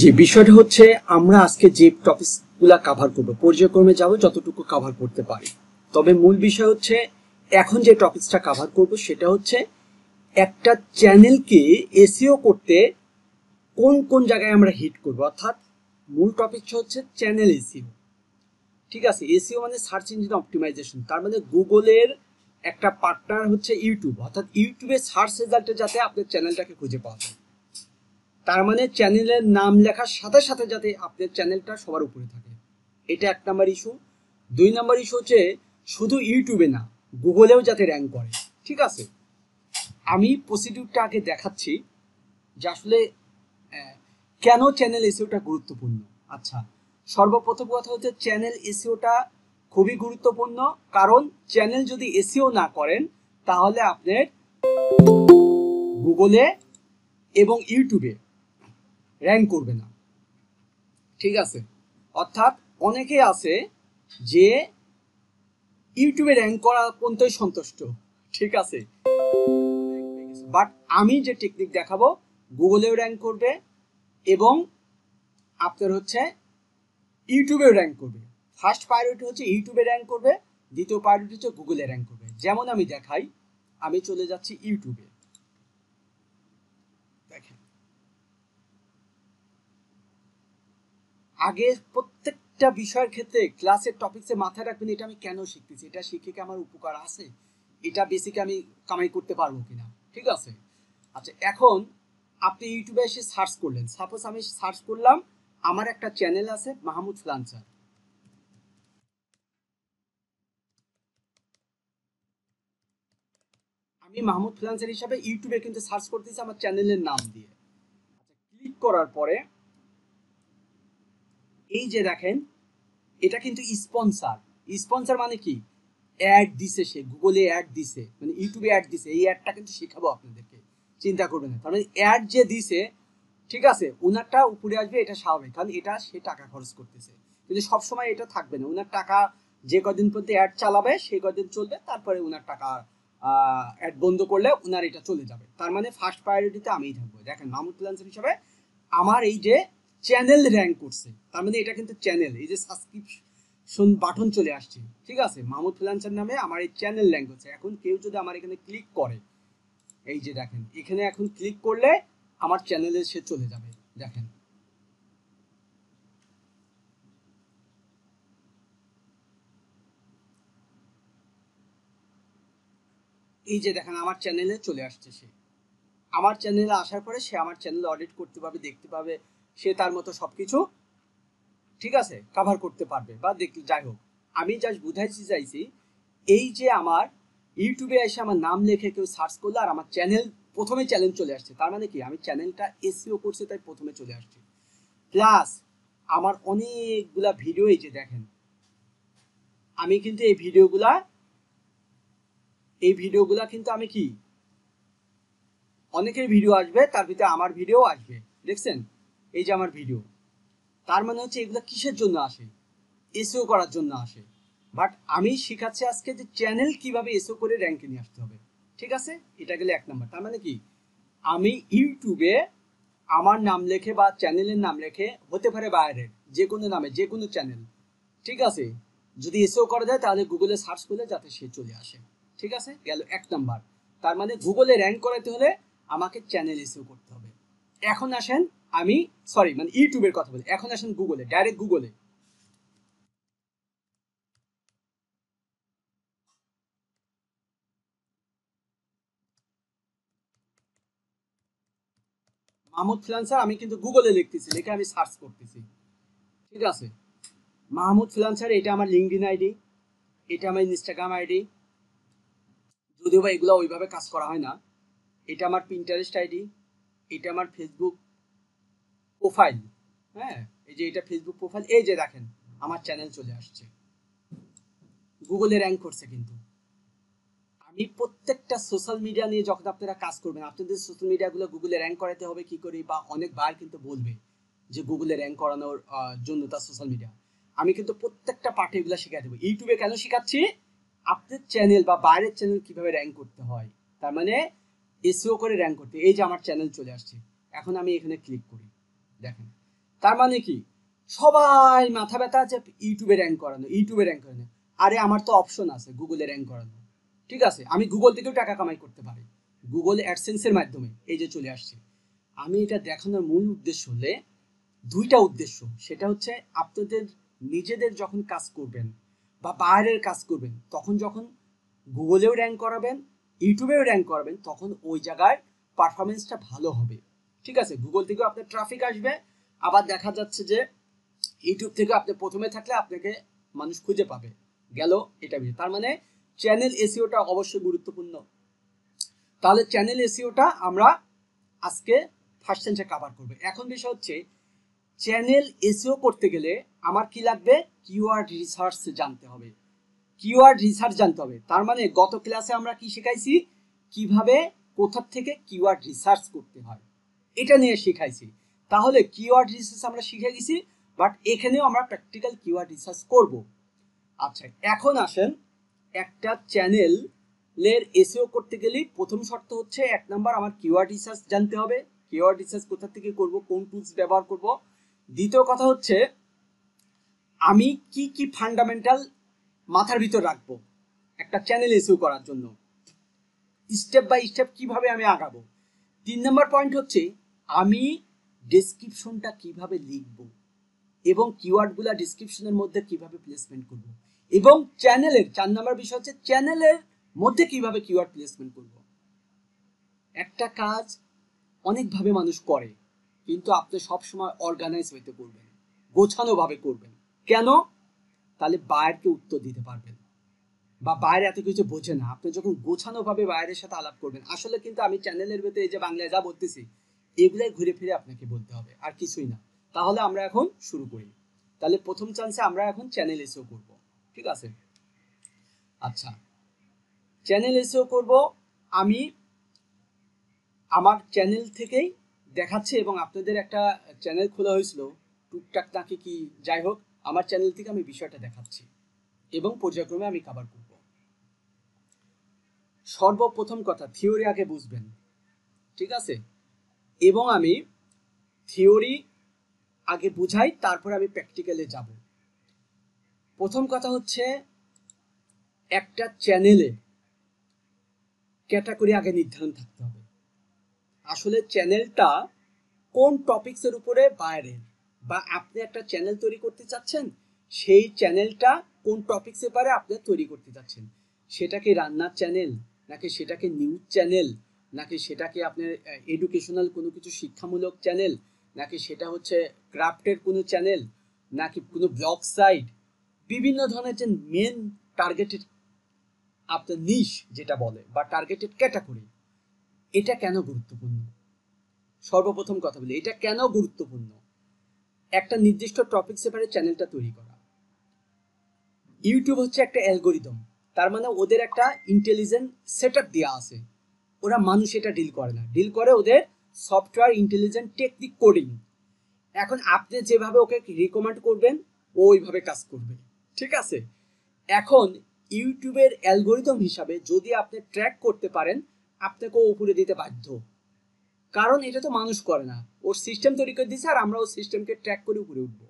যে বিষয়টা হচ্ছে আমরা আজকে যে গুলা কাভার করবো পর্যায়ক্রমে যাব যতটুকু কাভার করতে পারি তবে মূল বিষয় হচ্ছে এখন যে টপিকসটা কাভার করব সেটা হচ্ছে একটা চ্যানেলকে এসিও করতে কোন কোন জায়গায় আমরা হিট করব অর্থাৎ মূল টপিকটা হচ্ছে চ্যানেল এসিও ঠিক আছে এসিও মানে সার্চ ইঞ্জিন অপটিমাইজেশন তার মানে গুগলের একটা পার্টনার হচ্ছে ইউটিউব অর্থাৎ ইউটিউবে সার্চ রেজাল্টে যাতে আপনার চ্যানেলটাকে খুঁজে পাওয়া যায় তার মানে চ্যানেলের নাম লেখার সাথে সাথে যাতে আপনার চ্যানেলটা সবার উপরে থাকে এটা এক নম্বর ইস্যু দুই নম্বর ইস্যু হচ্ছে শুধু ইউটিউবে না গুগলেও যাতে র্যাঙ্ক করে ঠিক আছে আমি প্রসিডিউরটা আগে দেখাচ্ছি যে আসলে কেন চ্যানেল এসিওটা গুরুত্বপূর্ণ আচ্ছা সর্বপ্রথম কথা হচ্ছে চ্যানেল এসিওটা খুবই গুরুত্বপূর্ণ কারণ চ্যানেল যদি এসিও না করেন তাহলে আপনার গুগলে এবং ইউটিউবে র্যাঙ্ক করবে না ঠিক আছে অর্থাৎ অনেকে আছে যে ইউটিউবে র্যাঙ্ক করা পর্যন্তই সন্তুষ্ট ঠিক আছে বাট আমি যে টেকনিক দেখাবো গুগলেও র্যাঙ্ক করবে এবং আপনার হচ্ছে ইউটিউবেও র্যাঙ্ক করবে ফার্স্ট প্রায়োরিটি হচ্ছে ইউটিউবে র্যাঙ্ক করবে দ্বিতীয় প্রায়োরিটি হচ্ছে গুগলে র্যাঙ্ক করবে যেমন আমি দেখাই আমি চলে যাচ্ছি ইউটিউবে আগে প্রত্যেকটা বিষয়ের ক্ষেত্রে ক্লাসের টপিকসে মাথায় রাখবেন এটা আমি কেন শিখতেছি এটা শিখে কি আমার উপকার আছে এটা বেসিক আমি কামাই করতে পারবো কিনা ঠিক আছে আচ্ছা এখন আপনি ইউটিউবে এসে সার্চ করলেন সাপোজ আমি সার্চ করলাম আমার একটা চ্যানেল আছে মাহমুদ লাঞ্চার আমি মাহমুদ ফ্লান্সার হিসাবে ইউটিউবে কিন্তু সার্চ করতেছি আমার চ্যানেলের নাম দিয়ে ক্লিক আচ্ছা, করার পরে এই যে দেখেন এটা কিন্তু স্পন্সার স্পন্সার মানে কি অ্যাড দিছে সে গুগলে অ্যাড দিছে মানে ইউটিউবে অ্যাড দিছে এই অ্যাডটা কিন্তু শেখাবো আপনাদেরকে চিন্তা করবেন না তার মানে অ্যাড যে দিছে ঠিক আছে ওনারটা উপরে আসবে এটা স্বাভাবিক কারণ এটা সে টাকা খরচ করতেছে কিন্তু সবসময় এটা থাকবে না ওনার টাকা যে কদিন পর্যন্ত অ্যাড চালাবে সেই কদিন চলবে তারপরে ওনার টাকা অ্যাড বন্ধ করলে ওনার এটা চলে যাবে তার মানে ফার্স্ট প্রায়োরিটিতে আমিই থাকবো দেখেন মাহমুদ ফ্রিল্যান্সার হিসাবে আমার এই যে চ্যানেল র্যাঙ্ক করছে তার মানে এটা কিন্তু চ্যানেল এই যে সাবস্ক্রিপশন বাটন চলে আসছে ঠিক আছে মাহমুদ ফ্রিলান্সার নামে আমার এই চ্যানেল র্যাঙ্ক হচ্ছে এখন কেউ যদি আমার এখানে ক্লিক করে এই যে দেখেন এখানে এখন ক্লিক করলে আমার চ্যানেলে সে চলে যাবে দেখেন এই যে দেখেন আমার চ্যানেলে চলে আসছে সে আমার চ্যানেলে আসার পরে সে আমার চ্যানেল অডিট করতে পারবে দেখতে পাবে সে তার মতো সবকিছু ঠিক আছে কাভার করতে পারবে বা দেখ যাই হোক আমি যা বুঝাইছি চাইছি এই যে আমার ইউটিউবে এসে আমার নাম লেখে কেউ সার্চ করলো আর আমার চ্যানেল প্রথমে চ্যালেঞ্জ চলে আসছে তার মানে কি আমি চ্যানেলটা এসিও করছে তাই প্রথমে চলে আসছে প্লাস আমার অনেকগুলা ভিডিও এই যে দেখেন আমি কিন্তু এই ভিডিওগুলা এই ভিডিওগুলা কিন্তু আমি কি অনেকের ভিডিও আসবে তার ভিতরে আমার ভিডিও আসবে দেখছেন এই যে আমার ভিডিও তার মানে হচ্ছে এগুলো কিসের জন্য আসে এসিও e করার জন্য আসে বাট আমি শেখাচ্ছি আজকে যে চ্যানেল কিভাবে এসিও e করে র্যাঙ্কে নিয়ে আসতে হবে ঠিক আছে এটা গেলে এক নাম্বার তার মানে কি আমি ইউটিউবে আমার নাম লেখে বা চ্যানেলের নাম লেখে হতে পারে বাইরে যে কোনো নামে যে কোনো চ্যানেল ঠিক আছে যদি এসও e করা যায় তাহলে গুগলে সার্চ করলে যাতে সে চলে আসে ঠিক আছে গেল এক নাম্বার তার মানে গুগলে র্যাঙ্ক করাতে হলে আমাকে চ্যানেল এসিও করতে হবে এখন আসেন আমি সরি মানে ইউটিউবের কথা বলি এখন আসেন গুগলে ডাইরেক্ট গুগলে মাহমুদ ফ্রিলান্সার আমি কিন্তু গুগলে লিখতেছি লিখে আমি সার্চ করতেছি ঠিক আছে মাহমুদ ফ্রিলান্সার এটা আমার লিঙ্কডিন আইডি এটা আমার ইনস্টাগ্রাম আইডি যদিও বা এগুলো ওইভাবে কাজ করা হয় না এটা আমার প্রিন্টারেস্ট আইডি এটা আমার ফেসবুক প্রোফাইল হ্যাঁ এই যে এটা ফেসবুক প্রোফাইল এই যে দেখেন আমার চ্যানেল চলে আসছে গুগলে র্যাঙ্ক করছে কিন্তু আমি প্রত্যেকটা সোশ্যাল মিডিয়া নিয়ে যখন আপনারা কাজ করবেন আপনাদের সোশ্যাল মিডিয়াগুলো গুগলে র্যাঙ্ক করাতে হবে কি করে বা অনেকবার কিন্তু বলবে যে গুগলে র্যাঙ্ক করানোর জন্য তার সোশ্যাল মিডিয়া আমি কিন্তু প্রত্যেকটা পার্টি এগুলো শেখাতে দেবো ইউটিউবে কেন শেখাচ্ছি আপনার চ্যানেল বা বাইরের চ্যানেল কিভাবে র্যাঙ্ক করতে হয় তার মানে এসিও e করে র্যাঙ্ক করতে এই যে আমার চ্যানেল চলে আসছে এখন আমি এখানে ক্লিক করি দেখেন তার মানে কি সবাই মাথা ব্যথা আছে ইউটিউবে র্যাঙ্ক করানো ইউটিউবে র্যাঙ্ক করানো আরে আমার তো অপশন আছে গুগলে র্যাঙ্ক করানো ঠিক আছে আমি গুগল থেকেও টাকা কামাই করতে পারি গুগল অ্যাডসেন্সের মাধ্যমে এই যে চলে আসছে আমি এটা দেখানোর মূল উদ্দেশ্য হলে দুইটা উদ্দেশ্য সেটা হচ্ছে আপনাদের নিজেদের যখন কাজ করবেন বা বাইরের কাজ করবেন তখন যখন গুগলেও র্যাঙ্ক করাবেন ইউটিউবেও র্যাঙ্ক করাবেন তখন ওই জায়গায় পারফরমেন্সটা ভালো হবে ঠিক আছে গুগল থেকেও আপনার ট্রাফিক আসবে আবার দেখা যাচ্ছে যে ইউটিউব থেকে আপনি প্রথমে থাকলে আপনাকে মানুষ খুঁজে পাবে গেল এটা বিষয় তার মানে চ্যানেল এসিওটা অবশ্যই গুরুত্বপূর্ণ তাহলে চ্যানেল এসিওটা আমরা আজকে ফার্স্ট সেন্সে কাভার করবো এখন বিষয় হচ্ছে চ্যানেল এসিও করতে গেলে আমার কি লাগবে কিওয়ার্ড রিসার্চ জানতে হবে কিওয়ার্ড রিসার্চ জানতে হবে তার মানে গত ক্লাসে আমরা কি শেখাইছি কিভাবে কোথার থেকে কিওয়ার্ড রিসার্চ করতে হয় এটা নিয়ে শিখাইছি তাহলে কিওয়ার্ড রিসার্চ আমরা শিখে গেছি বাট এখানেও আমরা প্র্যাকটিক্যাল কিওয়ার্ড রিসার্চ করব আচ্ছা এখন আসেন একটা চ্যানেল লের এসিও e করতে গেলে প্রথম শর্ত হচ্ছে এক নাম্বার আমার কিওয়ার্ড রিসার্চ জানতে হবে কিওয়ার্ড রিসার্চ কোথা থেকে করব কোন টুলস ব্যবহার করব দ্বিতীয় কথা হচ্ছে আমি কি কি ফান্ডামেন্টাল মাথার ভিতর রাখবো একটা চ্যানেল এসিও e করার জন্য স্টেপ বাই স্টেপ কিভাবে আমি আগাবো তিন নম্বর পয়েন্ট হচ্ছে আমি ডেসক্রিপশনটা কিভাবে লিখব এবং কিওয়ার্ডগুলা ডিসক্রিপশনের মধ্যে কিভাবে প্লেসমেন্ট করব এবং চ্যানেলের চার নাম্বার বিষয় হচ্ছে চ্যানেলের মধ্যে কিভাবে কিওয়ার্ড প্লেসমেন্ট করব একটা কাজ অনেকভাবে মানুষ করে কিন্তু আপনি সবসময় অর্গানাইজ হইতে করবেন গোছানোভাবে করবেন কেন তাহলে বায়েরকে উত্তর দিতে পারবেন বা বাইরে এত কিছু বোঝে না আপনি যখন গোছানোভাবে বাইরের সাথে আলাপ করবেন আসলে কিন্তু আমি চ্যানেলের ভেতরে এই যে বাংলায় যা বলতেছি এগুলাই ঘুরে ফিরে আপনাকে বলতে হবে আর কিছুই না তাহলে আমরা এখন শুরু করি তাহলে প্রথম চান্সে আমরা এখন চ্যানেল এসেও করব ঠিক আছে আচ্ছা চ্যানেল এসেও করব আমি আমার চ্যানেল থেকেই দেখাচ্ছে এবং আপনাদের একটা চ্যানেল খোলা হয়েছিল টুকটাক নাকি কি যাই হোক আমার চ্যানেল থেকে আমি বিষয়টা দেখাচ্ছি এবং পর্যায়ক্রমে আমি কাবার করব সর্বপ্রথম কথা থিওরি আগে বুঝবেন ঠিক আছে এবং আমি থিওরি আগে বুঝাই তারপরে আমি প্র্যাকটিক্যালে যাব প্রথম কথা হচ্ছে একটা চ্যানেলে ক্যাটাগরি আগে নির্ধারণ থাকতে হবে আসলে চ্যানেলটা কোন টপিক্সের উপরে বাইরের বা আপনি একটা চ্যানেল তৈরি করতে চাচ্ছেন সেই চ্যানেলটা কোন টপিক্সের পারে আপনি তৈরি করতে চাচ্ছেন সেটাকে রান্নার চ্যানেল নাকি সেটাকে নিউজ চ্যানেল নাকি সেটাকে আপনার এডুকেশনাল কোনো কিছু শিক্ষামূলক চ্যানেল নাকি সেটা হচ্ছে ক্রাফটের কোনো চ্যানেল নাকি কোনো ব্লগ সাইট বিভিন্ন ধরনের যে মেন টার্গেটেড আপনার নিশ যেটা বলে বা টার্গেটেড ক্যাটাগরি এটা কেন গুরুত্বপূর্ণ সর্বপ্রথম কথা বলি এটা কেন গুরুত্বপূর্ণ একটা নির্দিষ্ট টপিক সেপারে চ্যানেলটা তৈরি করা ইউটিউব হচ্ছে একটা অ্যালগোরিদম তার মানে ওদের একটা ইন্টেলিজেন্ট সেট আপ দেওয়া আছে ওরা মানুষ এটা ডিল করে না ডিল করে ওদের সফটওয়্যার ইন্টেলিজেন্ট টেকনিক কোডিং এখন আপনি যেভাবে ওকে রিকমেন্ড করবেন ও ওইভাবে কাজ করবে ঠিক আছে এখন ইউটিউবের অ্যালগোরিদম হিসাবে যদি আপনি ট্র্যাক করতে পারেন ও উপরে দিতে বাধ্য কারণ এটা তো মানুষ করে না ওর সিস্টেম তৈরি করে দিয়েছে আর আমরা ওর সিস্টেমকে ট্র্যাক করে উপরে উঠবো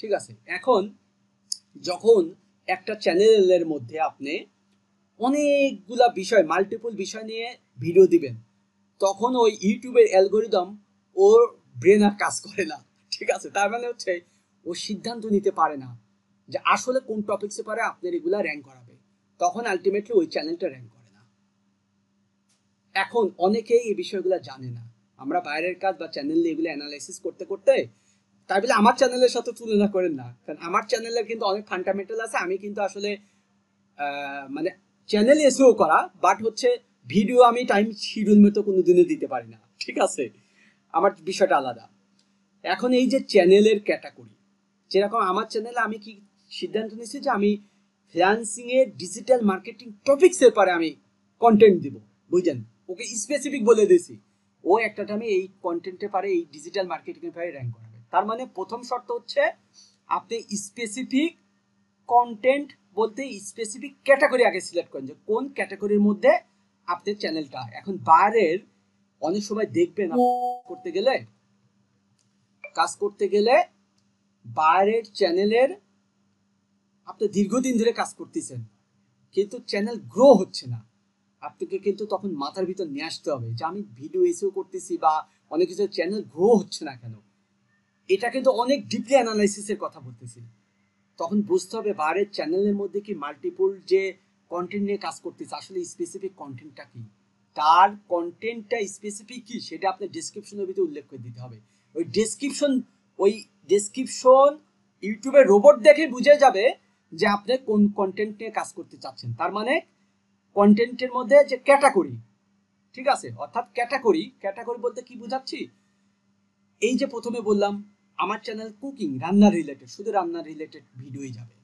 ঠিক আছে এখন যখন একটা চ্যানেলের মধ্যে আপনি অনেকগুলা বিষয় মাল্টিপল বিষয় নিয়ে ভিডিও দিবেন তখন ওই ইউটিউবের অ্যালগোরিদম ওর ব্রেন আর কাজ করে না ঠিক আছে তার মানে হচ্ছে ও সিদ্ধান্ত নিতে পারে না যে আসলে কোন টপিকসে পারে আপনার এগুলা র্যাঙ্ক করাবে তখন আলটিমেটলি ওই চ্যানেলটা র্যাঙ্ক করে না এখন অনেকেই এই বিষয়গুলো জানে না আমরা বাইরের কাজ বা চ্যানেল এগুলো অ্যানালাইসিস করতে করতে তাই বলে আমার চ্যানেলের সাথে তুলনা করেন না কারণ আমার চ্যানেলের কিন্তু অনেক ফান্ডামেন্টাল আছে আমি কিন্তু আসলে মানে চ্যানেল এসেও করা বাট হচ্ছে ভিডিও আমি টাইম শিডিউল মতো কোনো দিনে দিতে পারি না ঠিক আছে আমার বিষয়টা আলাদা এখন এই যে চ্যানেলের ক্যাটাগরি যেরকম আমার চ্যানেলে আমি কি সিদ্ধান্ত নিয়েছি যে আমি ফ্রিলান্সিংয়ে ডিজিটাল মার্কেটিং টপিক্সের পরে আমি কন্টেন্ট দিব বুঝলেন ওকে স্পেসিফিক বলে দিয়েছি ও একটা টাইমে এই কন্টেন্টের পারে এই ডিজিটাল মার্কেটিংয়ের পারে র্যাঙ্ক করাবে তার মানে প্রথম শর্ত হচ্ছে আপনি স্পেসিফিক কন্টেন্ট বলতে স্পেসিফিক ক্যাটাগরি আগে সিলেক্ট করেন যে কোন ক্যাটাগরির মধ্যে আপনার চ্যানেলটা এখন বারের অনেক সময় দেখবেন করতে গেলে কাজ করতে গেলে বাইরের চ্যানেলের আপনি দীর্ঘদিন ধরে কাজ করতেছেন কিন্তু চ্যানেল গ্রো হচ্ছে না আপনাকে কিন্তু তখন মাথার ভিতর নিয়ে আসতে হবে যে আমি ভিডিও এসেও করতেছি বা অনেক কিছু চ্যানেল গ্রো হচ্ছে না কেন এটা কিন্তু অনেক ডিপলি অ্যানালাইসিসের কথা বলতেছি তখন বুঝতে হবে বাইরের চ্যানেলের মধ্যে কি মাল্টিপল যে কন্টেন্ট নিয়ে কাজ করতেছে আসলে স্পেসিফিক কন্টেন্টটা কি তার কন্টেন্টটা স্পেসিফিক কি সেটা আপনার ডেসক্রিপশনের ভিতরে উল্লেখ করে দিতে হবে ওই ডেসক্রিপশন ওই ডেসক্রিপশন ইউটিউবে রোবট দেখে বুঝে যাবে যে আপনি কোন কন্টেন্ট নিয়ে কাজ করতে চাচ্ছেন তার মানে কন্টেন্টের মধ্যে যে ক্যাটাগরি ঠিক আছে অর্থাৎ ক্যাটাগরি ক্যাটাগরি বলতে কি বোঝাচ্ছি এই যে প্রথমে বললাম আমার চ্যানেল কুকিং রান্নার রিলেটেড শুধু রান্নার রিলেটেড ভিডিওই যাবে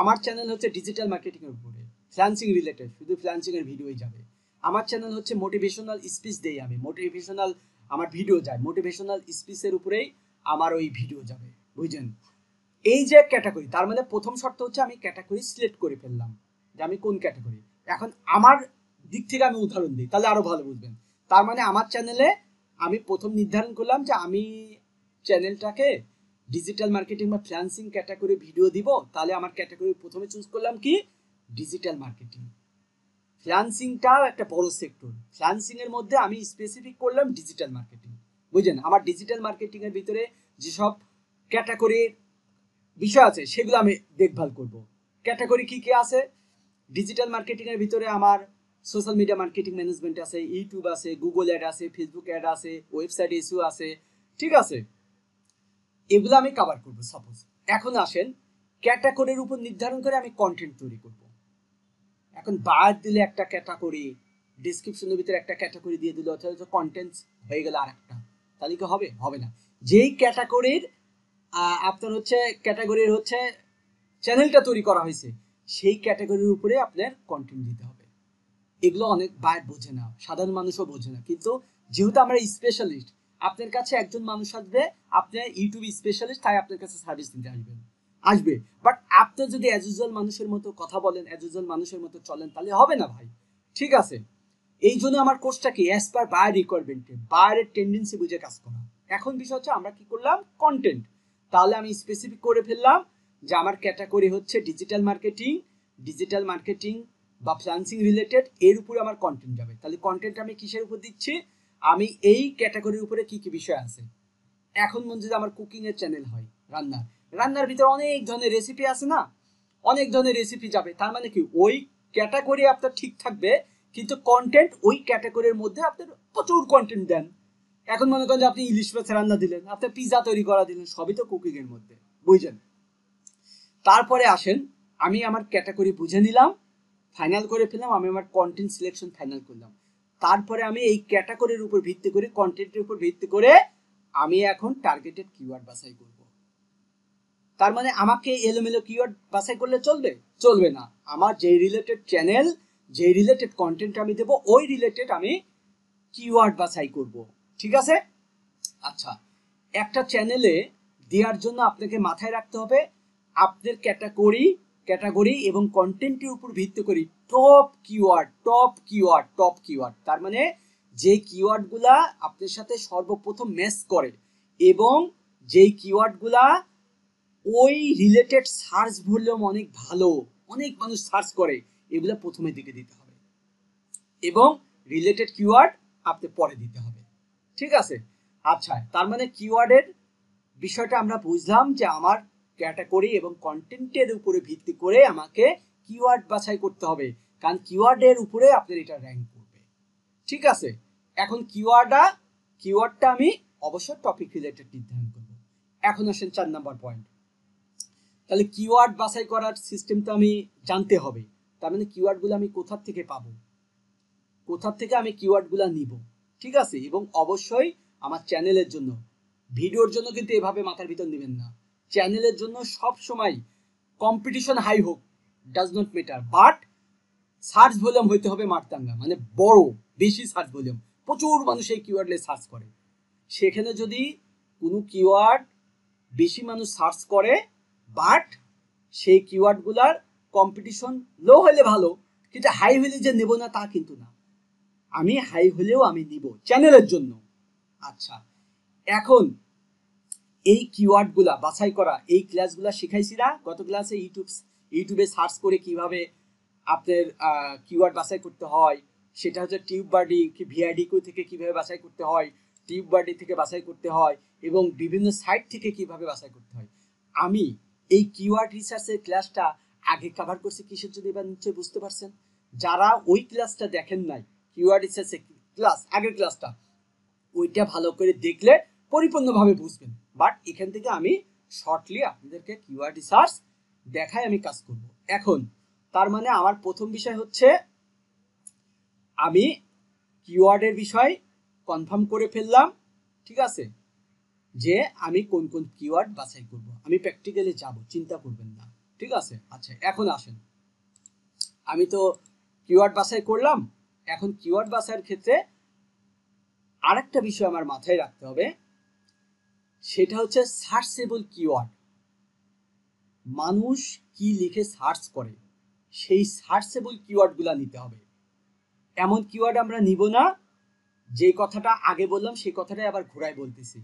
আমার চ্যানেল হচ্ছে ডিজিটাল মার্কেটিংয়ের উপরে ফ্ল্যান্সিং রিলেটেড শুধু ফ্ল্যান্সিংয়ের ভিডিওই যাবে আমার চ্যানেল হচ্ছে মোটিভেশনাল স্পিচ দেই আমি মোটিভেশনাল আমার ভিডিও যায় মোটিভেশনাল স্পিচের উপরেই আমার ওই ভিডিও যাবে বুঝলেন এই যে ক্যাটাগরি তার মানে প্রথম শর্ত হচ্ছে আমি ক্যাটাগরি সিলেক্ট করে ফেললাম যে আমি কোন ক্যাটাগরি এখন আমার দিক থেকে আমি উদাহরণ দিই তাহলে আরও ভালো বুঝবেন তার মানে আমার চ্যানেলে আমি প্রথম নির্ধারণ করলাম যে আমি চ্যানেলটাকে ডিজিটাল মার্কেটিং বা ফ্ল্যান্সিং ক্যাটাগরি ভিডিও দিব তাহলে আমার ক্যাটাগরি প্রথমে চুজ করলাম কি ডিজিটাল মার্কেটিং ফ্ল্যান্সিংটাও একটা বড় সেক্টর ফ্ল্যান্সিংয়ের এর মধ্যে আমি স্পেসিফিক করলাম ডিজিটাল মার্কেটিং বুঝলেন আমার ডিজিটাল মার্কেটিং এর ভিতরে যেসব ক্যাটাগরির বিষয় আছে সেগুলো আমি দেখভাল করব ক্যাটাগরি কি কি আছে ডিজিটাল মার্কেটিং এর ভিতরে আমার সোশ্যাল মিডিয়া মার্কেটিং ম্যানেজমেন্ট আছে ইউটিউব আছে গুগল অ্যাড আছে ফেসবুক অ্যাড আছে ওয়েবসাইট ইস্যু আছে ঠিক আছে এগুলো আমি কাভার করব সাপোজ এখন আসেন ক্যাটাগরির উপর নির্ধারণ করে আমি কন্টেন্ট তৈরি করব এখন বাদ দিলে একটা ক্যাটাগরি ডিসক্রিপশনের ভিতরে একটা ক্যাটাগরি দিয়ে দিলে অথচ কন্টেন্টস হয়ে গেল আর একটা তাহলে কি হবে হবে না যেই ক্যাটাগরির আপনার হচ্ছে ক্যাটাগরির হচ্ছে চ্যানেলটা তৈরি করা হয়েছে সেই ক্যাটাগরির উপরে আপনার কন্টেন্ট দিতে হবে এগুলো অনেক বাইর বোঝে না সাধারণ মানুষও বোঝে না কিন্তু যেহেতু আমরা স্পেশালিস্ট আপনার কাছে একজন মানুষ আসবে আপনার ইউটিউব স্পেশালিস্ট তাই আপনার কাছে সার্ভিস নিতে আসবেন আসবে বাট আপনি যদি এজ ইউজুয়াল মানুষের মতো কথা বলেন এজ ইউজুয়াল মানুষের মতো চলেন তাহলে হবে না ভাই ঠিক আছে এই জন্য আমার কোর্সটা কি অ্যাজ পার বায়ার রিকোয়ারমেন্টে বায়ারের টেন্ডেন্সি বুঝে কাজ করা এখন বিষয় হচ্ছে আমরা কি করলাম কন্টেন্ট তাহলে আমি স্পেসিফিক করে ফেললাম যে আমার ক্যাটাগরি হচ্ছে ডিজিটাল মার্কেটিং ডিজিটাল মার্কেটিং বা ফ্রান্সিং রিলেটেড এর উপরে আমার কন্টেন্ট যাবে তাহলে কন্টেন্ট আমি কিসের উপর দিচ্ছি আমি এই ক্যাটাগরির উপরে কি কি বিষয় আছে এখন মনে যদি আমার কুকিংয়ের চ্যানেল হয় রান্নার রান্নার ভিতরে অনেক ধরনের রেসিপি আছে না অনেক ধরনের রেসিপি যাবে তার মানে কি ওই ক্যাটাগরি আপনার ঠিক থাকবে কিন্তু কন্টেন্ট ওই ক্যাটাগরির মধ্যে আপনার প্রচুর কন্টেন্ট দেন এখন মনে করেন যে আপনি ইলিশ মাছ রান্না দিলেন আপনার পিজা তৈরি করা দিলেন সবই তো কুকিংয়ের মধ্যে বুঝলেন তারপরে আসেন আমি আমার ক্যাটাগরি বুঝে নিলাম ফাইনাল করে ফেললাম আমি আমার কন্টেন্ট সিলেকশন ফাইনাল করলাম তারপরে আমি এই ক্যাটাগরির উপর ভিত্তি করে কন্টেন্টের উপর ভিত্তি করে আমি এখন টার্গেটেড কিওয়ার্ড বাছাই করব তার মানে আমাকে এলোমেলো কিওয়ার্ড বাছাই করলে চলবে চলবে না আমার যে রিলেটেড চ্যানেল যে রিলেটেড কন্টেন্ট আমি দেব ওই রিলেটেড আমি কিওয়ার্ড বাছাই করব ঠিক আছে আচ্ছা একটা চ্যানেলে দেওয়ার জন্য আপনাকে মাথায় রাখতে হবে আপনার ক্যাটাগরি ক্যাটাগরি এবং কন্টেন্টের উপর ভিত্তি করি top keyword top keyword top keyword তার মানে যে কিওয়ার্ডগুলা আপনার সাথে সর্বপ্রথম ম্যাচ করে এবং যেই কিওয়ার্ডগুলা ওই রিলেটেড সার্চ ভলিউম অনেক ভালো অনেক মানুষ সার্চ করে এগুলো প্রথমে দিকে দিতে হবে এবং রিলেটেড কিওয়ার্ড আপনি পরে দিতে হবে ঠিক আছে আচ্ছা তার মানে কিওয়ার্ডের বিষয়টা আমরা বুঝলাম যে আমার ক্যাটাগরি এবং কন্টেন্টের উপরে ভিত্তি করে আমাকে কিওয়ার্ড বাছাই করতে হবে কারণ কিওয়ার্ডের উপরে আপনার এটা র্যাঙ্ক করবে ঠিক আছে এখন কিওয়ার্ডটা কিওয়ার্ডটা আমি অবশ্যই টপিক রিলেটেড নির্ধারণ করব এখন আসেন চার নাম্বার পয়েন্ট তাহলে কিওয়ার্ড বাছাই করার সিস্টেম তো আমি জানতে হবে তার মানে কিওয়ার্ডগুলো আমি কোথার থেকে পাবো কোথার থেকে আমি কিওয়ার্ডগুলো নিব ঠিক আছে এবং অবশ্যই আমার চ্যানেলের জন্য ভিডিওর জন্য কিন্তু এভাবে মাথার ভিতর নেবেন না চ্যানেলের জন্য সব সময় কম্পিটিশন হাই হোক does not matter but search volume হইতে হবে মারতাঙ্গা মানে বড় বেশি সার্চ ভলিউম প্রচুর মানুষ এই কিওয়ার্ডে সার্চ করে সেখানে যদি কোনো কিওয়ার্ড বেশি মানুষ সার্চ করে বাট সেই কিওয়ার্ডগুলার কম্পিটিশন লো হলে ভালো কিন্তু হাই হলে যে নেব না তা কিন্তু না আমি হাই হলেও আমি নিব চ্যানেলের জন্য আচ্ছা এখন এই কিওয়ার্ডগুলা বাছাই করা এই ক্লাসগুলা শিখাইছি না গত ক্লাসে ইউটিউব ইউটিউবে সার্চ করে কিভাবে আপনার কিওয়ার্ড বাছাই করতে হয় সেটা হচ্ছে টিউব বাডি কি ভিআইডি থেকে কিভাবে বাছাই করতে হয় টিউব বাডি থেকে বাছাই করতে হয় এবং বিভিন্ন সাইট থেকে কিভাবে বাছাই করতে হয় আমি এই কিওয়ার্ড রিসার্চের ক্লাসটা আগে কভার করছি কিসের জন্য এবার নিশ্চয়ই বুঝতে পারছেন যারা ওই ক্লাসটা দেখেন নাই কিওয়ার্ড রিসার্চের ক্লাস আগের ক্লাসটা ওইটা ভালো করে দেখলে পরিপূর্ণভাবে বুঝবেন বাট এখান থেকে আমি শর্টলি আপনাদেরকে কিওয়ার্ড রিসার্চ দেখায় আমি কাজ করব এখন তার মানে আমার প্রথম বিষয় হচ্ছে আমি কিওয়ার্ডের বিষয় কনফার্ম করে ফেললাম ঠিক আছে যে আমি কোন কোন কিওয়ার্ড বাছাই করব আমি প্র্যাকটিক্যালি যাব চিন্তা করবেন না ঠিক আছে আচ্ছা এখন আসেন আমি তো কিওয়ার্ড বাছাই করলাম এখন কিওয়ার্ড বাছাইয়ের ক্ষেত্রে আরেকটা বিষয় আমার মাথায় রাখতে হবে সেটা হচ্ছে সার্চেবল কিওয়ার্ড মানুষ কি লিখে সার্চ করে সেই সার্চেবল কিওয়ার্ডগুলো নিতে হবে এমন কিওয়ার্ড আমরা নিব না যে কথাটা আগে বললাম সেই কথাটাই আবার ঘোরায় বলতেছি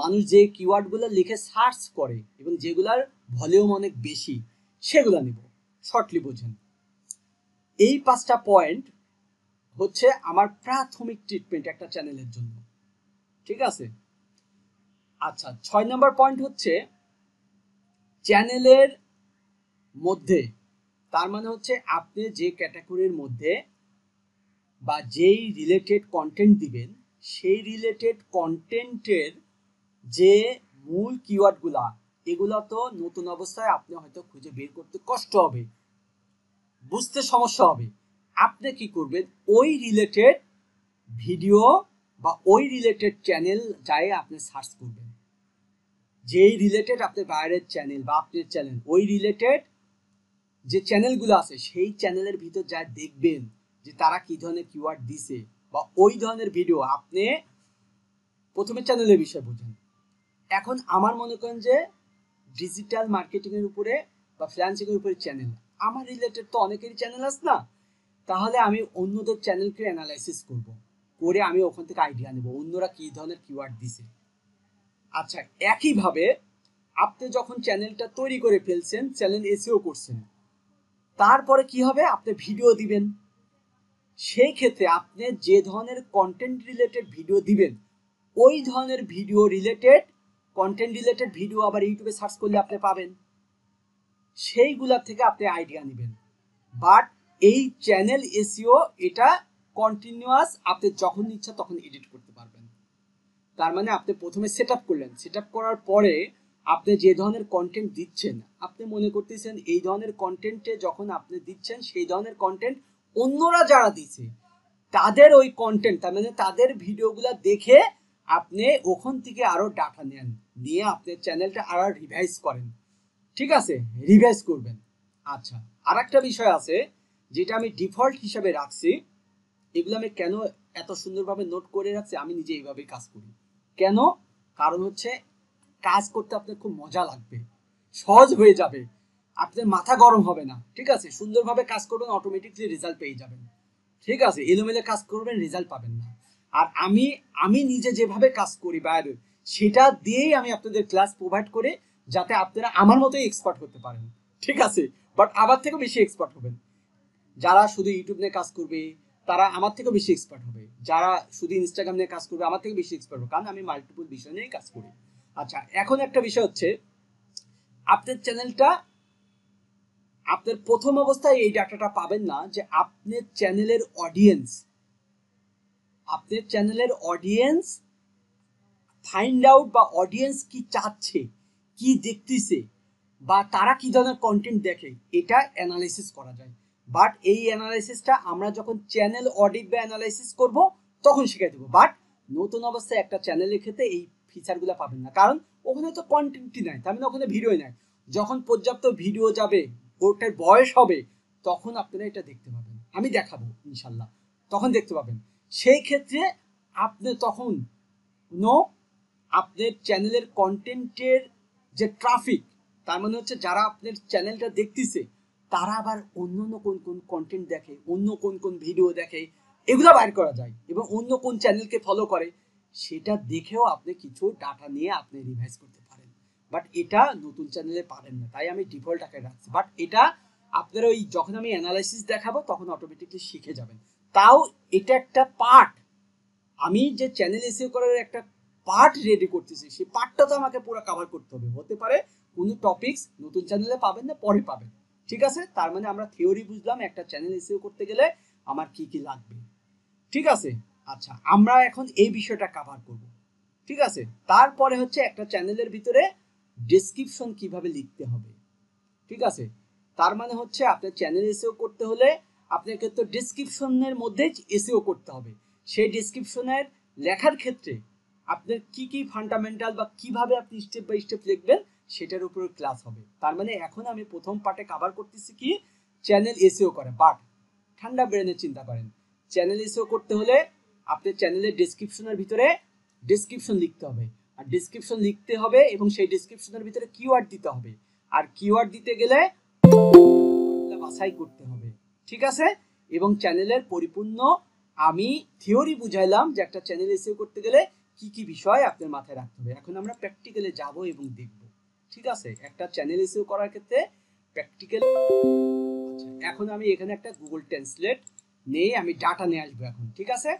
মানুষ যে কিওয়ার্ডগুলো লিখে সার্চ করে এবং যেগুলার ভলিউম অনেক বেশি সেগুলো নিব শর্টলি বোঝেন এই পাঁচটা পয়েন্ট হচ্ছে আমার প্রাথমিক ট্রিটমেন্ট একটা চ্যানেলের জন্য ঠিক আছে আচ্ছা ছয় নম্বর পয়েন্ট হচ্ছে চ্যানেলের মধ্যে তার মানে হচ্ছে আপনি যে ক্যাটাগরির মধ্যে বা যেই রিলেটেড কন্টেন্ট দিবেন সেই রিলেটেড কন্টেন্টের যে মূল কিওয়ার্ডগুলা এগুলা তো নতুন অবস্থায় আপনি হয়তো খুঁজে বের করতে কষ্ট হবে বুঝতে সমস্যা হবে আপনি কি করবেন ওই রিলেটেড ভিডিও বা ওই রিলেটেড চ্যানেল যায় আপনি সার্চ করবেন যেই রিলেটেড আপনার বাইরের চ্যানেল বা আপনার চ্যানেল ওই রিলেটেড যে চ্যানেলগুলো আছে সেই চ্যানেলের ভিতর যা দেখবেন যে তারা কি ধরনের কিওয়ার্ড দিছে বা ওই ধরনের ভিডিও আপনি প্রথমে চ্যানেলের বিষয় বুঝেন এখন আমার মনে করেন যে ডিজিটাল মার্কেটিংয়ের উপরে বা ফ্রিল্যান্সিংয়ের উপরে চ্যানেল আমার রিলেটেড তো অনেকেরই চ্যানেল আছে না তাহলে আমি অন্যদের চ্যানেলকে অ্যানালাইসিস করব করে আমি ওখান থেকে আইডিয়া নেব অন্যরা কী ধরনের কিওয়ার্ড দিছে আচ্ছা একইভাবে আপনি যখন চ্যানেলটা তৈরি করে ফেলছেন চ্যানেল এসিও করছেন তারপরে কি হবে আপনি ভিডিও দিবেন সেই ক্ষেত্রে আপনি যে ধরনের কন্টেন্ট রিলেটেড ভিডিও দিবেন ওই ধরনের video related content related video আবার ইউটিউবে সার্চ করলে আপনি পাবেন সেইগুলা থেকে আপনি আইডিয়া নেবেন বাট এই চ্যানেল এসিও এটা কন্টিনিউয়াস আপনি যখন ইচ্ছা তখন এডিট করতে পারবেন তার মানে আপনি প্রথমে সেট করলেন সেট করার পরে আপনি যে ধরনের কন্টেন্ট দিচ্ছেন আপনি মনে করতেছেন এই ধরনের কন্টেন্টে যখন আপনি দিচ্ছেন সেই ধরনের কন্টেন্ট অন্যরা যারা দিচ্ছে তাদের ওই কন্টেন্ট তার মানে তাদের ভিডিওগুলো দেখে আপনি ওখান থেকে আরও ডাটা নেন নিয়ে আপনি চ্যানেলটা আরো রিভাইজ করেন ঠিক আছে রিভাইজ করবেন আচ্ছা আর একটা বিষয় আছে যেটা আমি ডিফল্ট হিসাবে রাখছি এগুলো আমি কেন এত সুন্দরভাবে নোট করে রাখছি আমি নিজে এইভাবেই কাজ করি কেন কারণ হচ্ছে কাজ করতে আপনার খুব মজা লাগবে সহজ হয়ে যাবে আপনার মাথা গরম হবে না ঠিক আছে সুন্দরভাবে কাজ করবেন অটোমেটিকলি রেজাল্ট পেয়ে যাবেন ঠিক আছে এলোমেলো কাজ করবেন রেজাল্ট পাবেন না আর আমি আমি নিজে যেভাবে কাজ করি বাইরে সেটা দিয়েই আমি আপনাদের ক্লাস প্রোভাইড করে যাতে আপনারা আমার মতোই এক্সপার্ট হতে পারেন ঠিক আছে বাট আমার থেকে বেশি এক্সপার্ট হবেন যারা শুধু ইউটিউব নিয়ে কাজ করবে তারা আমার থেকে বেশি এক্সপার্ট হবে যারা শুধু ইনস্টাগ্রাম নিয়ে কাজ করবে আমার থেকে বেশি এক্সপার্ট হবে কারণ আমি মাল্টিপল বিষয় নিয়েই কাজ করি আচ্ছা এখন একটা বিষয় হচ্ছে আপনার চ্যানেলটা আপনার প্রথম অবস্থায় এই ডাটাটা পাবেন না যে আপনার চ্যানেলের অডিয়েন্স আপনার চ্যানেলের অডিয়েন্স ফাইন্ড আউট বা অডিয়েন্স কি চাচ্ছে কি দেখতেছে বা তারা কি ধরনের কন্টেন্ট দেখে এটা অ্যানালিসিস করা যায় বাট এই অ্যানালাইসিসটা আমরা যখন চ্যানেল অডিট বা অ্যানালাইসিস করব তখন শিখে দেবো বাট নতুন অবস্থায় একটা চ্যানেলের ক্ষেত্রে এই ফিচারগুলো পাবেন না কারণ ওখানে তো কন্টেন্টই নাই তার মানে ওখানে ভিডিওই নাই যখন পর্যাপ্ত ভিডিও যাবে বোর্ডটার বয়স হবে তখন আপনারা এটা দেখতে পাবেন আমি দেখাবো ইনশাল্লাহ তখন দেখতে পাবেন সেই ক্ষেত্রে আপনি তখন নো আপনার চ্যানেলের কন্টেন্টের যে ট্রাফিক তার মানে হচ্ছে যারা আপনার চ্যানেলটা দেখতেছে তারা আবার অন্য অন্য কোন কোন কন্টেন্ট দেখে অন্য কোন কোন ভিডিও দেখে এগুলো বাইর করা যায় এবং অন্য কোন চ্যানেলকে ফলো করে সেটা দেখেও আপনি কিছু ডাটা নিয়ে আপনি রিভাইজ করতে পারেন বাট এটা নতুন চ্যানেলে পারেন না তাই আমি ডিফল্ট আকারে রাখছি বাট এটা আপনারা ওই যখন আমি অ্যানালাইসিস দেখাবো তখন অটোমেটিকলি শিখে যাবেন তাও এটা একটা পার্ট আমি যে চ্যানেল এসিও করার একটা পার্ট রেডি করতেছি সেই পার্টটা তো আমাকে পুরো কাভার করতে হবে হতে পারে কোনো টপিকস নতুন চ্যানেলে পাবেন না পরে পাবেন ঠিক আছে তার মানে আমরা থিওরি বুঝলাম একটা চ্যানেল এসিও করতে গেলে আমার কি কি লাগবে ঠিক আছে আচ্ছা আমরা এখন এই বিষয়টা কভার করব ঠিক আছে তারপরে হচ্ছে একটা চ্যানেলের ভিতরে ডেসক্রিপশন কিভাবে লিখতে হবে ঠিক আছে তার মানে হচ্ছে আপনার চ্যানেল এসিও করতে হলে আপনাকে তো ডেসক্রিপশনের মধ্যে এসিও করতে হবে সেই ডেসক্রিপশনের লেখার ক্ষেত্রে আপনার কি কি ফান্ডামেন্টাল বা কিভাবে আপনি স্টেপ বাই স্টেপ লিখবেন সেটার উপর ক্লাস হবে তার মানে এখন আমি প্রথম পার্টে কভার করতেছি কি চ্যানেল এসিও করে বাট ঠান্ডা ব্রেনে চিন্তা করেন চ্যানেল এসিও করতে হলে আপনি চ্যানেলের ডিসক্রিপশনের ভিতরে ডিসক্রিপশন লিখতে হবে আর ডিসক্রিপশন লিখতে হবে এবং সেই ডিসক্রিপশনের ভিতরে কিওয়ার্ড দিতে হবে আর কিওয়ার্ড দিতে গেলে বাছাই করতে হবে ঠিক আছে এবং চ্যানেলের পরিপূর্ণ আমি থিওরি বুঝাইলাম যে একটা চ্যানেল এসিও করতে গেলে কি কি বিষয় আপনার মাথায় রাখতে হবে এখন আমরা প্র্যাকটিক্যালে যাব এবং দেখব ঠিক আছে একটা চ্যানেল ইস্যু করার ক্ষেত্রে প্র্যাকটিক্যাল আচ্ছা, এখন আমি এখানে একটা গুগল ট্রান্সলেট নিয়ে আমি ডাটা নিয়ে আসবো এখন ঠিক আছে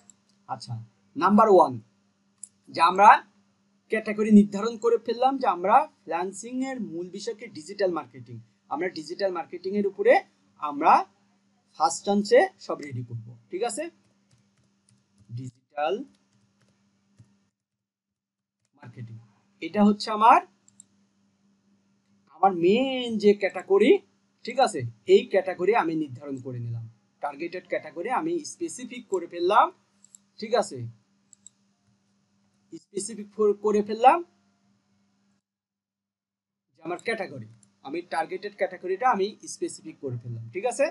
আচ্ছা নাম্বার ওয়ান যে আমরা ক্যাটাগরি নির্ধারণ করে ফেললাম যে আমরা ফ্রিল্যান্সিং এর মূল বিষয়কে ডিজিটাল মার্কেটিং আমরা ডিজিটাল মার্কেটিং এর উপরে আমরা ফার্স্ট চান্সে সব রেডি করব ঠিক আছে ডিজিটাল মার্কেটিং এটা হচ্ছে আমার আমার মেন যে ক্যাটাগরি ঠিক আছে এই ক্যাটাগরি আমি নির্ধারণ করে নিলাম টার্গেটেড ক্যাটাগরি আমি স্পেসিফিক করে ফেললাম ঠিক আছে স্পেসিফিক করে ফেললাম যে আমার ক্যাটাগরি আমি টার্গেটেড ক্যাটাগরিটা আমি স্পেসিফিক করে ফেললাম ঠিক আছে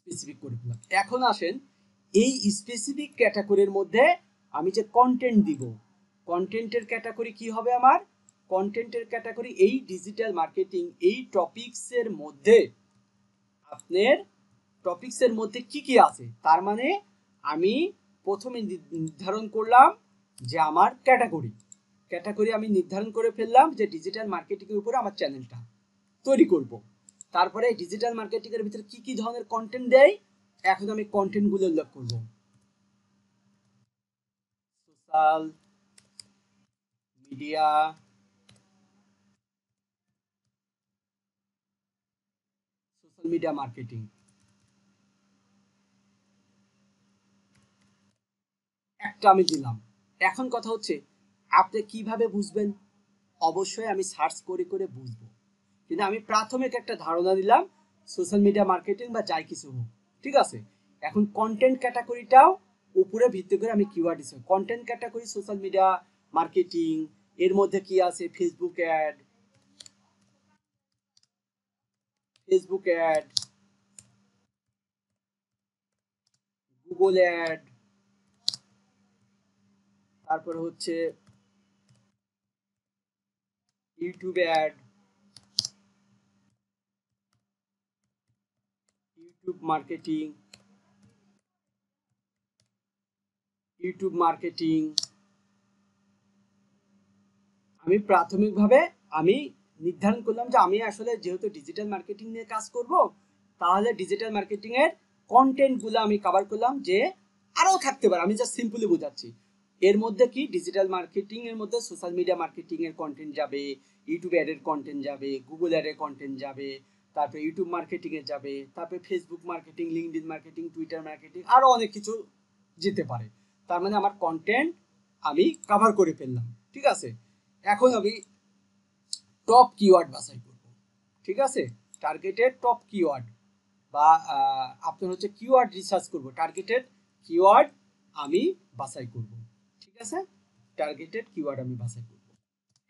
স্পেসিফিক করে ফেললাম এখন আসেন এই স্পেসিফিক ক্যাটাগরির মধ্যে আমি যে কন্টেন্ট দিব কন্টেন্টের ক্যাটাগরি কি হবে আমার কন্টেন্টের ক্যাটাগরি এই ডিজিটাল মার্কেটিং এই টপিক্সের মধ্যে আপনার টপিক্সের মধ্যে কি কি আছে তার মানে আমি প্রথমে নির্ধারণ করলাম যে আমার ক্যাটাগরি ক্যাটাগরি আমি নির্ধারণ করে ফেললাম যে ডিজিটাল মার্কেটিংয়ের উপরে আমার চ্যানেলটা তৈরি করব। তারপরে ডিজিটাল মার্কেটিংয়ের ভিতরে কি কি ধরনের কন্টেন্ট দেয় এখন আমি কন্টেন্টগুলো উল্লেখ করব সোশ্যাল মিডিয়া মিডিয়া মার্কেটিং একটা আমি দিলাম এখন কথা হচ্ছে আপনি কিভাবে বুঝবেন অবশ্যই আমি সার্চ করে করে বুঝব কিন্তু আমি প্রাথমিক একটা ধারণা দিলাম সোশ্যাল মিডিয়া মার্কেটিং বা যাই কিছু হোক ঠিক আছে এখন কন্টেন্ট ক্যাটাগরিটাও উপরে ভিত্তি করে আমি কিওয়ার্ড দিচ্ছি content category social media marketing এর মধ্যে কি আছে Facebook ad Facebook ad Google ad তারপরে হচ্ছে YouTube ad YouTube marketing YouTube marketing আমি প্রাথমিকভাবে আমি নির্ধারণ করলাম যে আমি আসলে যেহেতু ডিজিটাল মার্কেটিং নিয়ে কাজ করব তাহলে ডিজিটাল মার্কেটিংয়ের কন্টেন্টগুলো আমি কভার করলাম যে আরও থাকতে পারে আমি জাস্ট সিম্পলি বোঝাচ্ছি এর মধ্যে কি ডিজিটাল মার্কেটিং এর মধ্যে সোশ্যাল মিডিয়া মার্কেটিং এর কন্টেন্ট যাবে ইউটিউব অ্যাডের কন্টেন্ট যাবে গুগল অ্যাডের কন্টেন্ট যাবে তারপরে ইউটিউব মার্কেটিং এ যাবে তারপরে Facebook marketing LinkedIn marketing Twitter marketing আরও অনেক কিছু যেতে পারে তার মানে আমার কন্টেন্ট আমি কভার করে ফেললাম ঠিক আছে এখন আমি টপ কিওয়ার্ড বাছাই করব ঠিক আছে টার্গেটেড টপ কিওয়ার্ড বা আপনার হচ্ছে কিওয়ার্ড রিসার্চ করব টার্গেটেড কিওয়ার্ড আমি বাছাই করব ঠিক আছে টার্গেটেড কিওয়ার্ড আমি বাছাই করব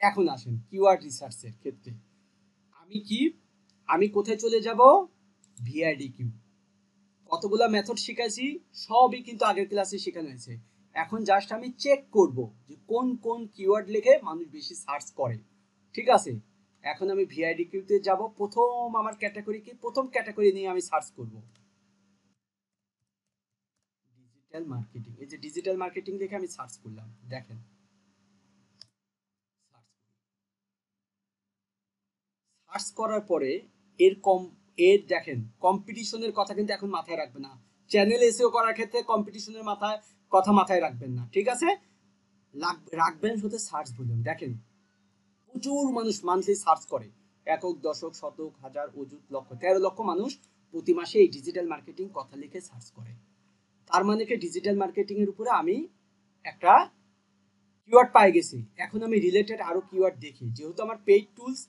এখন আসেন কিওয়ার্ড রিসার্চের ক্ষেত্রে আমি কি আমি কোথায় চলে যাব ভিআইডি কিউ কতগুলা মেথড শিখেছি সবই কিন্তু আগের ক্লাসে শেখানো হয়েছে এখন জাস্ট আমি চেক করব যে কোন কোন কিওয়ার্ড লিখে মানুষ বেশি সার্চ করে ঠিক আছে এখন আমি ভিআইডি কিউতে যাব প্রথম আমার ক্যাটাগরি কি প্রথম ক্যাটাগরি নিয়ে আমি সার্চ করব ডিজিটাল মার্কেটিং এই যে ডিজিটাল মার্কেটিং দেখে আমি সার্চ করলাম দেখেন সার্চ করার পরে এর কম এর দেখেন কম্পিটিশনের কথা কিন্তু এখন মাথায় রাখবে না চ্যানেল এসেও e করার ক্ষেত্রে কম্পিটিশনের মাথায় কথা মাথায় রাখবেন না ঠিক আছে রাখবেন শুধু সার্চ ভলিউম দেখেন প্রচুর মানুষ মান্থলি সার্চ করে একক দশক শতক হাজার অজুত লক্ষ তেরো লক্ষ মানুষ প্রতি মাসে এই ডিজিটাল মার্কেটিং কথা লিখে সার্চ করে তার মানে কি ডিজিটাল মার্কেটিং এর উপরে আমি একটা কিওয়ার্ড পাই গেছি এখন আমি রিলেটেড আরো কিওয়ার্ড দেখি যেহেতু আমার পেইড টুলস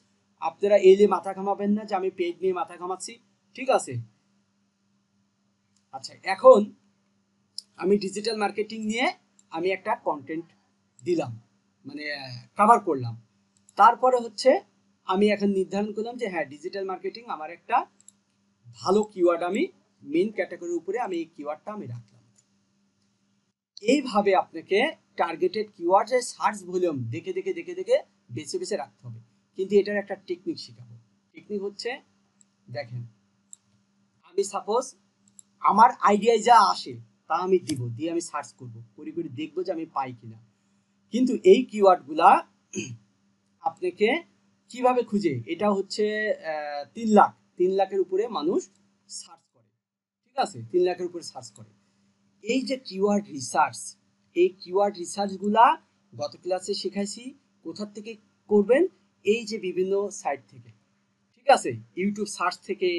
আপনারা এলে মাথা ঘামাবেন না যে আমি পেইড নিয়ে মাথা ঘামাচ্ছি ঠিক আছে আচ্ছা এখন আমি ডিজিটাল মার্কেটিং নিয়ে আমি একটা কন্টেন্ট দিলাম মানে কভার করলাম তারপরে হচ্ছে আমি এখন নির্ধারণ করলাম যে হ্যাঁ ডিজিটাল মার্কেটিং আমার একটা ভালো কিওয়ার্ড আমি মেন ক্যাটাগরির উপরে আমি এই কিওয়ার্ডটা আমি রাখলাম এইভাবে আপনাকে টার্গেটেড কিওয়ার্ডের সার্চ ভলিউম দেখে দেখে দেখে দেখে বেছে বেছে রাখতে হবে কিন্তু এটার একটা টেকনিক শেখাবো টেকনিক হচ্ছে দেখেন আমি সাপোজ আমার আইডিয়ায় যা আসে তা আমি দিব দিয়ে আমি সার্চ করব করি করে দেখবো যে আমি পাই কিনা কিন্তু এই কিওয়ার্ডগুলা আপনাকে কিভাবে খুঁজে এটা হচ্ছে তিন লাখ তিন লাখের উপরে মানুষ সার্চ করে ঠিক আছে তিন লাখের উপরে সার্চ করে এই যে কিওয়ার্ড রিসার্চ এই কিওয়ার্ড রিসার্চগুলা গত ক্লাসে শেখাইছি কোথার থেকে করবেন এই যে বিভিন্ন সাইট থেকে ঠিক আছে ইউটিউব সার্চ থেকে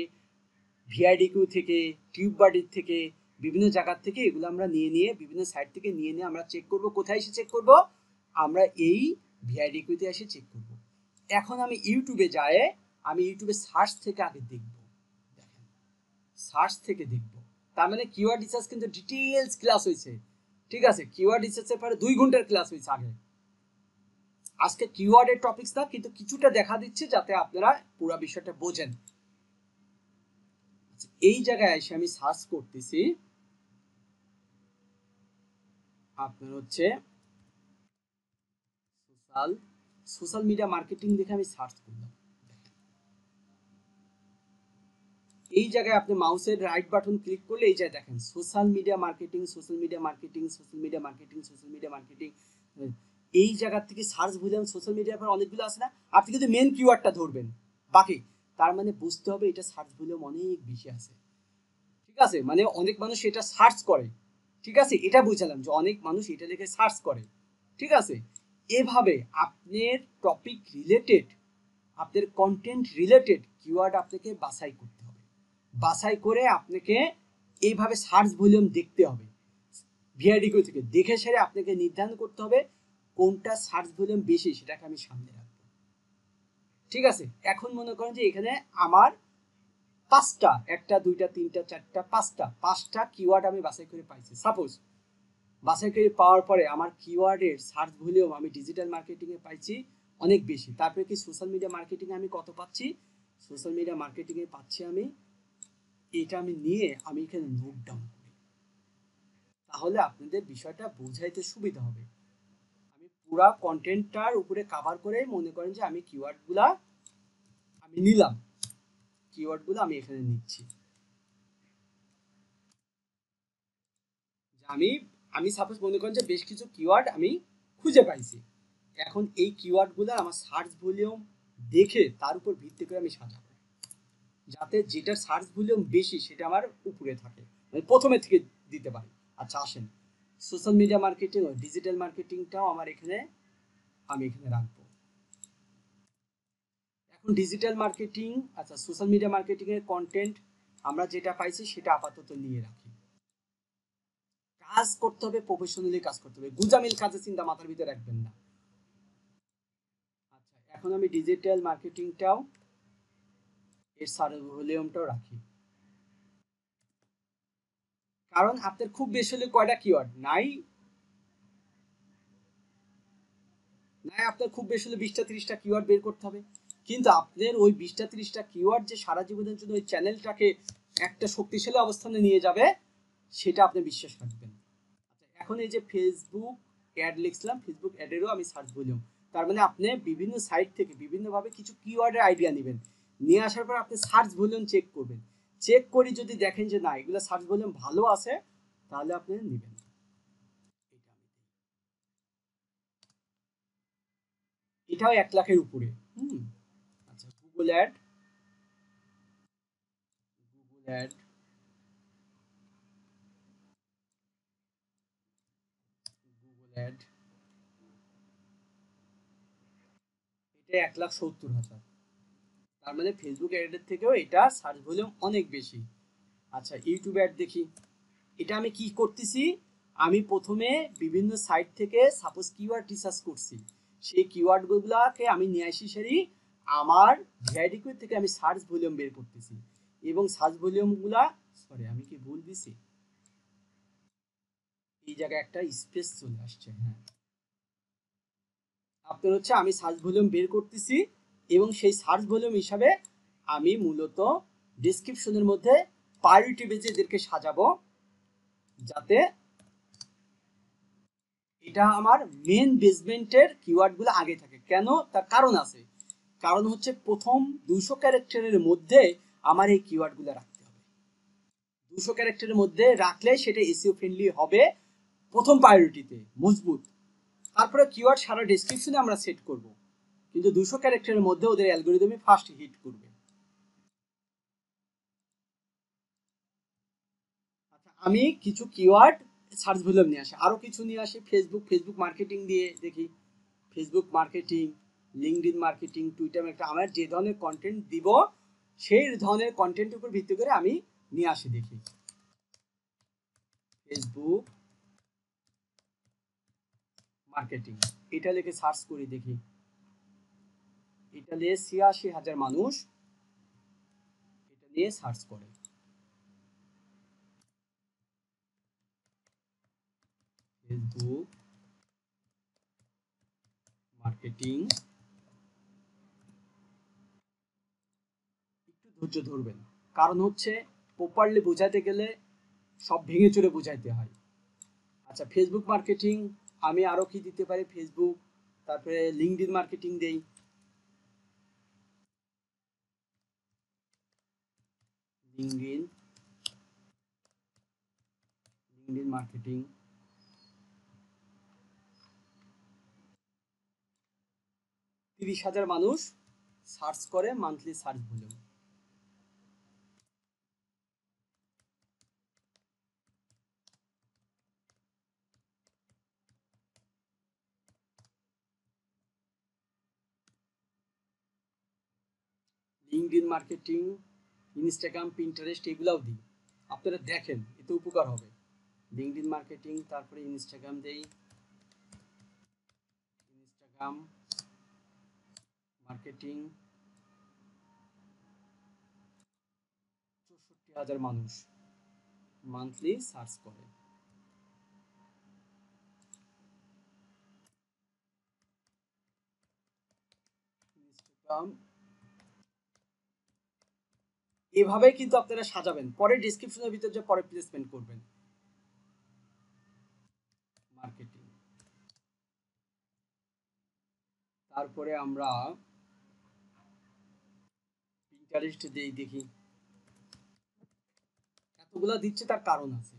ভিআইডিকিউ থেকে টিউববাডির থেকে বিভিন্ন জায়গার থেকে এগুলো আমরা নিয়ে নিয়ে বিভিন্ন সাইট থেকে নিয়ে নিয়ে আমরা চেক করব কোথায় এসে চেক করব আমরা এই ভিআইডি কুইতে এসে চেক করব এখন আমি ইউটিউবে যাই আমি ইউটিউবে সার্চ থেকে আগে দেখব দেখেন সার্চ থেকে দেখব তার মানে কিওয়ার্ড রিসার্চ কিন্তু ডিটেইলস ক্লাস হয়েছে ঠিক আছে কিওয়ার্ড রিসার্চের পরে দুই ঘন্টার ক্লাস হয়েছে আগে আজকে কিওয়ার্ডের টপিকস না কিন্তু কিছুটা দেখা দিচ্ছে যাতে আপনারা পুরো বিষয়টা বোঝেন আচ্ছা, এই জায়গায় এসে আমি সার্চ করতেছি আপনার হচ্ছে সোশ্যাল সোশ্যাল মিডিয়া মার্কেটিং দেখে আমি সার্চ করলাম এই জায়গায় আপনি মাউসের রাইট বাটন ক্লিক করলে এই জায়গায় দেখেন social media marketing social media marketing social media marketing social media marketing এই জায়গা থেকে সার্চ বুঝলাম সোশ্যাল মিডিয়া পর অনেকগুলো আছে না আপনি কিন্তু মেন কিওয়ার্ডটা ধরবেন বাকি তার মানে বুঝতে হবে এটা সার্চ ভলিউম অনেক বেশি আছে ঠিক আছে মানে অনেক মানুষ এটা সার্চ করে ঠিক আছে এটা বুঝালাম যে অনেক মানুষ এটা দেখে সার্চ করে ঠিক আছে এভাবে আপনার টপিক রিলেটেড আপনার কন্টেন্ট রিলেটেড কিওয়ার্ড আপনাকে বাছাই করতে হবে বাছাই করে আপনাকে এইভাবে সার্চ ভলিউম দেখতে হবে ভিআইডিগুলো থেকে দেখে সেরে আপনাকে নির্ধারণ করতে হবে কোনটা সার্চ ভলিউম বেশি সেটাকে আমি সামনে রাখবো ঠিক আছে এখন মনে করেন যে এখানে আমার পাঁচটা একটা দুইটা তিনটা চারটা পাঁচটা পাঁচটা কিওয়ার্ড আমি বাছাই করে পাইছি সাপোজ বাসাইকারী পাওয়ার পরে আমার কিওয়ার্ডের সার্চ ভলিউম আমি ডিজিটাল মার্কেটিংয়ে পাইছি অনেক বেশি তারপরে কি সোশ্যাল মিডিয়া মার্কেটিংয়ে আমি কত পাচ্ছি সোশ্যাল মিডিয়া মার্কেটিংয়ে পাচ্ছি আমি এটা আমি নিয়ে আমি এখানে নোট ডাউন করি তাহলে আপনাদের বিষয়টা বোঝাইতে সুবিধা হবে আমি পুরা কন্টেন্টটার উপরে কাভার করে মনে করেন যে আমি কিওয়ার্ডগুলা আমি নিলাম কিওয়ার্ডগুলো আমি এখানে নিচ্ছি আমি আমি সাপোজ মনে করেন যে বেশ কিছু কিওয়ার্ড আমি খুঁজে পাইছি এখন এই কিওয়ার্ডগুলো আমার সার্চ ভলিউম দেখে তার উপর ভিত্তি করে আমি সাজাবো যাতে যেটা সার্চ ভলিউম বেশি সেটা আমার উপরে থাকে মানে প্রথমে থেকে দিতে পারি আচ্ছা আসেন সোশ্যাল মিডিয়া মার্কেটিং ও ডিজিটাল মার্কেটিংটাও আমার এখানে আমি এখানে রাখবো এখন ডিজিটাল মার্কেটিং আচ্ছা সোশ্যাল মিডিয়া মার্কেটিংয়ের কন্টেন্ট আমরা যেটা পাইছি সেটা আপাতত নিয়ে রাখবো কাজ করতে হবে প্রফেশনালি কাজ করতে হবে গুজামিল কাজে চিন্তা মাথার ভিতরে রাখবেন না আচ্ছা এখন আমি ডিজিটাল মার্কেটিংটাও এর সার্ভলিউমটাও রাখি কারণ আপনার খুব বেশি হলে কয়টা কিওয়ার্ড নাই নাই আপনার খুব বেশি হলে বিশটা তিরিশটা কিওয়ার্ড বের করতে হবে কিন্তু আপনার ওই বিশটা তিরিশটা কিওয়ার্ড যে সারা জীবনের জন্য ওই চ্যানেলটাকে একটা শক্তিশালী অবস্থানে নিয়ে যাবে সেটা আপনি বিশ্বাস রাখবেন এখন এই যে ফেসবুক অ্যাড লিখছিলাম ফেসবুক অ্যাডেরও আমি সার্চ ভলিউম তার মানে আপনি বিভিন্ন সাইট থেকে বিভিন্নভাবে কিছু কিওয়ার্ডের আইডিয়া নেবেন নিয়ে আসার পর আপনি সার্চ ভলিউম চেক করবেন চেক করি যদি দেখেন যে না এগুলো সার্চ ভলিউম ভালো আছে তাহলে আপনি নেবেন এটাও এক লাখের উপরে হুম আচ্ছা Google ad Google ad ad এটা এক লাখ সত্তর হাজার তার মানে ফেসবুক অ্যাডের থেকেও এটা সার্চ ভলিউম অনেক বেশি আচ্ছা ইউটিউব অ্যাড দেখি এটা আমি কি করতেছি আমি প্রথমে বিভিন্ন সাইট থেকে সাপোজ কিওয়ার্ড রিসার্চ করছি সেই কিওয়ার্ডগুলোকে আমি নিয়ে আসি সারি আমার ভিআইডিকুইড থেকে আমি সার্চ ভলিউম বের করতেছি এবং সার্চ ভলিউমগুলা সরি আমি কি ভুল দিছি এই জায়গায় একটা স্পেস চলে আসছে হ্যাঁ আপনার হচ্ছে আমি সার্চ ভলিউম বের করতেছি এবং সেই সার্চ ভলিউম হিসাবে আমি মূলত ডিসক্রিপশনের মধ্যে প্রায়োরিটি বেজে এদেরকে সাজাবো যাতে এটা আমার মেন বেসমেন্টের কিওয়ার্ডগুলো আগে থাকে কেন তার কারণ আছে কারণ হচ্ছে প্রথম দুশো ক্যারেক্টারের মধ্যে আমার এই কিওয়ার্ডগুলো রাখতে হবে দুশো ক্যারেক্টারের মধ্যে রাখলে সেটা এসিও ফ্রেন্ডলি হবে প্রথম প্রায়োরিটিতে মজবুত তারপরে কিওয়ার্ড সারা ডিসক্রিপশনে আমরা সেট করব কিন্তু দুশো ক্যারেক্টারের মধ্যে ওদের অ্যালগোরিদমই ফার্স্ট হিট করবে আচ্ছা আমি কিছু কিওয়ার্ড সার্চ ভলিউম নিয়ে আসি আরও কিছু নিয়ে আসি ফেসবুক ফেসবুক মার্কেটিং দিয়ে দেখি Facebook marketing LinkedIn marketing Twitter marketing আমরা যে ধরনের কন্টেন্ট দিব সেই ধরনের কন্টেন্টের উপর ভিত্তি করে আমি নিয়ে আসি দেখি ফেসবুক মার্কেটিং এটা লিখে সার্চ করে দেখি এটা নিয়ে ছিয়াশি হাজার মানুষ এটা নিয়ে সার্চ করে ফেসবুক মার্কেটিং একটু ধৈর্য ধরবেন কারণ হচ্ছে প্রপারলি বোঝাতে গেলে সব ভেঙে চুরে বোঝাইতে হয় আচ্ছা ফেসবুক মার্কেটিং আমি আরো কি দিতে পারি ফেসবুক তারপরে লিঙ্কডিন মার্কেটিং দেই লিঙ্কডিন লিঙ্কডিন মার্কেটিং তিরিশ হাজার মানুষ সার্চ করে monthly search volume LinkedIn marketing Instagram Pinterest এগুলাও দিই আপনারা দেখেন এতে উপকার হবে লিঙ্কডিন মার্কেটিং তারপরে ইনস্টাগ্রাম দেই ইনস্টাগ্রাম মার্কেটিং চৌষট্টি হাজার মানুষ মান্থলি সার্চ করে ইনস্টাগ্রাম এভাবেই কিন্তু আপনারা সাজাবেন পরে ডিসক্রিপশনের ভিতরে যে পরে প্লেসমেন্ট করবেন মার্কেটিং তারপরে আমরা ইন্টারেস্ট দেই দেখি এতগুলা দিচ্ছে তার কারণ আছে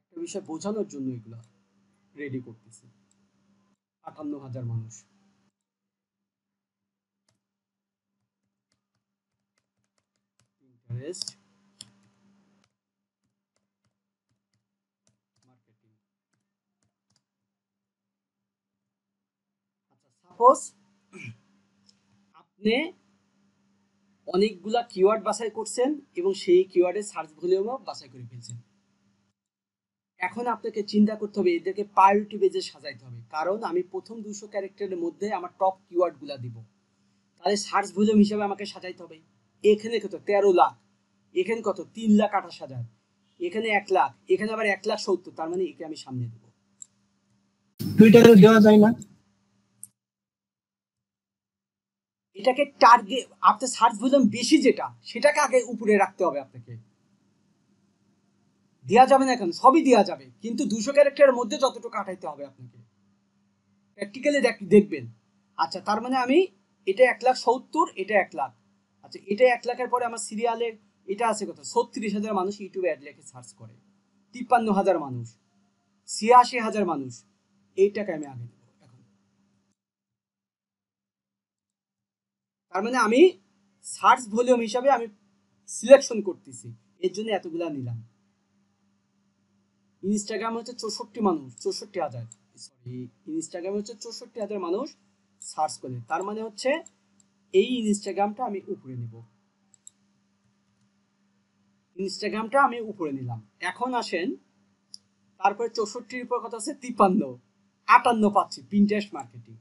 একটা বিষয় বোঝানোর জন্য এগুলা রেডি করতেছে আটান্ন হাজার মানুষ encouraged marketing সাপোজ আপনি অনেকগুলা কিওয়ার্ড বাছাই করছেন এবং সেই সার্চ বাছাই করে ফেলছেন এখন আপনাকে চিন্তা করতে হবে এদেরকে প্রায়োরিটি বেজে সাজাইতে হবে কারণ আমি প্রথম দুশো ক্যারেক্টারের মধ্যে আমার টপ কিওয়ার্ডগুলা দিব তাহলে সার্চ ভলিউম হিসাবে আমাকে সাজাইতে হবে এখানে কত তেরো লাখ এখানে কত তিন লাখ আঠাশ হাজার এখানে এক লাখ এখানে আবার এক লাখ সত্তর তার মানে একে আমি সামনে দেবো টুইটারে দেওয়া যায় না এটাকে টার্গেট আপনার সার্চ ভলিউম বেশি যেটা সেটাকে আগে উপরে রাখতে হবে আপনাকে দেওয়া যাবে না এখন সবই দেওয়া যাবে কিন্তু দুশো ক্যারেক্টারের মধ্যে যতটুকু কাটাইতে হবে আপনাকে প্র্যাকটিক্যালি দেখবেন আচ্ছা তার মানে আমি এটা এক লাখ সত্তর এটা এক লাখ আচ্ছা এটা এক লাখের পরে আমার সিরিয়ালের এটা আছে কথা ছত্রিশ হাজার মানুষ ইউটিউবে অ্যাড লেখে সার্চ করে তিপ্পান্ন হাজার মানুষ ছিয়াশি হাজার মানুষ এই এইটাকে আমি আগে দেবো এখন তার মানে আমি সার্চ ভলিউম হিসাবে আমি সিলেকশন করতেছি এর জন্য এতগুলা নিলাম ইনস্টাগ্রাম হচ্ছে চৌষট্টি মানুষ চৌষট্টি হাজার সরি ইনস্টাগ্রামে হচ্ছে চৌষট্টি হাজার মানুষ সার্চ করে তার মানে হচ্ছে এই ইনস্টাগ্রামটা আমি উপরে নেবো ইনস্টাগ্রামটা আমি উপরে নিলাম এখন আসেন তারপরে চৌষট্টির উপর কথা আছে তিপ্পান্ন আটান্ন পাচ্ছি পিন্টারেস্ট মার্কেটিং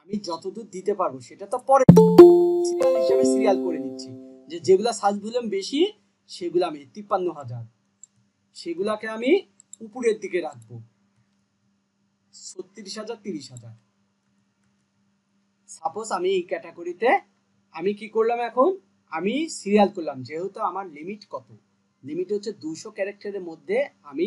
আমি যতদূর দিতে পারবো সেটা তো পরে সিরিয়াল হিসাবে সিরিয়াল করে নিচ্ছি যে যেগুলা সার্চ ভুলাম বেশি সেগুলো আমি তিপ্পান্ন হাজার সেগুলাকে আমি উপরের দিকে রাখবো ছত্রিশ হাজার তিরিশ হাজার সাপোজ আমি এই ক্যাটাগরিতে আমি কি করলাম এখন আমি সিরিয়াল করলাম যেহেতু আমার লিমিট কত লিমিট হচ্ছে দুশো ক্যারেক্টারের মধ্যে আমি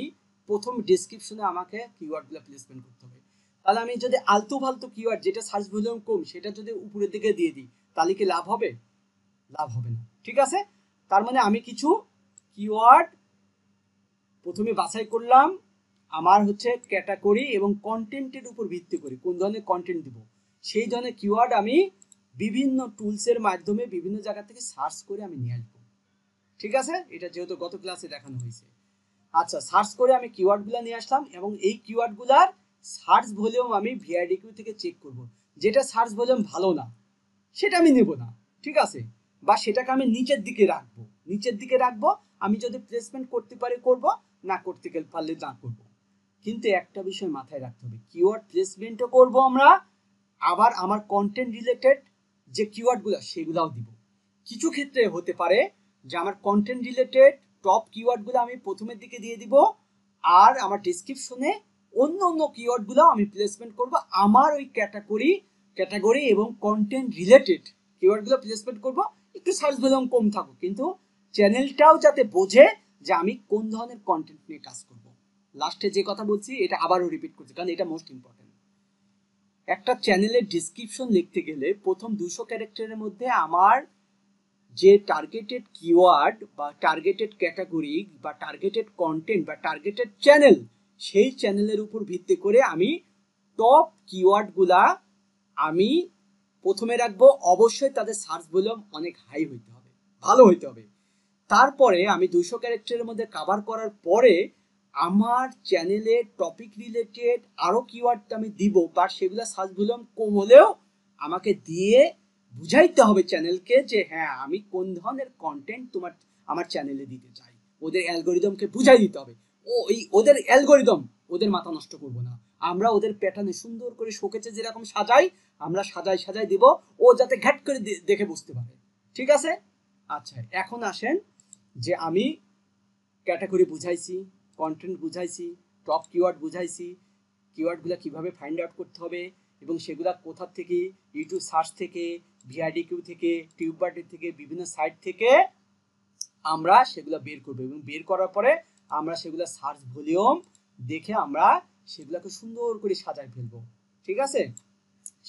প্রথম ডিসক্রিপশনে আমাকে কিওয়ার্ডগুলো প্লেসমেন্ট করতে হবে তাহলে আমি যদি আলতু ফালতু কিওয়ার্ড যেটা সার্চ ভলিউম কম সেটা যদি উপরের দিকে দিয়ে দিই তাহলে কি লাভ হবে লাভ হবে না ঠিক আছে তার মানে আমি কিছু কিওয়ার্ড প্রথমে বাছাই করলাম আমার হচ্ছে ক্যাটাগরি এবং কন্টেন্টের উপর ভিত্তি করে কোন ধরনের কন্টেন্ট দিব সেই ধরনের কিওয়ার্ড আমি বিভিন্ন টুলসের মাধ্যমে বিভিন্ন জায়গা থেকে সার্চ করে আমি নিয়ে আসবো ঠিক আছে এটা যেহেতু গত ক্লাসে দেখানো হয়েছে আচ্ছা সার্চ করে আমি কিওয়ার্ডগুলো নিয়ে আসলাম এবং এই কিওয়ার্ডগুলার সার্চ ভলিউম আমি ভিআইডিকিউ থেকে চেক করব যেটা সার্চ ভলিউম ভালো না সেটা আমি নেব না ঠিক আছে বা সেটাকে আমি নিচের দিকে রাখবো নিচের দিকে রাখবো আমি যদি প্লেসমেন্ট করতে পারি করব না করতে গেলে পারলে না করব কিন্তু একটা বিষয় মাথায় রাখতে হবে কিওয়ার্ড প্লেসমেন্টও করব আমরা আবার আমার কন্টেন্ট রিলেটেড যে কিওয়ার্ডগুলো সেগুলাও দিব কিছু ক্ষেত্রে হতে পারে যে আমার কন্টেন্ট রিলেটেড টপ কিওয়ার্ডগুলো আমি প্রথমের দিকে দিয়ে দিব আর আমার ডিসক্রিপশনে অন্য অন্য কিওয়ার্ডগুলো আমি প্লেসমেন্ট করব আমার ওই ক্যাটাগরি ক্যাটাগরি এবং কন্টেন্ট রিলেটেড কিওয়ার্ডগুলো প্লেসমেন্ট করব একটু সার্চ ভলিউম কম থাকুক কিন্তু চ্যানেলটাও যাতে বোঝে যে আমি কোন ধরনের কন্টেন্ট নিয়ে কাজ করব লাস্টে যে কথা বলছি এটা আবারও রিপিট করছি কারণ এটা মোস্ট ইম্পর্টেন্ট একটা চ্যানেলের ডিসক্রিপশন লিখতে গেলে প্রথম দুশো ক্যারেক্টারের মধ্যে আমার যে টার্গেটেড কিওয়ার্ড বা টার্গেটেড ক্যাটাগরি বা টার্গেটেড কন্টেন্ট বা টার্গেটেড চ্যানেল সেই চ্যানেলের উপর ভিত্তি করে আমি টপ কিওয়ার্ডগুলা আমি প্রথমে রাখবো অবশ্যই তাদের সার্চ ভলিউম অনেক হাই হইতে হবে ভালো হইতে হবে তারপরে আমি দুশো ক্যারেক্টারের মধ্যে কাভার করার পরে আমার চ্যানেলে টপিক রিলেটেড আরও কিওয়ার্ডটা আমি দিব বা সেগুলো সার্চ ভলিউম কম হলেও আমাকে দিয়ে বুঝাইতে হবে চ্যানেলকে যে হ্যাঁ আমি কোন ধরনের কন্টেন্ট তোমার আমার চ্যানেলে দিতে চাই ওদের অ্যালগোরিদমকে বুঝাই দিতে হবে ও এই ওদের অ্যালগোরিদম ওদের মাথা নষ্ট করব না আমরা ওদের প্যাটার্নে সুন্দর করে শোকেছে যেরকম সাজাই আমরা সাজাই সাজাই দিব ও যাতে ঘ্যাট করে দেখে বুঝতে পারে ঠিক আছে আচ্ছা এখন আসেন যে আমি ক্যাটাগরি বুঝাইছি কন্টেন্ট বুঝাইছি টপ কিওয়ার্ড বুঝাইছি কিওয়ার্ডগুলো কীভাবে ফাইন্ড আউট করতে হবে এবং সেগুলা কোথা থেকে ইউটিউব সার্চ থেকে ভিআইডি কিউ থেকে টিউববার্টের থেকে বিভিন্ন সাইট থেকে আমরা সেগুলো বের করবো এবং বের করার পরে আমরা সেগুলো সার্চ ভলিউম দেখে আমরা সেগুলোকে সুন্দর করে সাজায় ফেলবো ঠিক আছে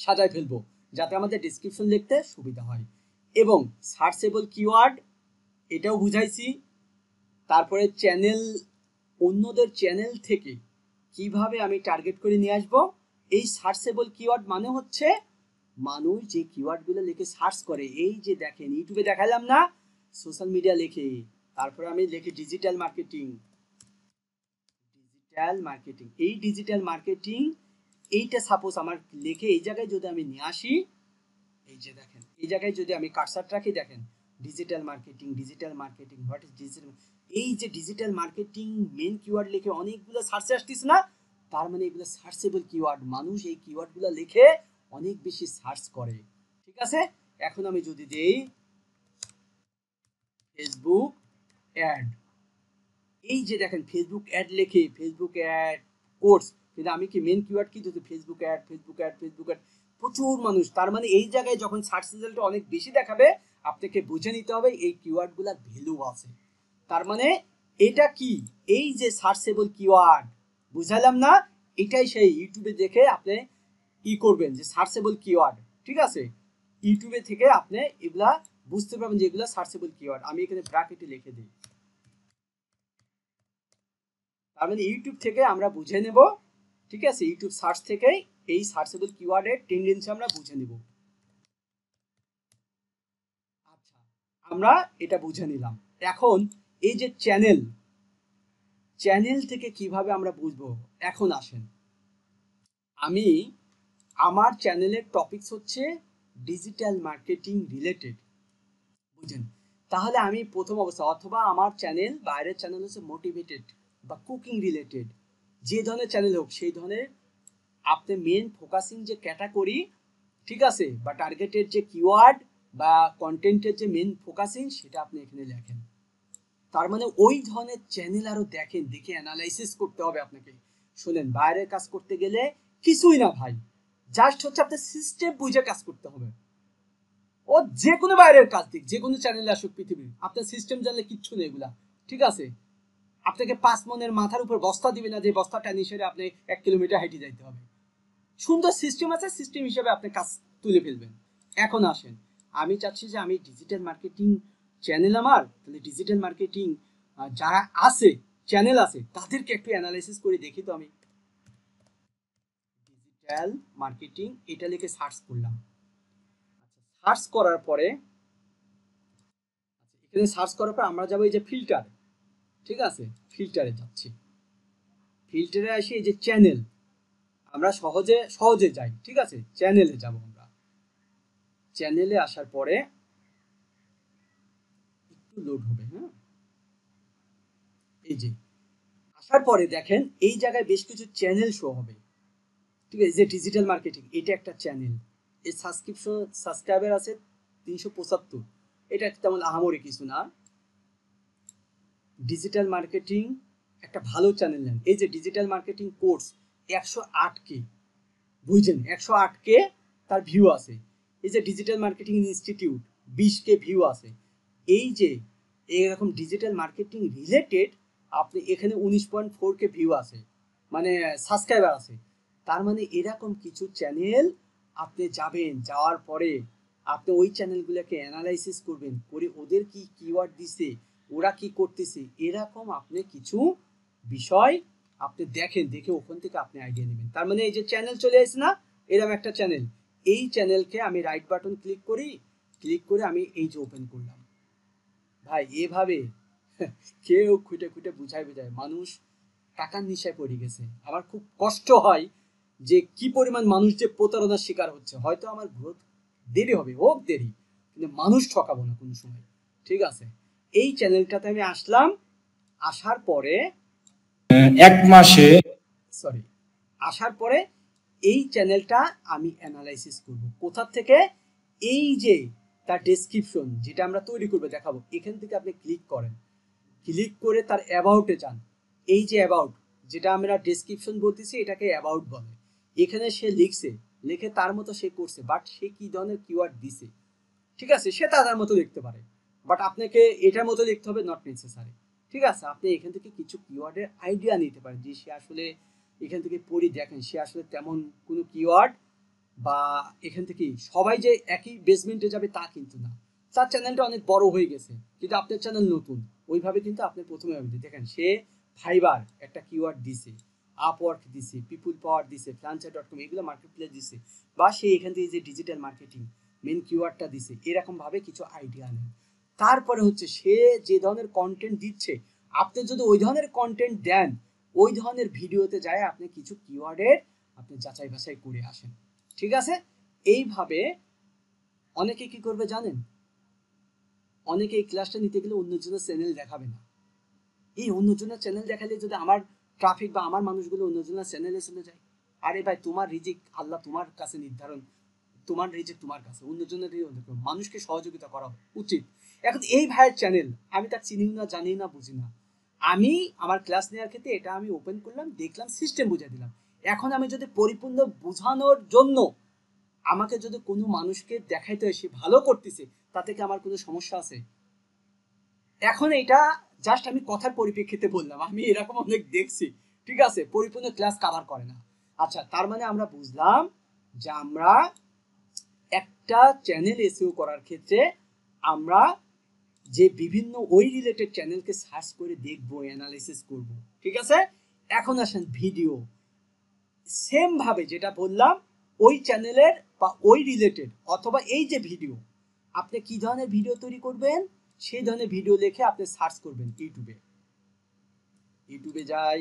সাজায় ফেলবো যাতে আমাদের ডিসক্রিপশন লিখতে সুবিধা হয় এবং সার্চেবল কিওয়ার্ড এটাও বুঝাইছি তারপরে চ্যানেল অন্যদের চ্যানেল থেকে কিভাবে আমি টার্গেট করে নিয়ে আসব এই সার্চেবল কিওয়ার্ড মানে হচ্ছে মানুষ যে কিওয়ার্ডগুলো লিখে সার্চ করে এই যে দেখেন ইউটিউবে দেখালাম না সোশ্যাল মিডিয়া লিখে তারপরে আমি লিখে ডিজিটাল মার্কেটিং ডিজিটাল মার্কেটিং এই ডিজিটাল মার্কেটিং এইটা সাপোজ আমার লিখে এই জায়গায় যদি আমি নিয়ে আসি এই যে দেখেন এই জায়গায় যদি আমি কাটসাট রাখি দেখেন digital marketing digital marketing what is digital এই যে ডিজিটাল মার্কেটিং মেন কিওয়ার্ড লিখে অনেকগুলো সার্চে আসতিস না তার মানে এগুলো সার্চেবল কিওয়ার্ড মানুষ এই কিওয়ার্ডগুলো লিখে অনেক বেশি সার্চ করে ঠিক আছে এখন আমি যদি দেই ফেসবুক অ্যাড এই যে দেখেন ফেসবুক অ্যাড লেখে ফেসবুক অ্যাড কোর্স কিন্তু আমি কি মেন কিওয়ার্ড কি যদি Facebook ad Facebook ad Facebook ad প্রচুর মানুষ তার মানে এই জায়গায় যখন সার্চ রেজাল্ট অনেক বেশি দেখাবে আপনাকে বুঝে নিতে হবে এই কিওয়ার্ডগুলোর ভ্যালু আছে তার মানে এটা কি এই যে সার্চেবল কিওয়ার্ড বুঝালাম না এটাই সেই ইউটিউবে দেখে আপনি ই করবেন যে সার্চেবল কিওয়ার্ড ঠিক আছে ইউটিউবে থেকে আপনি এগুলা বুঝতে পারবেন যে এগুলা সার্চেবল কিওয়ার্ড আমি এখানে ব্র্যাকেটে লিখে দিই তার মানে ইউটিউব থেকে আমরা বুঝে নেব ঠিক আছে ইউটিউব সার্চ থেকে এই সার্চেবল কিওয়ার্ডের টেন্ডেন্সি আমরা বুঝে নেব আচ্ছা আমরা এটা বুঝে নিলাম এখন এই যে চ্যানেল চ্যানেল থেকে কিভাবে আমরা বুঝবো এখন আসেন আমি আমার চ্যানেলের টপিকস হচ্ছে ডিজিটাল মার্কেটিং রিলেটেড বুঝেন তাহলে আমি প্রথম অবস্থা অথবা আমার চ্যানেল বাইরের চ্যানেল হচ্ছে মোটিভেটেড বা কুকিং রিলেটেড যে ধরনের চ্যানেল হোক সেই ধরনের আপনি মেন ফোকাসিং যে ক্যাটাগরি ঠিক আছে বা টার্গেটের যে কিওয়ার্ড বা কন্টেন্টের যে মেন ফোকাসিং সেটা আপনি এখানে লেখেন তার মানে ওই ধরনের চ্যানেল আরো দেখেন দেখে অ্যানালাইসিস করতে হবে আপনাকে শোনেন বাইরের কাজ করতে গেলে কিছুই না ভাই জাস্ট হচ্ছে আপনার সিস্টেম বুঝে কাজ করতে হবে ও যে কোনো বাইরের কাজ দিক যে কোনো চ্যানেলে আসুক পৃথিবীর আপনার সিস্টেম জানলে কিচ্ছু নেই এগুলা ঠিক আছে আপনাকে পাঁচ মনের মাথার উপর বস্তা দিবে না যে বস্তাটা সেরে আপনি এক কিলোমিটার হেঁটে যাইতে হবে সুন্দর সিস্টেম আছে সিস্টেম হিসেবে আপনি কাজ তুলে ফেলবেন এখন আসেন আমি চাচ্ছি যে আমি ডিজিটাল মার্কেটিং চ্যানেল আমার তাহলে ডিজিটাল মার্কেটিং যারা আছে চ্যানেল আছে তাদেরকে একটু অ্যানালাইসিস করে দেখি তো আমি ডিজিটাল মার্কেটিং এটা লিখে সার্চ করলাম সার্চ আচ্ছা, করার পরে আচ্ছা, এখানে সার্চ করার পর আমরা যাবো এই যে ফিল্টার ঠিক আছে ফিল্টারে যাচ্ছি ফিল্টারে আসি এই যে চ্যানেল আমরা সহজে সহজে যাই ঠিক আছে চ্যানেলে যাব আমরা চ্যানেলে আসার পরে লোড হবে হ্যাঁ এই যে আসার পরে দেখেন এই জায়গায় বেশ কিছু চ্যানেল শো হবে ঠিক আছে যে ডিজিটাল মার্কেটিং এটা একটা চ্যানেল সাবস্ক্রিপশন সাবস্ক্রাইবার আছে তিনশো পঁচাত্তর এটা তেমন আহামরি কিছু না ডিজিটাল মার্কেটিং একটা ভালো চ্যানেল নেন এই যে ডিজিটাল মার্কেটিং কোর্স একশো আট কে বুঝছেন একশো আট কে তার ভিউ আছে এই যে ডিজিটাল মার্কেটিং ইনস্টিটিউট বিশ কে ভিউ আছে এই যে এরকম ডিজিটাল মার্কেটিং রিলেটেড আপনি এখানে উনিশ পয়েন্ট ফোর কে ভিউ আছে মানে সাবস্ক্রাইবার আছে তার মানে এরকম কিছু চ্যানেল আপনি যাবেন যাওয়ার পরে আপনি ওই চ্যানেলগুলোকে অ্যানালাইসিস করবেন করে ওদের কি কিওয়ার্ড দিছে ওরা কি করতেছে এরকম আপনি কিছু বিষয় আপনি দেখেন দেখে ওখান থেকে আপনি আইডিয়া নেবেন তার মানে এই যে চ্যানেল চলে আসছে না এরকম একটা চ্যানেল এই চ্যানেলকে আমি রাইট বাটন ক্লিক করি ক্লিক করে আমি এই যে ওপেন করলাম ভাই এভাবে কেউ খুঁটে খুঁটে বুঝায় বুঝায় মানুষ টাকার নিশায় পড়ে গেছে আমার খুব কষ্ট হয় যে কি পরিমাণ মানুষ যে প্রতারণার শিকার হচ্ছে হয়তো আমার গ্রোথ দেরি হবে হোক দেরি কিন্তু মানুষ ঠকাবো না কোনো সময় ঠিক আছে এই চ্যানেলটাতে আমি আসলাম আসার পরে এক মাসে সরি আসার পরে এই চ্যানেলটা আমি অ্যানালাইসিস করব কোথা থেকে এই যে তার ডেসক্রিপশন যেটা আমরা তৈরি করবে দেখাবো এখান থেকে আপনি ক্লিক করেন ক্লিক করে তার অ্যাবাউটে যান এই যে অ্যাবাউট যেটা আমরা ডেসক্রিপশন বলতেছি এটাকে অ্যাবাউট বলে এখানে সে লিখছে লিখে তার মতো সে করছে বাট সে কি ধরনের কিওয়ার্ড দিছে ঠিক আছে সে তার মতো দেখতে পারে বাট আপনাকে এটার মতো দেখতে হবে নট নেসেসারি ঠিক আছে আপনি এখান থেকে কিছু কিওয়ার্ডের আইডিয়া নিতে পারেন যে সে আসলে এখান থেকে পড়ি দেখেন সে আসলে তেমন কোনো কিওয়ার্ড বা এখান থেকেই সবাই যে একই বেসমেন্টে যাবে তা কিন্তু না তার চ্যানেলটা অনেক বড় হয়ে গেছে কিন্তু আপনার চ্যানেল নতুন ওইভাবে কিন্তু আপনি প্রথমে ভাবতে দেখেন সে ফাইবার একটা কিওয়ার্ড দিছে আপওয়ার্ক দিছে পিপুল পাওয়ার দিছে ফ্রান্সার ডট কম এগুলো মার্কেট প্লেস দিছে বা সে এখান থেকে যে ডিজিটাল মার্কেটিং মেন কিওয়ার্ডটা দিছে এরকমভাবে কিছু আইডিয়া নেন তারপরে হচ্ছে সে যে ধরনের কন্টেন্ট দিচ্ছে আপনি যদি ওই ধরনের কন্টেন্ট দেন ওই ধরনের ভিডিওতে যায় আপনি কিছু কিওয়ার্ডের আপনি যাচাই বাছাই করে আসেন ঠিক আছে এইভাবে অনেকে কি করবে জানেন অনেকে এই ক্লাসটা নিতে গেলে অন্যজনের চ্যানেল দেখাবে না এই অন্যজনের চ্যানেল দেখালে যদি আমার ট্রাফিক বা আমার মানুষগুলো অন্যজনের চ্যানেলে চলে যায় আরে ভাই তোমার রিজিক আল্লাহ তোমার কাছে নির্ধারণ তোমার রিজিক তোমার কাছে অন্যজনের মানুষকে সহযোগিতা করা উচিত এখন এই ভাইয়ের চ্যানেল আমি তার চিনি না জানি না বুঝি না আমি আমার ক্লাস নেওয়ার ক্ষেত্রে এটা আমি ওপেন করলাম দেখলাম সিস্টেম বুঝিয়ে দিলাম এখন আমি যদি পরিপূর্ণ বোঝানোর জন্য আমাকে যদি কোনো মানুষকে দেখাইতে হয় সে ভালো করতেছে তাতে কি আমার কোনো সমস্যা আছে এখন এটা জাস্ট আমি কথার পরিপ্রেক্ষিতে বললাম আমি এরকম অনেক দেখছি ঠিক আছে পরিপূর্ণ ক্লাস কাভার করে না আচ্ছা তার মানে আমরা বুঝলাম যে আমরা একটা চ্যানেল এসিও করার ক্ষেত্রে আমরা যে বিভিন্ন ওই রিলেটেড চ্যানেলকে সার্চ করে দেখবো অ্যানালাইসিস করব ঠিক আছে এখন আসেন ভিডিও সেমভাবে যেটা বললাম ওই চ্যানেলের বা ওই রিলেটেড অথবা এই যে ভিডিও আপনি কি ধরনের ভিডিও তৈরি করবেন সেই ধরনের ভিডিও লিখে আপনি সার্চ করবেন ইউটিউবে ইউটিউবে যাই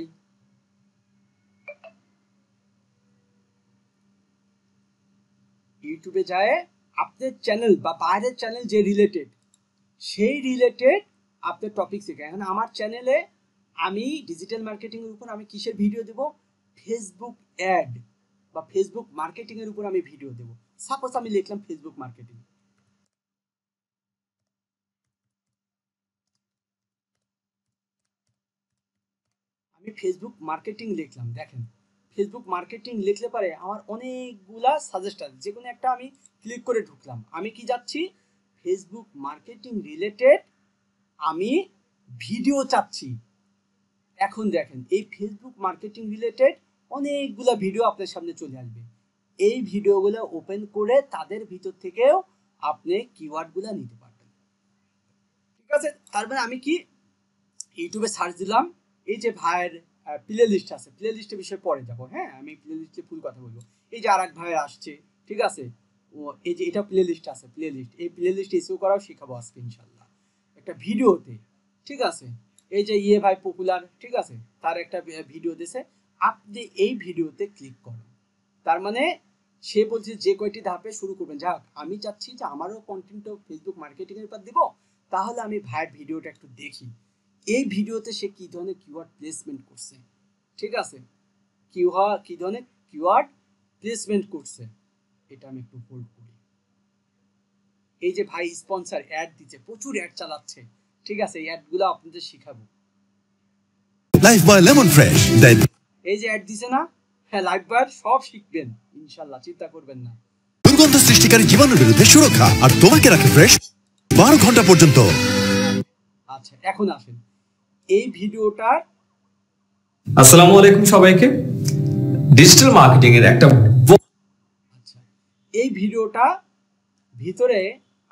ইউটিউবে যায় আপনার চ্যানেল বা বাইরের চ্যানেল যে রিলেটেড সেই রিলেটেড আপনার টপিক শেখা এখন আমার চ্যানেলে আমি ডিজিটাল মার্কেটিংয়ের উপর আমি কিসের ভিডিও দেব ফেসবুক অ্যাড বা ফেসবুক মার্কেটিংয়ের উপর আমি ভিডিও দেব সাপোজ আমি লিখলাম ফেসবুক মার্কেটিং আমি ফেসবুক মার্কেটিং লিখলাম দেখেন ফেসবুক মার্কেটিং লিখলে পারে আমার অনেকগুলা সাজেস্টার যে কোনো একটা আমি ক্লিক করে ঢুকলাম আমি কি যাচ্ছি ফেসবুক মার্কেটিং রিলেটেড আমি ভিডিও চাচ্ছি এখন দেখেন এই ফেসবুক মার্কেটিং রিলেটেড অনেকগুলো ভিডিও আপনার সামনে চলে আসবে এই ভিডিওগুলো ওপেন করে তাদের ভিতর থেকেও আপনি কিওয়ার্ডগুলো নিতে পারবেন ঠিক আছে তারপরে মানে আমি কি ইউটিউবে সার্চ দিলাম এই যে ভাইয়ের প্লে লিস্ট আছে প্লে লিস্টের বিষয়ে পরে যাবো হ্যাঁ আমি প্লে লিস্টে ফুল কথা বলবো এই যে আর এক ভাইয়ের আসছে ঠিক আছে ও এই যে এটা প্লে লিস্ট আছে প্লে লিস্ট এই প্লে লিস্ট ইস্যু করাও শেখাবো আজকে ইনশাল্লাহ একটা ভিডিওতে ঠিক আছে এই যে ইয়ে ভাই পপুলার ঠিক আছে তার একটা ভিডিও দিয়েছে আপনি এই ভিডিওতে ক্লিক করুন তার মানে সে বলছে যে কয়টি ধাপে শুরু করবেন যাক আমি চাচ্ছি যে আমারও কন্টেন্ট ফেসবুক মার্কেটিংয়ের উপর দিব তাহলে আমি ভাইয়ের ভিডিওটা একটু দেখি এই ভিডিওতে সে কী ধরনের কিওয়ার্ড প্লেসমেন্ট করছে ঠিক আছে কি কী ধরনের কিওয়ার্ড প্লেসমেন্ট করছে এটা আমি একটু হোল্ড করি এই যে ভাই স্পন্সার অ্যাড দিচ্ছে প্রচুর অ্যাড চালাচ্ছে ঠিক আছে এই অ্যাডগুলো আপনাদের শেখাবো লাইফ বাই লেমন ফ্রেশ এই যে অ্যাড দিছে না হ্যাঁ লাগবার সব শিখবেন ইনশাল্লাহ চিন্তা করবেন না দুর্গন্ধ সৃষ্টিকারী জীবাণুর বিরুদ্ধে সুরক্ষা আর তোমাকে রাখে ফ্রেশ বারো ঘন্টা পর্যন্ত আচ্ছা এখন আসেন এই ভিডিওটার আসসালামু আলাইকুম সবাইকে ডিজিটাল মার্কেটিং এর একটা আচ্ছা এই ভিডিওটা ভিতরে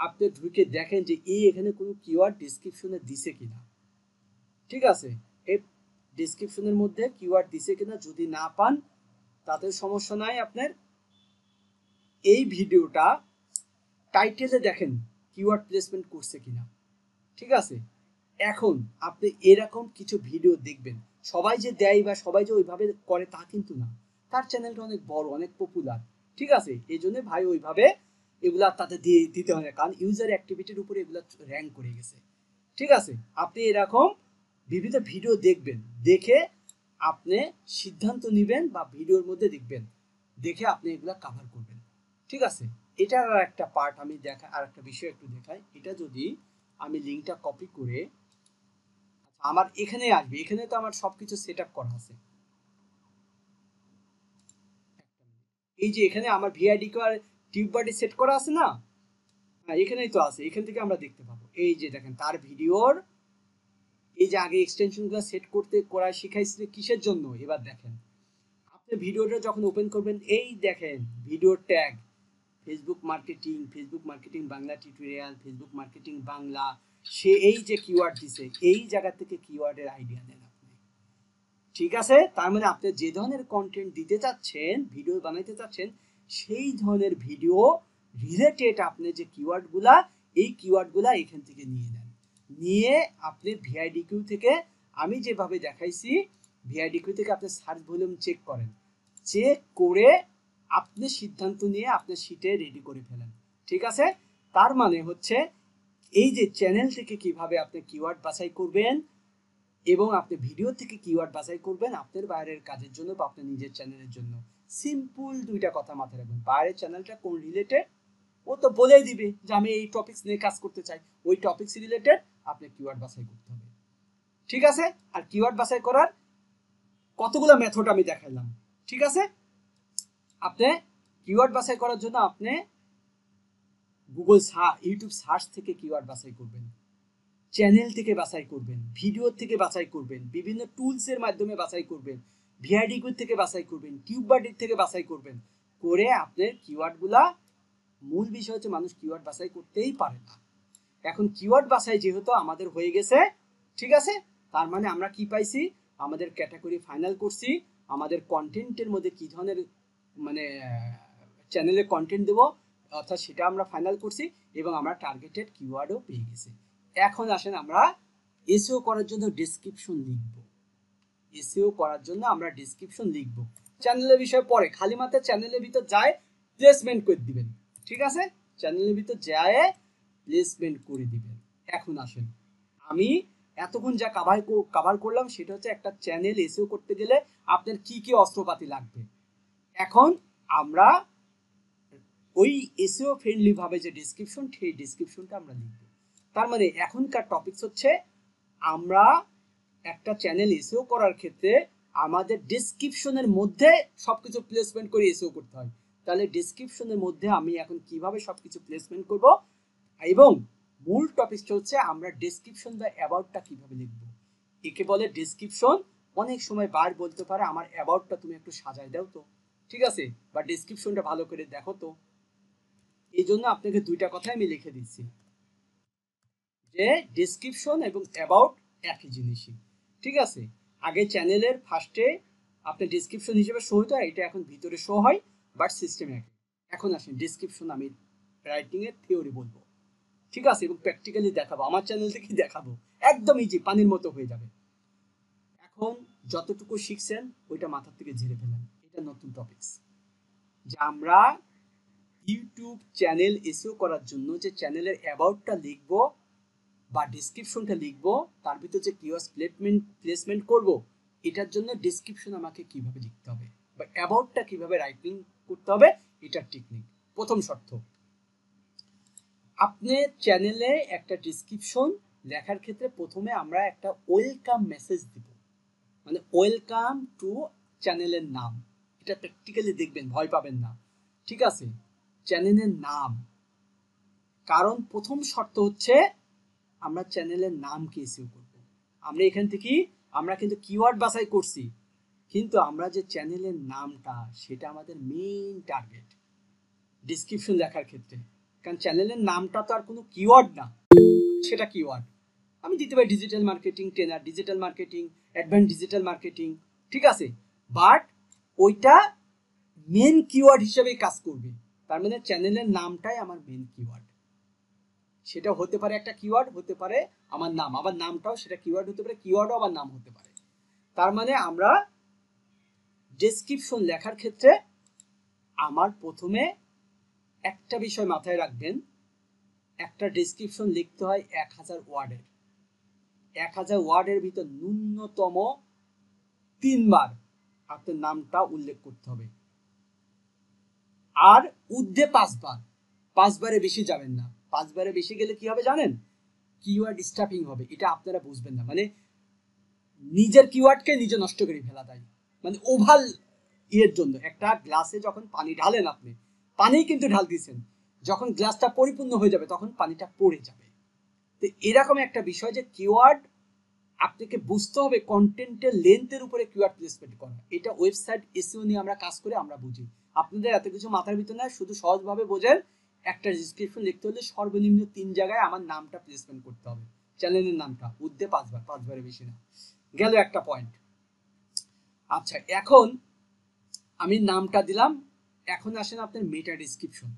আপনি ঢুকে দেখেন যে এই এখানে কোনো কিওয়ার্ড ডিসক্রিপশনে দিছে কিনা ঠিক আছে এই ডিসক্রিপশনের মধ্যে কিওয়ার্ড দিছে কিনা যদি না পান তাতে সমস্যা নাই আপনার এই ভিডিওটা টাইটেলে দেখেন কিওয়ার্ড প্লেসমেন্ট করছে কিনা ঠিক আছে এখন আপনি এরকম কিছু ভিডিও দেখবেন সবাই যে দেয় বা সবাই যে ওইভাবে করে তা কিন্তু না তার চ্যানেলটা অনেক বড় অনেক পপুলার ঠিক আছে এই জন্য ভাই ওইভাবে এগুলা তাতে দিয়ে দিতে হয় না কারণ ইউজার অ্যাক্টিভিটির উপরে এগুলো র্যাঙ্ক করে গেছে ঠিক আছে আপনি এরকম বিভিন্ন ভিডিও দেখবেন দেখে আপনি সিদ্ধান্ত নেবেন বা ভিডিওর মধ্যে দেখবেন দেখে আপনি এগুলো কাভার করবেন ঠিক আছে এটার আর একটা পার্ট আমি দেখা আর একটা বিষয় একটু দেখাই এটা যদি আমি লিঙ্কটা কপি করে আচ্ছা, আমার এখানে আসবে এখানে তো আমার সবকিছু সেট আপ করা আছে এই যে এখানে আমার ভিআইডি কার টিউব বাটি সেট করা আছে না হ্যাঁ এখানেই তো আছে এখান থেকে আমরা দেখতে পাবো এই যে দেখেন তার ভিডিওর এই যে আগে এক্সটেনশনগুলো সেট করতে করা শিখাইছিল কিসের জন্য এবার দেখেন আপনি ভিডিওটা যখন ওপেন করবেন এই দেখেন video tag Facebook marketing Facebook marketing Bangla tutorial Facebook marketing Bangla সে এই যে কিওয়ার্ড দিছে এই জায়গা থেকে কিওয়ার্ডের আইডিয়া নেন আপনি ঠিক আছে তার মানে আপনি যে ধরনের কন্টেন্ট দিতে চাচ্ছেন ভিডিও বানাইতে চাচ্ছেন সেই ধরনের ভিডিও রিলেটেড আপনি যে কিওয়ার্ডগুলা এই কিওয়ার্ডগুলা এখান থেকে নিয়ে নেন নিয়ে আপনি ভিআইডি কিউ থেকে আমি যেভাবে দেখাইছি ভিআইডি কিউ থেকে আপনি সার্চ ভলিউম চেক করেন চেক করে আপনি সিদ্ধান্ত নিয়ে আপনার শিটে রেডি করে ফেলেন ঠিক আছে তার মানে হচ্ছে এই যে চ্যানেল থেকে কিভাবে আপনি কিওয়ার্ড বাছাই করবেন এবং আপনি ভিডিও থেকে কিওয়ার্ড বাছাই করবেন আপনার বাইরের কাজের জন্য বা আপনার নিজের চ্যানেলের জন্য সিম্পল দুইটা কথা মাথায় রাখবেন বাইরের চ্যানেলটা কোন রিলেটেড ও তো বলেই দিবে যে আমি এই টপিক্স নিয়ে কাজ করতে চাই ওই টপিক্স রিলেটেড আপনি কিওয়ার্ড বাছাই করতে হবে ঠিক আছে আর কিওয়ার্ড বাছাই করার কতগুলো মেথড আমি দেখালাম ঠিক আছে আপনি কিওয়ার্ড বাছাই করার জন্য আপনি গুগল ইউটিউব সার্চ থেকে কিওয়ার্ড বাছাই করবেন চ্যানেল থেকে বাছাই করবেন ভিডিও থেকে বাছাই করবেন বিভিন্ন টুলসের মাধ্যমে বাছাই করবেন ভিআইডিগুড থেকে বাছাই করবেন টিউববাডির থেকে বাছাই করবেন করে আপনার কিওয়ার্ডগুলা মূল বিষয় হচ্ছে মানুষ কিওয়ার্ড বাছাই করতেই পারে না এখন কিওয়ার্ড বাসায় যেহেতু আমাদের হয়ে গেছে ঠিক আছে তার মানে আমরা কি পাইছি আমাদের ক্যাটাগরি ফাইনাল করছি আমাদের কন্টেন্টের মধ্যে কি ধরনের মানে চ্যানেলে কন্টেন্ট দেবো অর্থাৎ সেটা আমরা ফাইনাল করছি এবং আমরা টার্গেটেড কিওয়ার্ডও পেয়ে গেছি এখন আসেন আমরা এসিও করার জন্য ডিসক্রিপশন লিখব এসিও করার জন্য আমরা ডিসক্রিপশন লিখব চ্যানেলের বিষয়ে পরে খালি মাত্রা চ্যানেলের ভিতর যায় প্লেসমেন্ট করে দিবেন ঠিক আছে চ্যানেলের ভিতর যায় প্লেসমেন্ট করে দিবেন এখন আসেন আমি এতক্ষণ যা কাভার কাভার করলাম সেটা হচ্ছে একটা চ্যানেল এসেও করতে গেলে আপনার কি কি অস্ত্রপাতি লাগবে এখন আমরা ওই এসেও ফ্রেন্ডলিভাবে যে ডিসক্রিপশন সেই ডিসক্রিপশনটা আমরা লিখব তার মানে এখনকার টপিকস হচ্ছে আমরা একটা চ্যানেল এসেও করার ক্ষেত্রে আমাদের ডিসক্রিপশনের মধ্যে সব কিছু প্লেসমেন্ট করে এসেও করতে হয় তাহলে ডিসক্রিপশনের মধ্যে আমি এখন কিভাবে সব কিছু প্লেসমেন্ট করবো এবং মূল টপিকটা হচ্ছে আমরা ডেসক্রিপশন বা অ্যাবাউটটা কিভাবে লিখব একে বলে ডেসক্রিপশন অনেক সময় বার বলতে পারে আমার অ্যাবাউটটা তুমি একটু সাজায় দাও তো ঠিক আছে বা ডেসক্রিপশনটা ভালো করে দেখো তো এই জন্য আপনাকে দুইটা কথাই আমি লিখে দিচ্ছি যে ডেসক্রিপশন এবং অ্যাবাউট একই জিনিসই ঠিক আছে আগে চ্যানেলের ফার্স্টে আপনি ডেসক্রিপশন হিসেবে শো হতো এটা এখন ভিতরে শো হয় বাট সিস্টেম এক এখন আসেন ডেসক্রিপশন আমি রাইটিংয়ের থিওরি বলবো ঠিক আছে এবং প্র্যাকটিক্যালি দেখাবো আমার চ্যানেল থেকেই দেখাবো একদম ইজি পানির মতো হয়ে যাবে এখন যতটুকু শিখছেন ওইটা মাথার থেকে ঝেড়ে ফেলেন এটা নতুন টপিকস যে আমরা ইউটিউব চ্যানেল এসেও করার জন্য যে চ্যানেলের অ্যাবাউটটা লিখব বা ডিসক্রিপশনটা লিখব তার ভিতরে যে কিওয়ার্স প্লেসমেন্ট প্লেসমেন্ট করবো এটার জন্য ডিসক্রিপশন আমাকে কিভাবে লিখতে হবে বা অ্যাবাউটটা কিভাবে রাইটিং করতে হবে এটার টেকনিক প্রথম শর্ত আপনি চ্যানেলে একটা ডিসক্রিপশন লেখার ক্ষেত্রে প্রথমে আমরা একটা ওয়েলকাম মেসেজ দিব মানে ওয়েলকাম টু চ্যানেলের নাম এটা প্র্যাকটিক্যালি দেখবেন ভয় পাবেন না ঠিক আছে চ্যানেলের নাম কারণ প্রথম শর্ত হচ্ছে আমরা চ্যানেলের নামকে ইস্যু করব আমরা এখান থেকে আমরা কিন্তু কিওয়ার্ড বাছাই করছি কিন্তু আমরা যে চ্যানেলের নামটা সেটা আমাদের মেইন টার্গেট ডিসক্রিপশন লেখার ক্ষেত্রে কারণ চ্যানেলের নামটা তো আর কোনো কিওয়ার্ড না সেটা কিওয়ার্ড আমি দিতে পারি digital marketing trainer digital marketing advance digital marketing ঠিক আছে বাট ওইটা মেন কিওয়ার্ড হিসেবেই কাজ করবে তার মানে চ্যানেলের নামটাই আমার মেন কিওয়ার্ড সেটা হতে পারে একটা কিওয়ার্ড হতে পারে আমার নাম আবার নামটাও সেটা কিওয়ার্ড হতে পারে কিওয়ার্ডও আবার নাম হতে পারে তার মানে আমরা ডেসক্রিপশন লেখার ক্ষেত্রে আমার প্রথমে একটা বিষয় মাথায় রাখবেন একটা ডিসক্রিপশন লিখতে হয় এক হাজার ওয়ার্ডের এক হাজার ওয়ার্ডের ভিতর ন্যূনতম তিনবার আপনার নামটা উল্লেখ করতে হবে আর উদ্ধে পাঁচবার পাঁচবারে বেশি যাবেন না পাঁচবারে বেশি গেলে কি হবে জানেন কিওয়ার্ড স্টাফিং হবে এটা আপনারা বুঝবেন না মানে নিজের কিওয়ার্ডকে নিজে নষ্ট করে ফেলা তাই মানে ওভাল ইয়ের জন্য একটা গ্লাসে যখন পানি ঢালেন আপনি পানি কিন্তু ঢাল দিয়েছেন যখন গ্লাসটা পরিপূর্ণ হয়ে যাবে তখন পানিটা পড়ে যাবে তো এরকম একটা বিষয় যে কিওয়ার্ড আপনাকে বুঝতে হবে কন্টেন্টের লেন্থের উপরে কিওয়ার্ড প্লেসমেন্ট করা এটা ওয়েবসাইট এসিও নিয়ে আমরা কাজ করে আমরা বুঝি আপনাদের এত কিছু মাথার ভিতরে না শুধু সহজভাবে বোঝেন একটা ডিসক্রিপশন লিখতে হলে সর্বনিম্ন তিন জায়গায় আমার নামটা প্লেসমেন্ট করতে হবে চ্যানেলের নামটা উদ্যে পাঁচবার পাঁচবারের বেশি না গেল একটা পয়েন্ট আচ্ছা এখন আমি নামটা দিলাম এখন আসেন আপনার মেটা ডিসক্রিপশন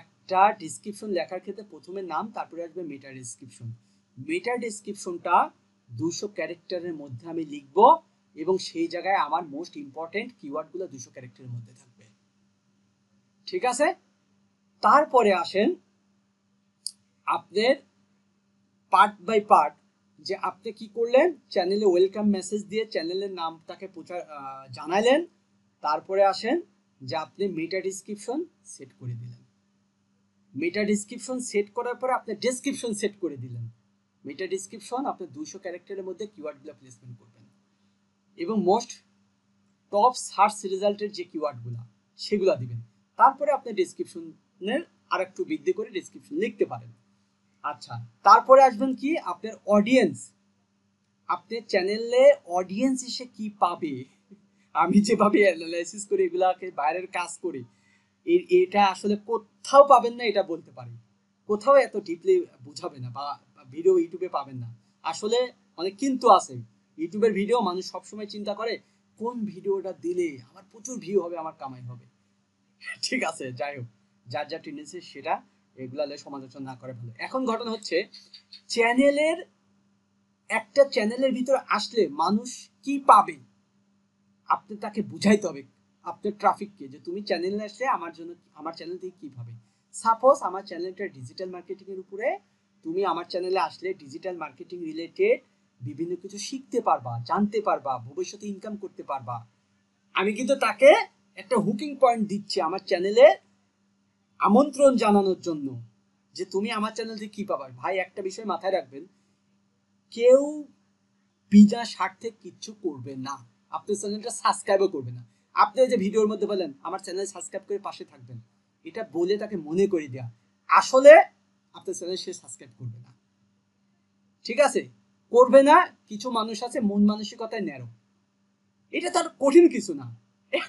একটা ডিসক্রিপশন লেখার ক্ষেত্রে প্রথমে নাম তারপরে আসবে মেটা ডিসক্রিপশন মেটা ডিসক্রিপশনটা দুশো ক্যারেক্টারের মধ্যে আমি লিখব এবং সেই জায়গায় আমার মোস্ট ইম্পর্টেন্ট কিওয়ার্ডগুলো দুশো ক্যারেক্টারের মধ্যে থাকবে ঠিক আছে তারপরে আসেন আপনার পার্ট বাই পার্ট যে আপনি কি করলেন চ্যানেলে ওয়েলকাম মেসেজ দিয়ে চ্যানেলের নামটাকে প্রচার জানালেন তারপরে আসেন যে আপনি মেটা ডিসক্রিপশন সেট করে দিলেন মেটা ডিসক্রিপশন সেট করার পরে আপনি ডেসক্রিপশন সেট করে দিলেন মেটা ডিসক্রিপশন আপনি দুশো ক্যারেক্টারের মধ্যে কিওয়ার্ডগুলো প্লেসমেন্ট করবেন এবং মোস্ট টপ সার্চ রেজাল্টের যে কিওয়ার্ডগুলো সেগুলো দিবেন তারপরে আপনি ডিসক্রিপশনের আর একটু বৃদ্ধি করে ডিসক্রিপশন লিখতে পারেন আচ্ছা তারপরে আসবেন কি আপনার অডিয়েন্স আপনার চ্যানেলে অডিয়েন্স এসে কি পাবে আমি যেভাবে অ্যানালাইসিস করি এগুলাকে বাইরের কাজ করি এটা আসলে কোথাও পাবেন না এটা বলতে পারি কোথাও এত ডিপলি বুঝাবে না বা ভিডিও ইউটিউবে পাবেন না আসলে অনেক কিন্তু আছে ইউটিউবের ভিডিও মানুষ সবসময় চিন্তা করে কোন ভিডিওটা দিলে আমার প্রচুর ভিউ হবে আমার কামাই হবে ঠিক আছে যাই হোক যার যা টেন্ডেন্সি সেটা এগুলা সমালোচনা না করে ভালো এখন ঘটনা হচ্ছে চ্যানেলের একটা চ্যানেলের ভিতরে আসলে মানুষ কি পাবে আপনি তাকে বুঝাইতে হবে আপনার ট্রাফিককে যে তুমি চ্যানেল আসলে আমার জন্য আমার চ্যানেল থেকে কী পাবে সাপোজ আমার চ্যানেলটা ডিজিটাল মার্কেটিংয়ের উপরে তুমি আমার চ্যানেলে আসলে ডিজিটাল মার্কেটিং রিলেটেড বিভিন্ন কিছু শিখতে পারবা জানতে পারবা ভবিষ্যতে ইনকাম করতে পারবা আমি কিন্তু তাকে একটা হুকিং পয়েন্ট দিচ্ছি আমার চ্যানেলে আমন্ত্রণ জানানোর জন্য যে তুমি আমার চ্যানেল থেকে কী পাবা ভাই একটা বিষয় মাথায় রাখবেন কেউ বিনা স্বার্থে কিচ্ছু করবে না আপনি চ্যানেলটা সাবস্ক্রাইবও করবে না আপনি যে ভিডিওর মধ্যে বলেন আমার চ্যানেল সাবস্ক্রাইব করে পাশে থাকবেন এটা বলে তাকে মনে করে দেয়া আসলে আপনার চ্যানেল সে সাবস্ক্রাইব করবে না ঠিক আছে করবে না কিছু মানুষ আছে মন মানসিকতায় ন্যারো এটা তার কঠিন কিছু না এক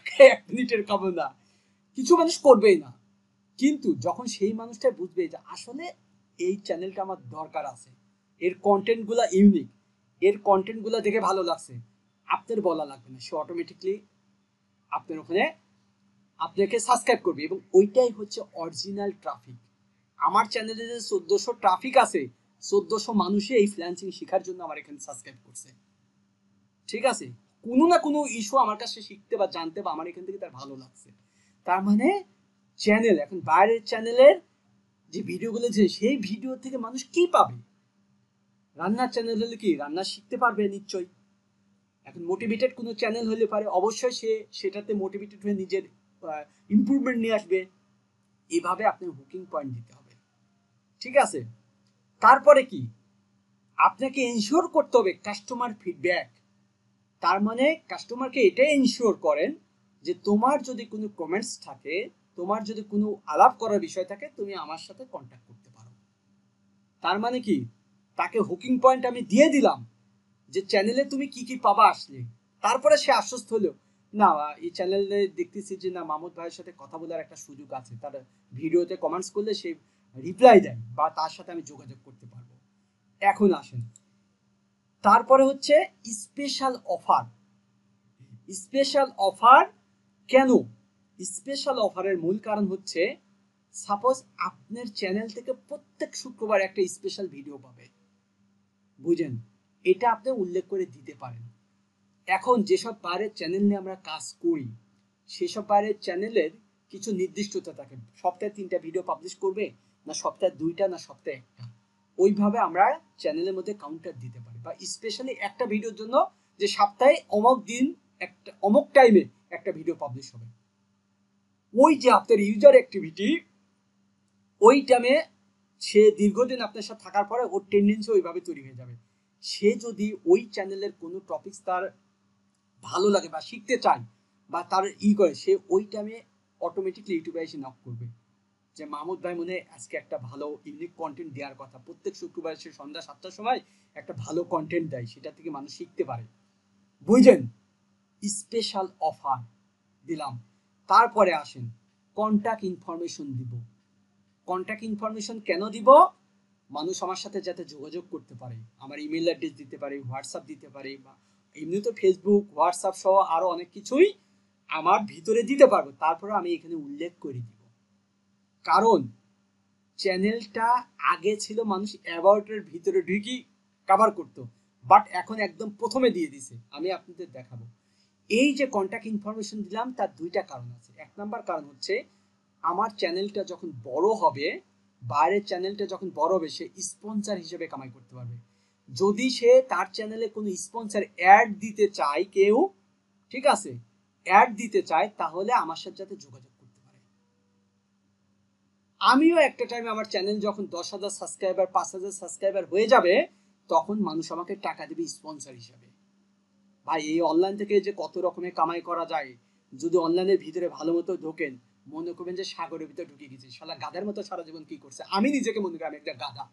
মিনিটের কামন না কিছু মানুষ করবেই না কিন্তু যখন সেই মানুষটাই বুঝবে যে আসলে এই চ্যানেলটা আমার দরকার আছে এর কন্টেন্টগুলো ইউনিক এর কন্টেন্টগুলো দেখে ভালো লাগছে আপনার বলা লাগবে না সে অটোমেটিকলি আপনার ওখানে আপনাকে সাবস্ক্রাইব করবে এবং ওইটাই হচ্ছে অরিজিনাল ট্রাফিক আমার চ্যানেলে যে চোদ্দোশো ট্রাফিক আছে চোদ্দোশো মানুষই এই ফ্রিল্যান্সিং শেখার জন্য আমার এখানে সাবস্ক্রাইব করছে ঠিক আছে কোনো না কোনো ইস্যু আমার কাছে শিখতে বা জানতে বা আমার এখান থেকে তার ভালো লাগছে তার মানে চ্যানেল এখন বাইরের চ্যানেলের যে ভিডিওগুলো যে সেই ভিডিও থেকে মানুষ কি পাবে রান্নার চ্যানেল হলে কি রান্না শিখতে পারবে নিশ্চয়ই এখন মোটিভেটেড কোনো চ্যানেল হলে পারে অবশ্যই সে সেটাতে মোটিভেটেড হয়ে নিজের ইম্প্রুভমেন্ট নিয়ে আসবে এভাবে আপনার হুকিং পয়েন্ট দিতে হবে ঠিক আছে তারপরে কি আপনাকে ইনশিওর করতে হবে কাস্টমার ফিডব্যাক তার মানে কাস্টমারকে এটাই ইনশিওর করেন যে তোমার যদি কোনো কমেন্টস থাকে তোমার যদি কোনো আলাপ করার বিষয় থাকে তুমি আমার সাথে কন্ট্যাক্ট করতে পারো তার মানে কি তাকে হুকিং পয়েন্ট আমি দিয়ে দিলাম যে চ্যানেলে তুমি কি কি পাবা আসলে তারপরে সে আশ্বস্ত হলো না এই চ্যানেলে দেখতেছি যে না মামুদ ভাইয়ের সাথে কথা বলার একটা সুযোগ আছে তার ভিডিওতে কমেন্টস করলে সে রিপ্লাই দেয় বা তার সাথে আমি যোগাযোগ করতে পারবো এখন আসেন তারপরে হচ্ছে স্পেশাল অফার স্পেশাল অফার কেন স্পেশাল অফারের মূল কারণ হচ্ছে সাপোজ আপনার চ্যানেল থেকে প্রত্যেক শুক্রবার একটা স্পেশাল ভিডিও পাবে বুঝেন এটা আপনি উল্লেখ করে দিতে পারেন এখন যেসব বাইরের চ্যানেল নিয়ে আমরা কাজ করি সেসব বাইরের চ্যানেলের কিছু নির্দিষ্টতা থাকে সপ্তাহে তিনটা ভিডিও পাবলিশ করবে না সপ্তাহে দুইটা না সপ্তাহে একটা ওইভাবে আমরা চ্যানেলের মধ্যে কাউন্টার দিতে পারি বা স্পেশালি একটা ভিডিওর জন্য যে সপ্তাহে অমক দিন একটা অমক টাইমে একটা ভিডিও পাবলিশ হবে ওই যে আপনার ইউজার অ্যাক্টিভিটি ওই টাইমে সে দীর্ঘদিন আপনার সাথে থাকার পরে ওর টেন্ডেন্সি ওইভাবে তৈরি হয়ে যাবে সে যদি ওই চ্যানেলের কোনো টপিকস তার ভালো লাগে বা শিখতে চায় বা তার ই করে সে ওই টাইমে অটোমেটিকলি ইউটিউবে এসে নক করবে যে মাহমুদ ভাই মনে আজকে একটা ভালো ইউনিক কন্টেন্ট দেওয়ার কথা প্রত্যেক শুক্রবার সে সন্ধ্যা সাতটার সময় একটা ভালো কন্টেন্ট দেয় সেটা থেকে মানুষ শিখতে পারে বুঝলেন স্পেশাল অফার দিলাম তারপরে আসেন কন্ট্যাক্ট ইনফরমেশন দিব কন্ট্যাক্ট ইনফরমেশন কেন দিব মানুষ আমার সাথে যাতে যোগাযোগ করতে পারে আমার ইমেল অ্যাড্রেস দিতে পারে হোয়াটসঅ্যাপ দিতে পারে বা এমনি তো ফেসবুক হোয়াটসঅ্যাপ সহ আরও অনেক কিছুই আমার ভিতরে দিতে পারবো তারপরে আমি এখানে উল্লেখ করে দিব কারণ চ্যানেলটা আগে ছিল মানুষ অ্যাবাউটের ভিতরে ঢুকি কাভার করতো বাট এখন একদম প্রথমে দিয়ে দিছে আমি আপনাদের দেখাবো এই যে কন্ট্যাক্ট ইনফরমেশন দিলাম তার দুইটা কারণ আছে এক নাম্বার কারণ হচ্ছে আমার চ্যানেলটা যখন বড় হবে বাইরের চ্যানেলটা যখন বড় হবে সে স্পন্সার হিসেবে কামাই করতে পারবে যদি সে তার চ্যানেলে কোনো স্পন্সার অ্যাড দিতে চায় কেউ ঠিক আছে অ্যাড দিতে চায় তাহলে আমার সাথে যাতে যোগাযোগ করতে পারে আমিও একটা টাইমে আমার চ্যানেল যখন দশ হাজার সাবস্ক্রাইবার পাঁচ হাজার সাবস্ক্রাইবার হয়ে যাবে তখন মানুষ আমাকে টাকা দেবে স্পন্সার হিসাবে ভাই এই অনলাইন থেকে যে কত রকমের কামাই করা যায় যদি অনলাইনের ভিতরে ভালো মতো ঢোকেন মনে করবেন যে সাগরের ভিতরে ঢুকে গেছি সালা গাদার মতো সারা জীবন কি করছে আমি নিজেকে মনে করি আমি একটা গাদা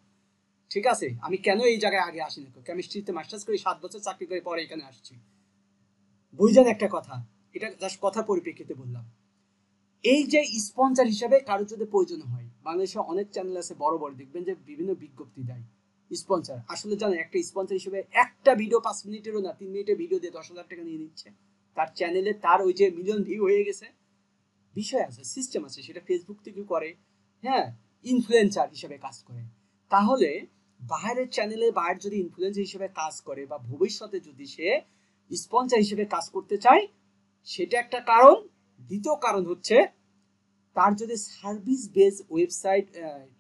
ঠিক আছে আমি কেন এই জায়গায় আগে আসি না কেমিস্ট্রিতে মাস্টার্স করি সাত বছর চাকরি করে পরে এখানে আসছি বুঝলেন একটা কথা এটা জাস্ট কথা পরিপ্রেক্ষিতে বললাম এই যে স্পন্সার হিসাবে কারোর যদি প্রয়োজন হয় বাংলাদেশে অনেক চ্যানেল আছে বড় বড় দেখবেন যে বিভিন্ন বিজ্ঞপ্তি দেয় স্পন্সার আসলে জানেন একটা স্পন্সার হিসেবে একটা ভিডিও পাঁচ মিনিটেরও না তিন মিনিটের ভিডিও দিয়ে দশ হাজার টাকা নিয়ে নিচ্ছে তার চ্যানেলে তার ওই যে মিলিয়ন ভিউ হয়ে গেছে বিষয় আছে সিস্টেম আছে সেটা ফেসবুক থেকে করে হ্যাঁ ইনফ্লুয়েন্সার হিসেবে কাজ করে তাহলে বাইরের চ্যানেলে বাইরে যদি ইনফ্লুয়েন্সার হিসেবে কাজ করে বা ভবিষ্যতে যদি সে স্পন্সার হিসেবে কাজ করতে চায় সেটা একটা কারণ দ্বিতীয় কারণ হচ্ছে তার যদি service base website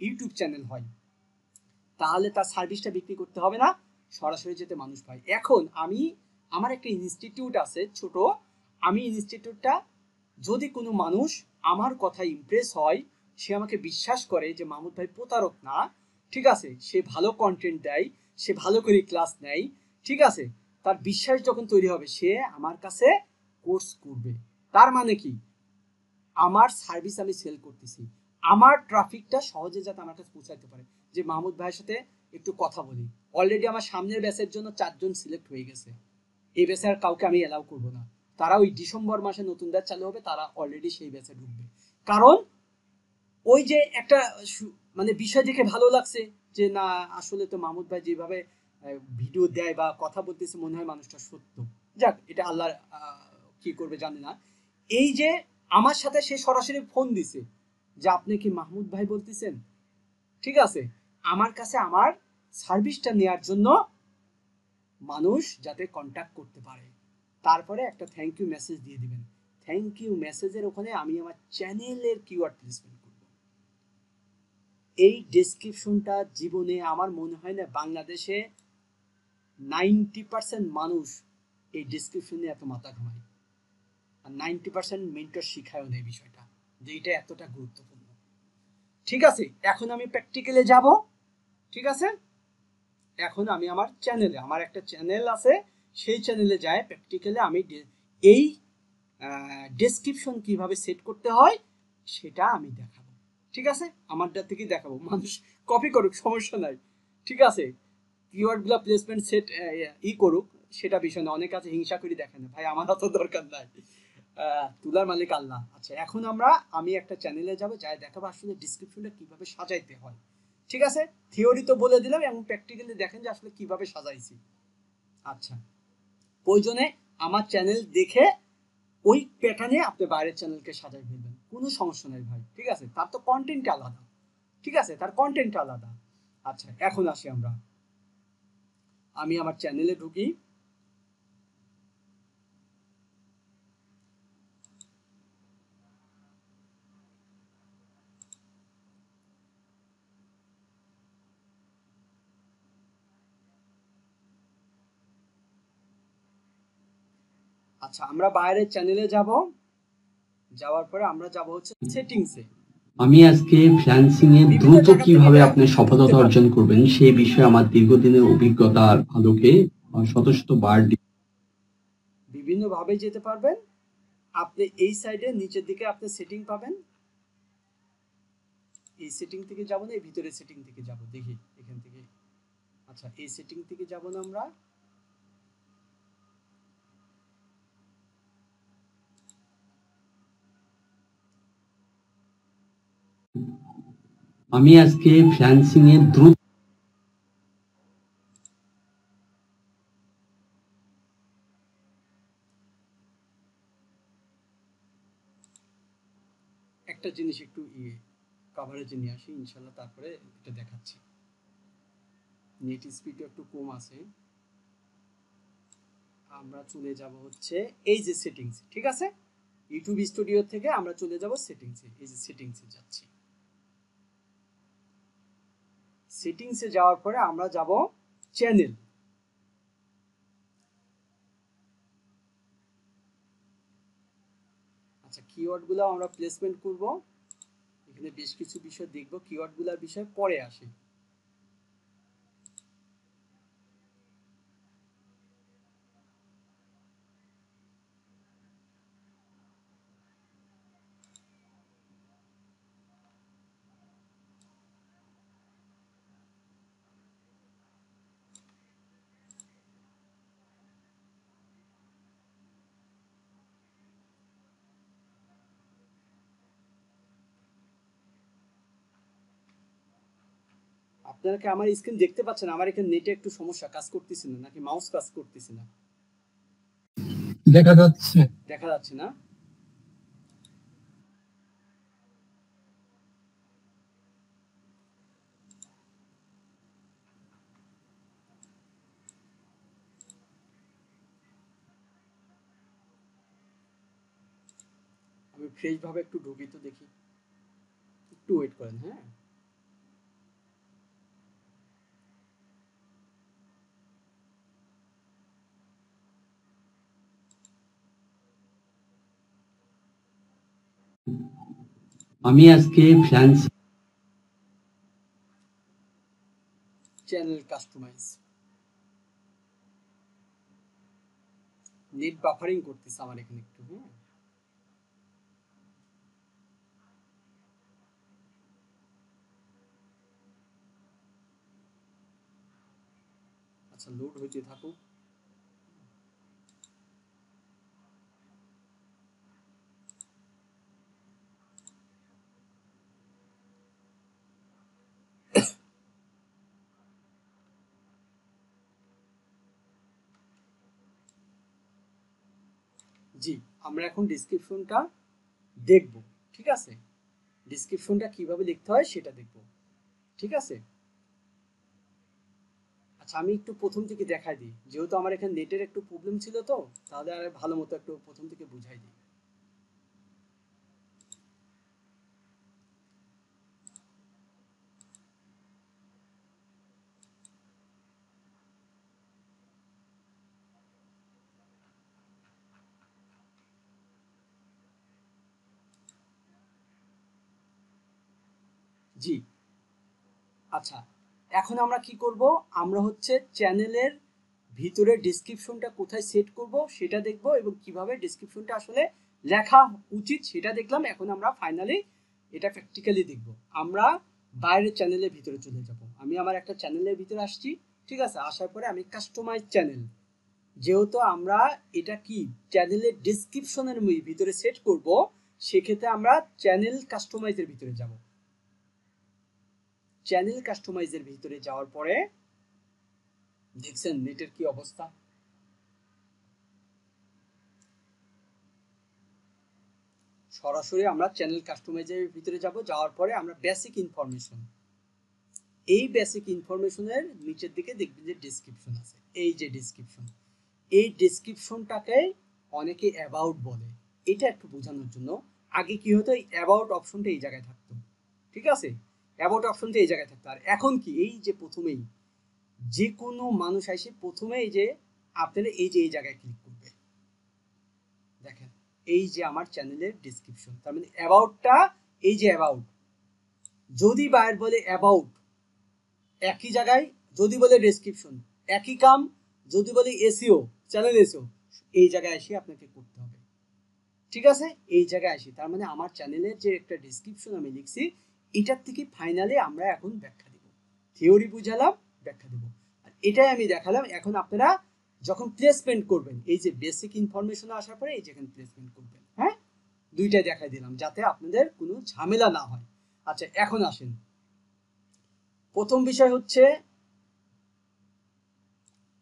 YouTube channel হয় তাহলে তার সার্ভিসটা বিক্রি করতে হবে না সরাসরি যেতে মানুষ পায় এখন আমি আমার একটা ইনস্টিটিউট আছে ছোট আমি ইনস্টিটিউটটা যদি কোনো মানুষ আমার কথা ইমপ্রেস হয় সে আমাকে বিশ্বাস করে যে মাহমুদ ভাই প্রতারক না ঠিক আছে সে ভালো কন্টেন্ট দেয় সে ভালো করে ক্লাস নেয় ঠিক আছে তার বিশ্বাস যখন তৈরি হবে সে আমার কাছে কোর্স করবে তার মানে কি আমার সার্ভিস আমি সেল করতেছি আমার ট্রাফিকটা সহজে যাতে আমার কাছে পৌঁছাতে পারে যে মাহমুদ ভাইয়ের সাথে একটু কথা বলি অলরেডি আমার সামনের ব্যাসের জন্য চারজন সিলেক্ট হয়ে গেছে এই ব্যাসে আর কাউকে আমি অ্যালাউ করবো না তারা ওই ডিসেম্বর মাসে নতুন ব্যাচ চালু হবে তারা অলরেডি সেই ব্যাচে ঢুকবে কারণ ওই যে একটা মানে বিষয় দেখে ভালো লাগছে যে না আসলে তো মাহমুদ ভাই যেভাবে ভিডিও দেয় বা কথা বলতেছে মনে হয় মানুষটা সত্য যাক এটা আল্লাহ কি করবে জানে না এই যে আমার সাথে সে সরাসরি ফোন দিছে যে আপনি কি মাহমুদ ভাই বলতেছেন ঠিক আছে আমার কাছে আমার সার্ভিসটা নেয়ার জন্য মানুষ যাতে কন্ট্যাক্ট করতে পারে তারপরে একটা থ্যাংক ইউ মেসেজ দিয়ে দিবেন থ্যাংক ইউ মেসেজের ওখানে আমি আমার চ্যানেলের কিওয়ার্ড প্লেসমেন্ট করব এই ডেসক্রিপশনটা জীবনে আমার মনে হয় না বাংলাদেশে নাইনটি পার্সেন্ট মানুষ এই ডিসক্রিপশনে এত মাথা ঘুমায় আর নাইনটি পার্সেন্ট মেন্টর শিখায়ও নেই বিষয়টা যে এটা এতটা গুরুত্বপূর্ণ ঠিক আছে এখন আমি প্র্যাকটিক্যালে যাব ঠিক আছে এখন আমি আমার চ্যানেলে আমার একটা চ্যানেল আছে সেই চ্যানেলে যায় প্র্যাকটিক্যালি আমি এই ডেসক্রিপশন কিভাবে সেট করতে হয় সেটা আমি দেখাবো ঠিক আছে আমারটা থেকেই দেখাবো মানুষ কপি করুক সমস্যা নাই ঠিক আছে কিওয়ার্ডগুলো প্লেসমেন্ট সেট ই করুক সেটা বিষয় না অনেক আছে হিংসা করে দেখে না ভাই আমার অত দরকার নাই তুলার মালিক আল্লাহ আচ্ছা এখন আমরা আমি একটা চ্যানেলে যাব যাই দেখাবো আসলে ডিসক্রিপশনটা কিভাবে সাজাইতে হয় ঠিক আছে থিওরি তো বলে দিলাম এবং প্র্যাকটিক্যালি দেখেন যে আসলে কিভাবে সাজাইছি আচ্ছা প্রয়োজনে আমার চ্যানেল দেখে ওই প্যাটার্নে আপনি বাইরের চ্যানেলকে সাজাই ফেলবেন কোনো সমস্যা নেই ভাই ঠিক আছে তার তো কন্টেন্ট আলাদা ঠিক আছে তার কন্টেন্ট আলাদা আচ্ছা এখন আসি আমরা আমি আমার চ্যানেলে ঢুকি আচ্ছা আমরা বাইরের চ্যানেলে যাব যাওয়ার পরে আমরা যাব হচ্ছে সেটিংসে আমি আজকে ফ্রিল্যান্সিং এ দ্রুত কিভাবে আপনি সফলতা অর্জন করবেন সেই বিষয়ে আমার দীর্ঘদিনের অভিজ্ঞতার আলোকে শত শত বার বিভিন্ন ভাবে যেতে পারবেন আপনি এই সাইডে নিচের দিকে আপনি সেটিং পাবেন এই সেটিং থেকে যাব না এই ভিতরে সেটিং থেকে যাব দেখি এখান থেকে আচ্ছা এই সেটিং থেকে যাব না আমরা আমি আজকে ফ্ল্যান্সিং এর দ্রুত একটা জিনিস একটু কভারেজ ইয়ে, নিয়ে আসি ইনশাল্লাহ তারপরে এটা দেখাচ্ছি নেট স্পিড একটু কম আছে আমরা চলে যাব হচ্ছে এই যে সেটিংস ঠিক আছে ইউটিউব স্টুডিও থেকে আমরা চলে যাব সেটিংসে এই যে সেটিংসে যাচ্ছি সেটিংসে যাওয়ার পরে আমরা যাব চ্যানেল আচ্ছা গুলো আমরা প্লেসমেন্ট করব এখানে বেশ কিছু বিষয় দেখব কিওয়ার্ডগুলোর বিষয় পরে আসে আপনারা কি আমার স্ক্রিন দেখতে পাচ্ছেন আমার এখানে নেটে একটু সমস্যা কাজ করতেছে না নাকি মাউস কাজ করতেছে না দেখা যাচ্ছে দেখা যাচ্ছে না আমি ফ্রেশ ভাবে একটু ঢুকি তো দেখি একটু ওয়েট করেন হ্যাঁ আমি আজকে freelance channel customize net buffering করতেছে আমার এখানে একটু হ্যাঁ আচ্ছা লোড হইতে থাকুক আমরা এখন ডিসক্রিপশনটা দেখব ঠিক আছে ডিসক্রিপশনটা কিভাবে লিখতে হয় সেটা দেখব ঠিক আছে আচ্ছা আমি একটু প্রথম থেকে দেখাই দিই যেহেতু আমার এখানে নেটের একটু প্রবলেম ছিল তো তাহলে আর ভালো মতো একটু প্রথম থেকে বুঝাই দিই আচ্ছা এখন আমরা কি করব আমরা হচ্ছে চ্যানেলের ভিতরে ডিসক্রিপশনটা কোথায় সেট করব সেটা দেখব এবং কিভাবে ডিসক্রিপশনটা আসলে লেখা উচিত সেটা দেখলাম এখন আমরা ফাইনালি এটা প্র্যাকটিক্যালি দেখব আমরা বাইরের চ্যানেলের ভিতরে চলে যাব আমি আমার একটা চ্যানেলের ভিতরে আসছি ঠিক আছে আসার পরে আমি কাস্টমাইজ চ্যানেল যেহেতু আমরা এটা কি চ্যানেলের ডিসক্রিপশনের ভিতরে সেট করব সেক্ষেত্রে আমরা চ্যানেল কাস্টমাইজের ভিতরে যাব চ্যানেল কাস্টমাইজের ভিতরে যাওয়ার পরে দেখছেন নেটের কি অবস্থা সরাসরি আমরা চ্যানেল কাস্টমাইজের ভিতরে যাব যাওয়ার পরে আমরা বেসিক ইনফরমেশন এই বেসিক ইনফরমেশনের নিচের দিকে দেখবেন যে ডিসক্রিপশন আছে এই যে ডিসক্রিপশন এই ডিসক্রিপশনটাকে অনেকে অ্যাবাউট বলে এটা একটু বোঝানোর জন্য আগে কি হতো এই অ্যাবাউট অপশনটা এই জায়গায় থাকতো ঠিক আছে অ্যাবোর্ট অপশনটা এই জায়গায় থাকতো আর এখন কি এই যে প্রথমেই যে কোনো মানুষ আসে প্রথমেই যে আপনারা এই যে এই জায়গায় ক্লিক করবে দেখেন এই যে আমার চ্যানেলের ডিসক্রিপশন তার মানে অ্যাবাউটটা এই যে অ্যাবাউট যদি বায়ের বলে অ্যাবাউট একই জায়গায় যদি বলে ডেসক্রিপশন একই কাম যদি বলে এসিও চ্যানেল এসিও এই জায়গায় এসে আপনাকে করতে হবে ঠিক আছে এই জায়গায় আসি তার মানে আমার চ্যানেলের যে একটা ডিসক্রিপশন আমি লিখছি এটার থেকে ফাইনালে আমরা এখন ব্যাখ্যা দেব থিওরি বুঝালাম ব্যাখ্যা দেব আর এটাই আমি দেখালাম এখন আপনারা যখন প্লেসমেন্ট করবেন এই যে বেসিক ইনফরমেশন আসার পরে এই যেখানে প্লেসমেন্ট করবেন হ্যাঁ দুইটা দেখাই দিলাম যাতে আপনাদের কোনো ঝামেলা না হয় আচ্ছা এখন আসেন প্রথম বিষয় হচ্ছে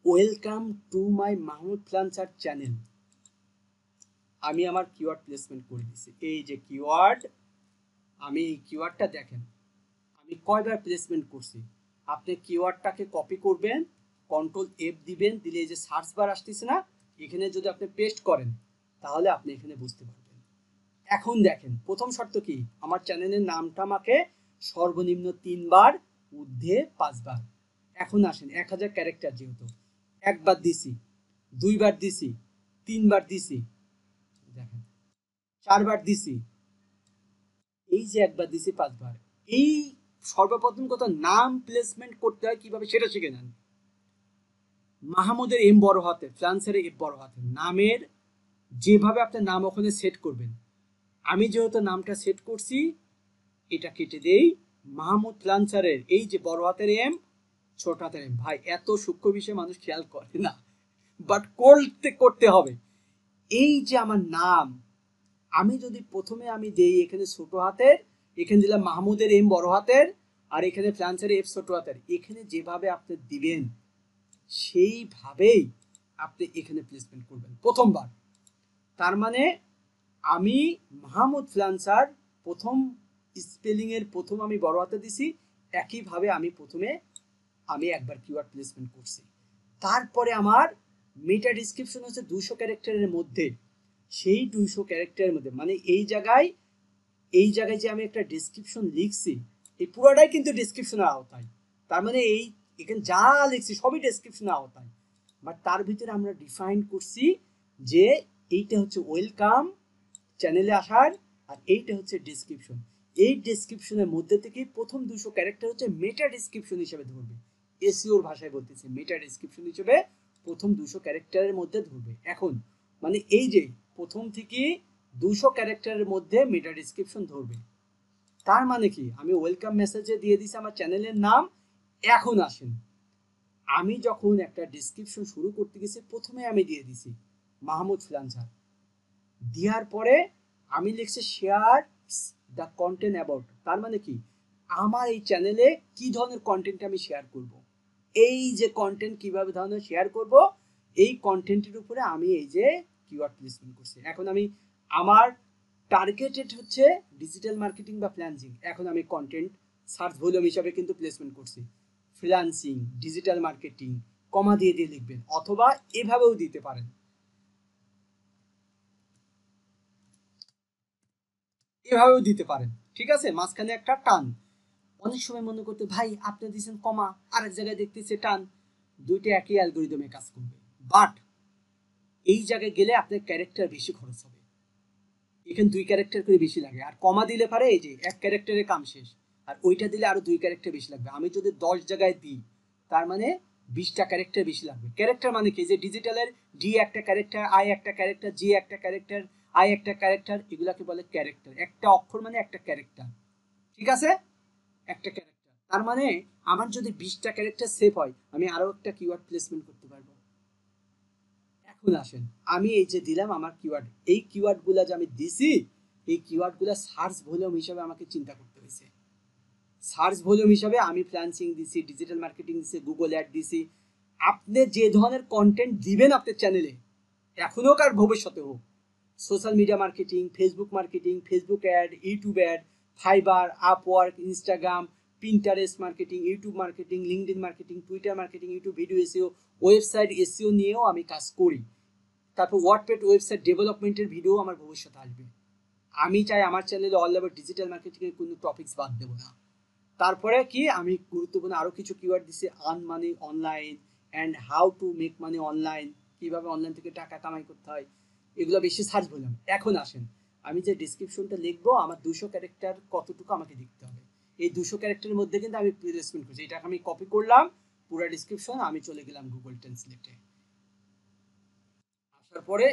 welcome to my Mahmud freelancer channel আমি আমার কিওয়ার্ড প্লেসমেন্ট করে দিছি এই যে কিওয়ার্ড আমি এই কিওয়ার্ডটা দেখেন আমি কয়বার প্লেসমেন্ট করছি আপনি কিওয়ার্ডটাকে কপি করবেন কন্ট্রোল এফ দিবেন দিলে এই যে সার্চ বার আসতেছে না এখানে যদি আপনি পেস্ট করেন তাহলে আপনি এখানে বুঝতে পারবেন এখন দেখেন প্রথম শর্ত কি আমার চ্যানেলের নামটা আমাকে সর্বনিম্ন তিনবার ঊর্ধ্বে পাঁচবার এখন আসেন এক হাজার ক্যারেক্টার যেহেতু একবার দিছি দুইবার দিছি তিনবার দিছি দেখেন চারবার দিছি এই যে একবার দিছি পাঁচবার এই সর্বপ্রথম কথা নাম প্লেসমেন্ট করতে হয় কিভাবে সেটা শিখে নেন মাহমুদের এম বড় হাতে ফ্রান্সের এম বড় হাতে নামের যেভাবে আপনার নাম ওখানে সেট করবেন আমি যেহেতু নামটা সেট করছি এটা কেটে দেই মাহমুদ লাঞ্চারের এই যে বড় হাতের এম ছোট হাতের এম ভাই এত সূক্ষ্ম বিষয়ে মানুষ খেয়াল করে না বাট করতে করতে হবে এই যে আমার নাম আমি যদি প্রথমে আমি দেই এখানে ছোট হাতের এখানে দিলাম মাহমুদের এম বড় হাতের আর এখানে ফ্রান্সের এফ ছোট হাতের এখানে যেভাবে আপনি দিবেন সেইভাবেই আপনি এখানে প্লেসমেন্ট করবেন প্রথমবার তার মানে আমি মাহমুদ ফ্রান্সার প্রথম স্পেলিংয়ের প্রথম আমি বড় হাতে দিছি একইভাবে আমি প্রথমে আমি একবার কিউআর প্লেসমেন্ট করছি তারপরে আমার মেটা ডিসক্রিপশন হচ্ছে দুশো ক্যারেক্টারের মধ্যে সেই দুইশো ক্যারেক্টারের মধ্যে মানে এই জায়গায় এই জায়গায় যে আমি একটা ডিসক্রিপশন লিখছি এই পুরোটাই কিন্তু ডিসক্রিপশনের আওতায় তার মানে এই এখানে যা লিখছি সবই ডিসক্রিপশনের আওতায় বাট তার ভিতরে আমরা ডিফাইন করছি যে এইটা হচ্ছে ওয়েলকাম চ্যানেলে আসার আর এইটা হচ্ছে ডিসক্রিপশন এই ডিসক্রিপশনের মধ্যে থেকেই প্রথম দুশো ক্যারেক্টার হচ্ছে মেটা ডিসক্রিপশন হিসেবে ধরবে এসিওর e ভাষায় বলতেছে মেটা ডিসক্রিপশন হিসেবে প্রথম দুশো ক্যারেক্টারের মধ্যে ধরবে এখন মানে এই যে প্রথম থেকে দুশো ক্যারেক্টারের মধ্যে মিটার ডিসক্রিপশন ধরবে তার মানে কি আমি ওয়েলকাম মেসেজে দিয়ে দিছি আমার চ্যানেলের নাম এখন আসেন আমি যখন একটা ডিসক্রিপশন শুরু করতে গেছি প্রথমে আমি দিয়ে দিছি মাহমুদ ফিলানসার দেওয়ার পরে আমি লিখছি শেয়ার দ্য কন্টেন্ট অ্যাবাউট তার মানে কি আমার এই চ্যানেলে কি ধরনের কন্টেন্ট আমি শেয়ার করব। এই যে কন্টেন্ট কিভাবে ধরনের শেয়ার করব এই কন্টেন্টের উপরে আমি এই যে কিওয়ার্ড প্লেসমেন্ট করছে এখন আমি আমার টার্গেটেড হচ্ছে ডিজিটাল মার্কেটিং বা ফ্ল্যান্সিং এখন আমি কন্টেন্ট সার্চ ভলিউম হিসাবে কিন্তু প্লেসমেন্ট করছি ফ্রিল্যান্সিং ডিজিটাল মার্কেটিং কমা দিয়ে দিয়ে লিখবেন অথবা এভাবেও দিতে পারেন এভাবেও দিতে পারেন ঠিক আছে মাঝখানে একটা টান অনেক সময় মনে করতে ভাই আপনি দিয়েছেন কমা আরেক জায়গায় দেখতেছে টান দুইটা একই অ্যালগোরিদমে কাজ করবে বাট এই জায়গায় গেলে আপনার ক্যারেক্টার বেশি খরচ হবে এখানে দুই ক্যারেক্টার করে বেশি লাগে আর কমা দিলে পারে এই যে এক ক্যারেক্টারের কাম শেষ আর ওইটা দিলে আরও দুই ক্যারেক্টার বেশি লাগবে আমি যদি দশ জায়গায় দিই তার মানে বিশটা ক্যারেক্টার বেশি লাগবে ক্যারেক্টার মানে কি যে ডিজিটালের ডি একটা ক্যারেক্টার আই একটা ক্যারেক্টার জি একটা ক্যারেক্টার আই একটা ক্যারেক্টার এগুলাকে বলে ক্যারেক্টার একটা অক্ষর মানে একটা ক্যারেক্টার ঠিক আছে একটা ক্যারেক্টার তার মানে আমার যদি বিশটা ক্যারেক্টার সেভ হয় আমি আরও একটা কিওয়ার্ড প্লেসমেন্ট করতে পারবো এখন আসেন আমি এই যে দিলাম আমার কিওয়ার্ড এই কিওয়ার্ডগুলো যে আমি দিছি এই কিওয়ার্ডগুলো সার্চ ভলিউম হিসাবে আমাকে চিন্তা করতে হয়েছে সার্চ ভলিউম হিসাবে আমি ফ্রান্সিং দিছি ডিজিটাল মার্কেটিং দিছি গুগল অ্যাড দিছি আপনি যে ধরনের কন্টেন্ট দিবেন আপনার চ্যানেলে এখন হোক আর ভবিষ্যতে হোক social media marketing Facebook marketing Facebook ad YouTube ad Fiverr Upwork Instagram Pinterest marketing YouTube marketing LinkedIn marketing Twitter marketing YouTube video SEO website SEO নিয়েও আমি কাজ করি তারপর ওয়ার্ডপেড ওয়েবসাইট ডেভেলপমেন্টের ভিডিও আমার ভবিষ্যতে আসবে আমি চাই আমার চ্যানেলে অল ওভার ডিজিটাল মার্কেটিংয়ের কোনো টপিকস বাদ দেবো না তারপরে কি আমি গুরুত্বপূর্ণ আরও কিছু কিওয়ার্ড দিছি earn money online and how to make money online কীভাবে অনলাইন থেকে টাকা কামাই করতে হয় এগুলো বেশি সার্চ বললাম এখন আসেন আমি যে ডিসক্রিপশনটা লিখবো আমার দুশো ক্যারেক্টার কতটুকু আমাকে লিখতে হবে এই দুশো ক্যারেক্টারের মধ্যে কিন্তু আমি প্লেসমেন্ট করছি এটাকে আমি কপি করলাম পুরো ডিসক্রিপশন আমি চলে গেলাম গুগল ট্রান্সলেটে আসার পরে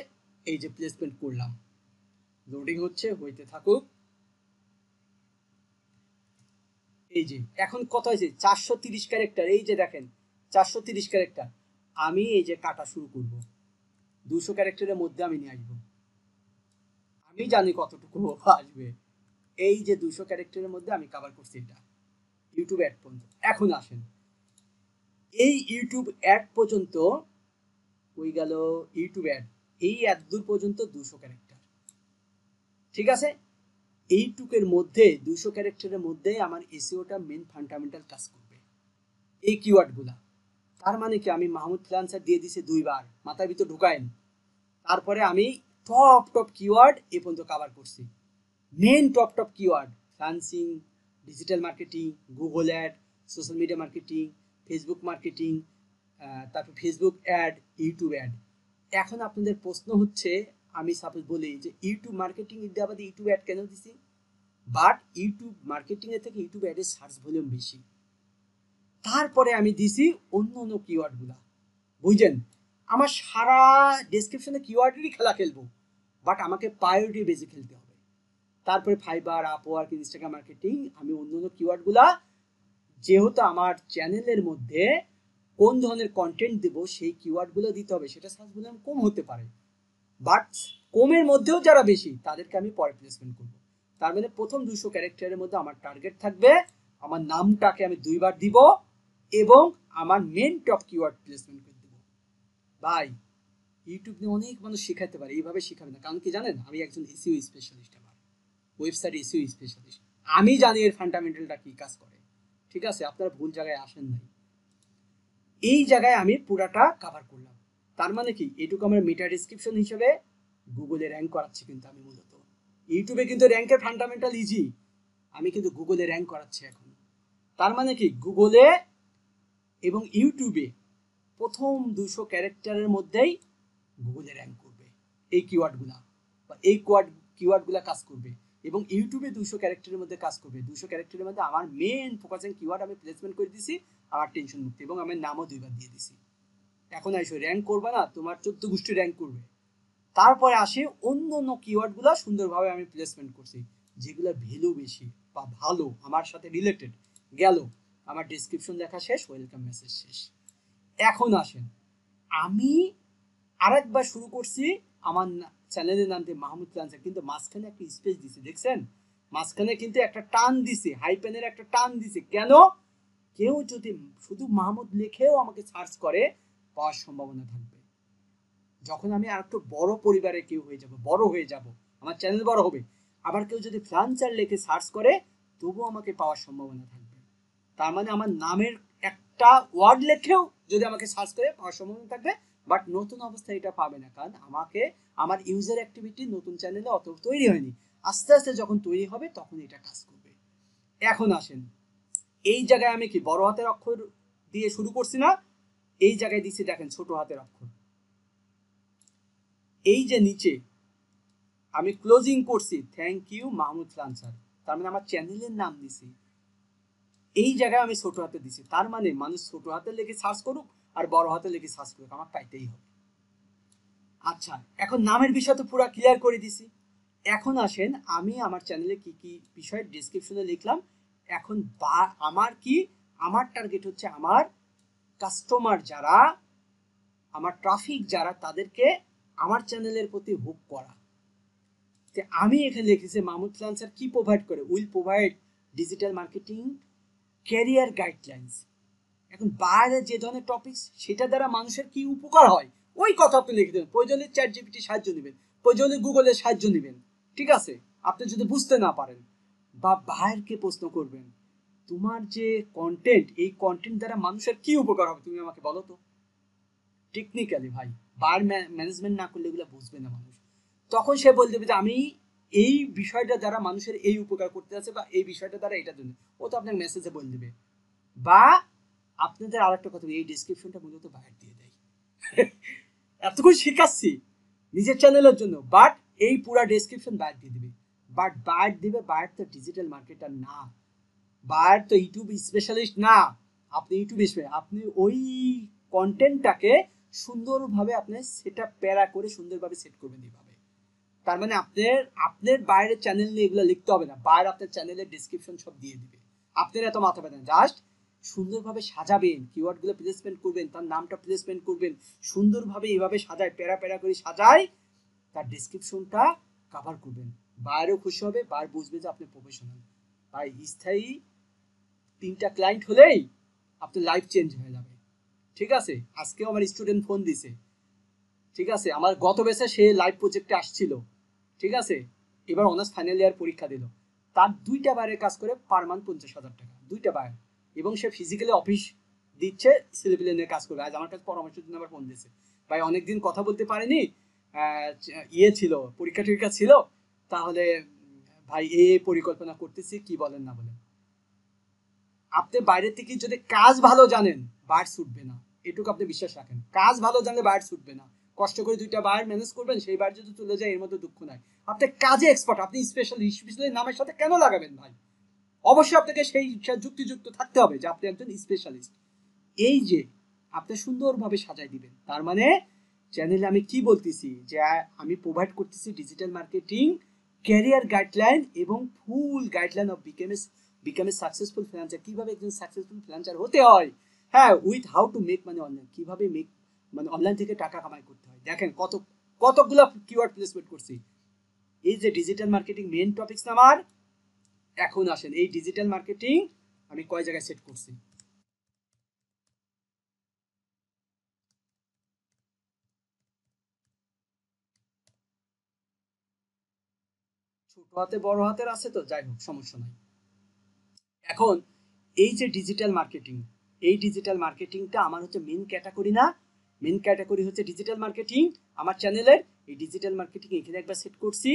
এই যে প্লেসমেন্ট করলাম লোডিং হচ্ছে হইতে থাকুক এই যে এখন কত হয়েছে চারশো তিরিশ ক্যারেক্টার এই যে দেখেন চারশো তিরিশ ক্যারেক্টার আমি এই যে কাটা শুরু করব দুশো ক্যারেক্টারের মধ্যে আমি নিয়ে আসবো আমি জানি কতটুকু আসবে এই যে দুশো ক্যারেক্টারের মধ্যে আমি কাভার করছি এটা ইউটিউব অ্যাড পর্যন্ত এখন আসেন এই ইউটিউব অ্যাড পর্যন্ত ওই গেল ইউটিউব অ্যাড এই এত দূর পর্যন্ত দুশো ক্যারেক্টার ঠিক আছে এইটুকের মধ্যে দুশো ক্যারেক্টারের মধ্যে আমার এসিওটা মেন ফান্ডামেন্টাল কাজ করবে এই কিওয়ার্ডগুলা তার মানে কি আমি মাহমুদ ফ্লান্সার দিয়ে দিছে দুইবার মাথার ভিতর ঢুকায়েন তারপরে আমি টপ টপ কিওয়ার্ড এ পর্যন্ত কাভার করছি main top top keyword freelancing digital marketing Google ad social media marketing Facebook marketing তারপর ফেসবুক অ্যাড ইউটিউব অ্যাড এখন আপনাদের প্রশ্ন হচ্ছে আমি সাপোজ বলি যে ইউটিউব মার্কেটিং ইদ্যা ইউটিউব অ্যাড কেন দিছি বাট ইউটিউব মার্কেটিংয়ের থেকে ইউটিউব অ্যাডের সার্চ ভলিউম বেশি তারপরে আমি দিছি অন্য অন্য কিওয়ার্ডগুলো বুঝলেন আমার সারা ডেসক্রিপশনে কিওয়ার্ডেরই খেলা খেলবো বাট আমাকে প্রায়োরিটি বেজে খেলতে হবে তারপরে ফাইবার আপওয়ার্ক ইনস্টাগ্রাম মার্কেটিং আমি অন্য অন্য কিওয়ার্ডগুলা যেহেতু আমার চ্যানেলের মধ্যে কোন ধরনের কন্টেন্ট দেব সেই কিওয়ার্ডগুলো দিতে হবে সেটা সার্চ ভলিউম কম হতে পারে বাট কমের মধ্যেও যারা বেশি তাদেরকে আমি পরে প্লেসমেন্ট করব তার মানে প্রথম দুশো ক্যারেক্টারের মধ্যে আমার টার্গেট থাকবে আমার নামটাকে আমি দুইবার দিব এবং আমার মেন টপ কিওয়ার্ড প্লেসমেন্ট করে দেব বাই ইউটিউব নিয়ে অনেক মানুষ শেখাতে পারে এইভাবে শেখাবে না কারণ কি জানেন আমি একজন SEO specialist e website SEO specialist আমি জানি এর ফান্ডামেন্টালটা কী কাজ করে ঠিক আছে আপনারা ভুল জায়গায় আসেন নাই এই জায়গায় আমি পুরাটা কাভার করলাম তার মানে কি এটুকু আমার মিটার ডিসক্রিপশন হিসেবে গুগলে র্যাঙ্ক করাচ্ছি কিন্তু আমি মূলত ইউটিউবে কিন্তু র্যাঙ্কের ফান্ডামেন্টাল ইজি আমি কিন্তু গুগলে র্যাঙ্ক করাচ্ছি এখন তার মানে কি গুগলে এবং ইউটিউবে প্রথম দুশো ক্যারেক্টারের মধ্যেই গুগলে র্যাঙ্ক করবে এই কিওয়ার্ডগুলা বা এই কোয়ার্ড কিওয়ার্ডগুলা কাজ করবে এবং ইউটিউবে দুশো ক্যারেক্টারের মধ্যে কাজ করবে দুশো ক্যারেক্টারের মধ্যে আমার মেন ফোকাসিং কিওয়ার্ড আমি প্লেসমেন্ট করে দিছি আমার টেনশন মুক্তি এবং আমার নামও দুইবার দিয়ে দিছি এখন আইসো র্যাঙ্ক করবা না তোমার চোদ্দ গোষ্ঠী র্যাঙ্ক করবে তারপরে আসে অন্য অন্য কিওয়ার্ডগুলো সুন্দরভাবে আমি প্লেসমেন্ট করছি যেগুলো ভ্যালু বেশি বা ভালো আমার সাথে রিলেটেড গেল আমার ডিসক্রিপশন লেখা শেষ ওয়েলকাম মেসেজ শেষ এখন আসেন আমি আরেকবার শুরু করছি আমার চ্যানেলের নাম দিয়ে মাহমুদ লানসার কিন্তু মাঝখানে একটা স্পেস দিছে দেখছেন মাঝখানে কিন্তু একটা টান দিছে হাইপেনের একটা টান দিছে কেন কেউ যদি শুধু মাহমুদ লিখেও আমাকে সার্চ করে পাওয়ার সম্ভাবনা থাকবে যখন আমি আর একটু বড় পরিবারে কেউ হয়ে যাব বড় হয়ে যাব আমার চ্যানেল বড় হবে আবার কেউ যদি ফ্লানচার লিখে সার্চ করে তবুও আমাকে পাওয়ার সম্ভাবনা থাকবে তার মানে আমার নামের একটা ওয়ার্ড লেখেও যদি আমাকে সার্চ করে পাওয়ার সম্ভাবনা থাকবে বাট নতুন অবস্থায় এটা পাবে না কারণ আমাকে আমার ইউজার অ্যাক্টিভিটি নতুন চ্যানেলে অত তৈরি হয়নি আস্তে আস্তে যখন তৈরি হবে তখন এটা কাজ করবে এখন আসেন এই জায়গায় আমি কি বড় হাতের অক্ষর দিয়ে শুরু করছি না এই জায়গায় দিচ্ছি দেখেন ছোট হাতের অক্ষর এই যে নিচে আমি ক্লোজিং করছি thank you Mahmud Khan sir তার মানে আমার চ্যানেলের নাম দিছি এই জায়গায় আমি ছোট হাতে দিছি তার মানে মানুষ ছোট হাতে লেগে সার্চ করুক আর বড় হাতে লিখে সার্চ আমার পাইতেই হবে আচ্ছা এখন নামের বিষয় তো পুরো ক্লিয়ার করে দিছি এখন আসেন আমি আমার চ্যানেলে কি কি বিষয় ডিসক্রিপশনে লিখলাম এখন বা আমার কি আমার টার্গেট হচ্ছে আমার কাস্টমার যারা আমার ট্রাফিক যারা তাদেরকে আমার চ্যানেলের প্রতি হুক করা যে আমি এখানে লিখেছি মামুদ ফ্লান্সার কি প্রোভাইড করে will provide digital marketing career guidelines এখন বাইরে যে ধরনের টপিকস সেটা দ্বারা মানুষের কি উপকার হয় ওই কথা আপনি লিখে দেবেন প্রয়োজনে চ্যাট জিপিটি সাহায্য নেবেন প্রয়োজনে গুগলের সাহায্য নেবেন ঠিক আছে আপনি যদি বুঝতে না পারেন বা বাইরকে প্রশ্ন করবেন তোমার যে কন্টেন্ট এই কন্টেন্ট দ্বারা মানুষের কি উপকার হবে তুমি আমাকে বলো তো টেকনিক্যালি ভাই বার ম্যানেজমেন্ট না করলে এগুলো বুঝবে না মানুষ তখন সে বলে দেবে যে আমি এই বিষয়টা দ্বারা মানুষের এই উপকার করতে আছে বা এই বিষয়টা দ্বারা এটা জন্য ও তো আপনার মেসেজে বলে দেবে বা আপনাদের আর একটা কথা এই ডিসক্রিপশনটা মূলত বাইরে দিয়ে দেয় এতক্ষণ শেখাচ্ছি নিজের চ্যানেলের জন্য বাট এই পুরো ডেসক্রিপশন বাইরে দিয়ে দেবে বাট বাইর দেবে বাইরে তো ডিজিটাল মার্কেটার না বাইরে তো ইউটিউব স্পেশালিস্ট না আপনি ইউটিউব আপনি ওই কন্টেন্টটাকে সুন্দরভাবে আপনি সেটা প্যারা করে সুন্দরভাবে সেট করবেন এইভাবে তার মানে আপনার আপনার বাইরের চ্যানেল নিয়ে এগুলো লিখতে হবে না বাইরে আপনার চ্যানেলের ডিসক্রিপশন সব দিয়ে দিবে আপনার এত মাথা পেতেন জাস্ট সুন্দরভাবে সাজাবেন কিওয়ার্ডগুলো প্লেসমেন্ট করবেন তার নামটা প্লেসমেন্ট করবেন সুন্দরভাবে এভাবে সাজায় প্যারা প্যারা করে সাজায় তার ডিসক্রিপশনটা কাভার করবেন বাইরেও খুশি হবে বার বুঝবে যে আপনি প্রফেশনাল তাই স্থায়ী তিনটা ক্লায়েন্ট হলেই আপনার লাইফ চেঞ্জ হয়ে যাবে ঠিক আছে আজকেও আমার স্টুডেন্ট ফোন দিছে ঠিক আছে আমার গত বেসে সে লাইভ প্রজেক্টে আসছিল ঠিক আছে এবার অনার্স ফাইনাল ইয়ার পরীক্ষা দিল তার দুইটা বাইরে কাজ করে পার মান্থ পঞ্চাশ হাজার টাকা দুইটা বাইরে এবং সে ফিজিক্যালি অফিস দিচ্ছে ছেলেপিলে নিয়ে কাজ করবে আজ আমার কাছে পরামর্শের জন্য আমার ফোন দিয়েছে ভাই অনেকদিন কথা বলতে পারিনি ইয়ে ছিল পরীক্ষা টরীক্ষা ছিল তাহলে ভাই এ পরিকল্পনা করতেছি কি বলেন না বলেন আপনি বাইরে থেকে যদি কাজ ভালো জানেন বার্ড ছুটবে না এটুকু আপনি বিশ্বাস রাখেন কাজ ভালো জানলে বার্ড ছুটবে না কষ্ট করে দুইটা বার ম্যানেজ করবেন সেই বার যদি চলে যায় এর মধ্যে দুঃখ নাই আপনি কাজে এক্সপার্ট আপনি স্পেশাল স্পেশালি নামের সাথে কেন লাগাবেন ভাই অবশ্যই আপনাকে সেই যুক্তিযুক্ত থাকতে হবে যে আপনি একজন স্পেশালিস্ট এই যে আপনি সুন্দরভাবে সাজায় দিবেন তার মানে চ্যানেলে আমি কি বলতেছি যে আমি প্রোভাইড করতেছি ডিজিটাল মার্কেটিং ক্যারিয়ার গাইডলাইন এবং full guideline of became as a successful freelancer কিভাবে একজন সাকসেসফুল ফ্রিল্যান্সার হতে হয় হ্যাঁ with how to make money online কিভাবে মেক মানে অনলাইন থেকে টাকা কামাই করতে হয় দেখেন কত কতগুলো কিওয়ার্ড প্লেসমেন্ট করছি এই যে ডিজিটাল মার্কেটিং মেন টপিকস আমার এখন আসেন এই ডিজিটাল মার্কেটিং আমি কয় জায়গায় সেট করছি ছোট হাতে বড় হাতের আছে তো যাই হোক সমস্যা নাই এখন এই যে ডিজিটাল মার্কেটিং এই ডিজিটাল মার্কেটিংটা আমার হচ্ছে মেন ক্যাটাগরি না মেন ক্যাটাগরি হচ্ছে ডিজিটাল মার্কেটিং আমার চ্যানেলের এই ডিজিটাল মার্কেটিং এখানে একবার সেট করছি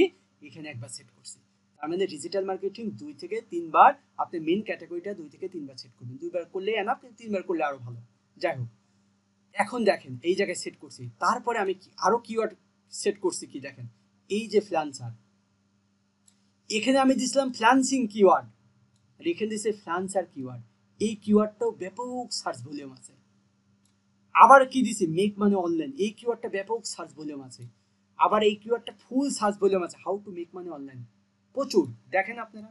এখানে একবার সেট করছি তার মানে ডিজিটাল মার্কেটিং দুই থেকে তিনবার আপনি মেন ক্যাটাগরিটা দুই থেকে তিনবার সেট করবেন দুইবার করলে এনাফ তিনবার করলে আরও ভালো যাই হোক এখন দেখেন এই জায়গায় সেট করছি তারপরে আমি আরও কিওয়ার্ড সেট করছি কি দেখেন এই যে ফ্ল্যান্সার এখানে আমি দিছিলাম ফ্ল্যান্সিং কিওয়ার্ড আর এখানে দিছে ফ্ল্যান্সার কিওয়ার্ড এই কিওয়ার্ডটাও ব্যাপক সার্চ ভলিউম আছে আবার কি দিছে মেক মানে অনলাইন এই কিওয়ার্ডটা ব্যাপক সার্চ ভলিউম আছে আবার এই কিওয়ার্ডটা ফুল সার্চ ভলিউম আছে how to make money online প্রচুর দেখেন আপনারা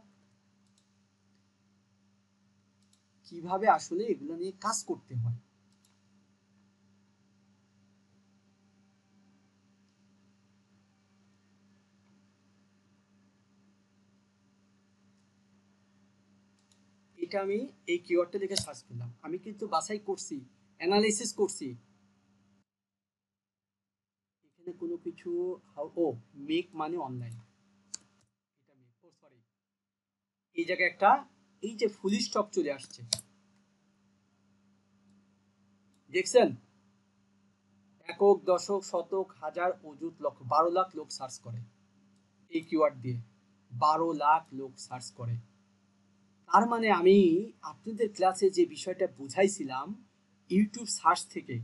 কিভাবে আসলে এগুলো নিয়ে কাজ করতে হয় এটা আমি এই কিওয়ার্ডটা দেখে সার্চ করলাম আমি কিন্তু বাছাই করছি অ্যানালাইসিস করছি এখানে কোনো কিছু ও মেক oh, মানে অনলাইন এই জায়গায় একটা এই যে ফুল স্টপ চলে আসছে দেখছেন একক দশক শতক হাজার অযুত লক্ষ বারো লাখ লোক সার্চ করে এই কিওয়ার্ড দিয়ে বারো লাখ লোক সার্চ করে তার মানে আমি আপনাদের ক্লাসে যে বিষয়টা বুঝাইছিলাম ইউটিউব সার্চ থেকে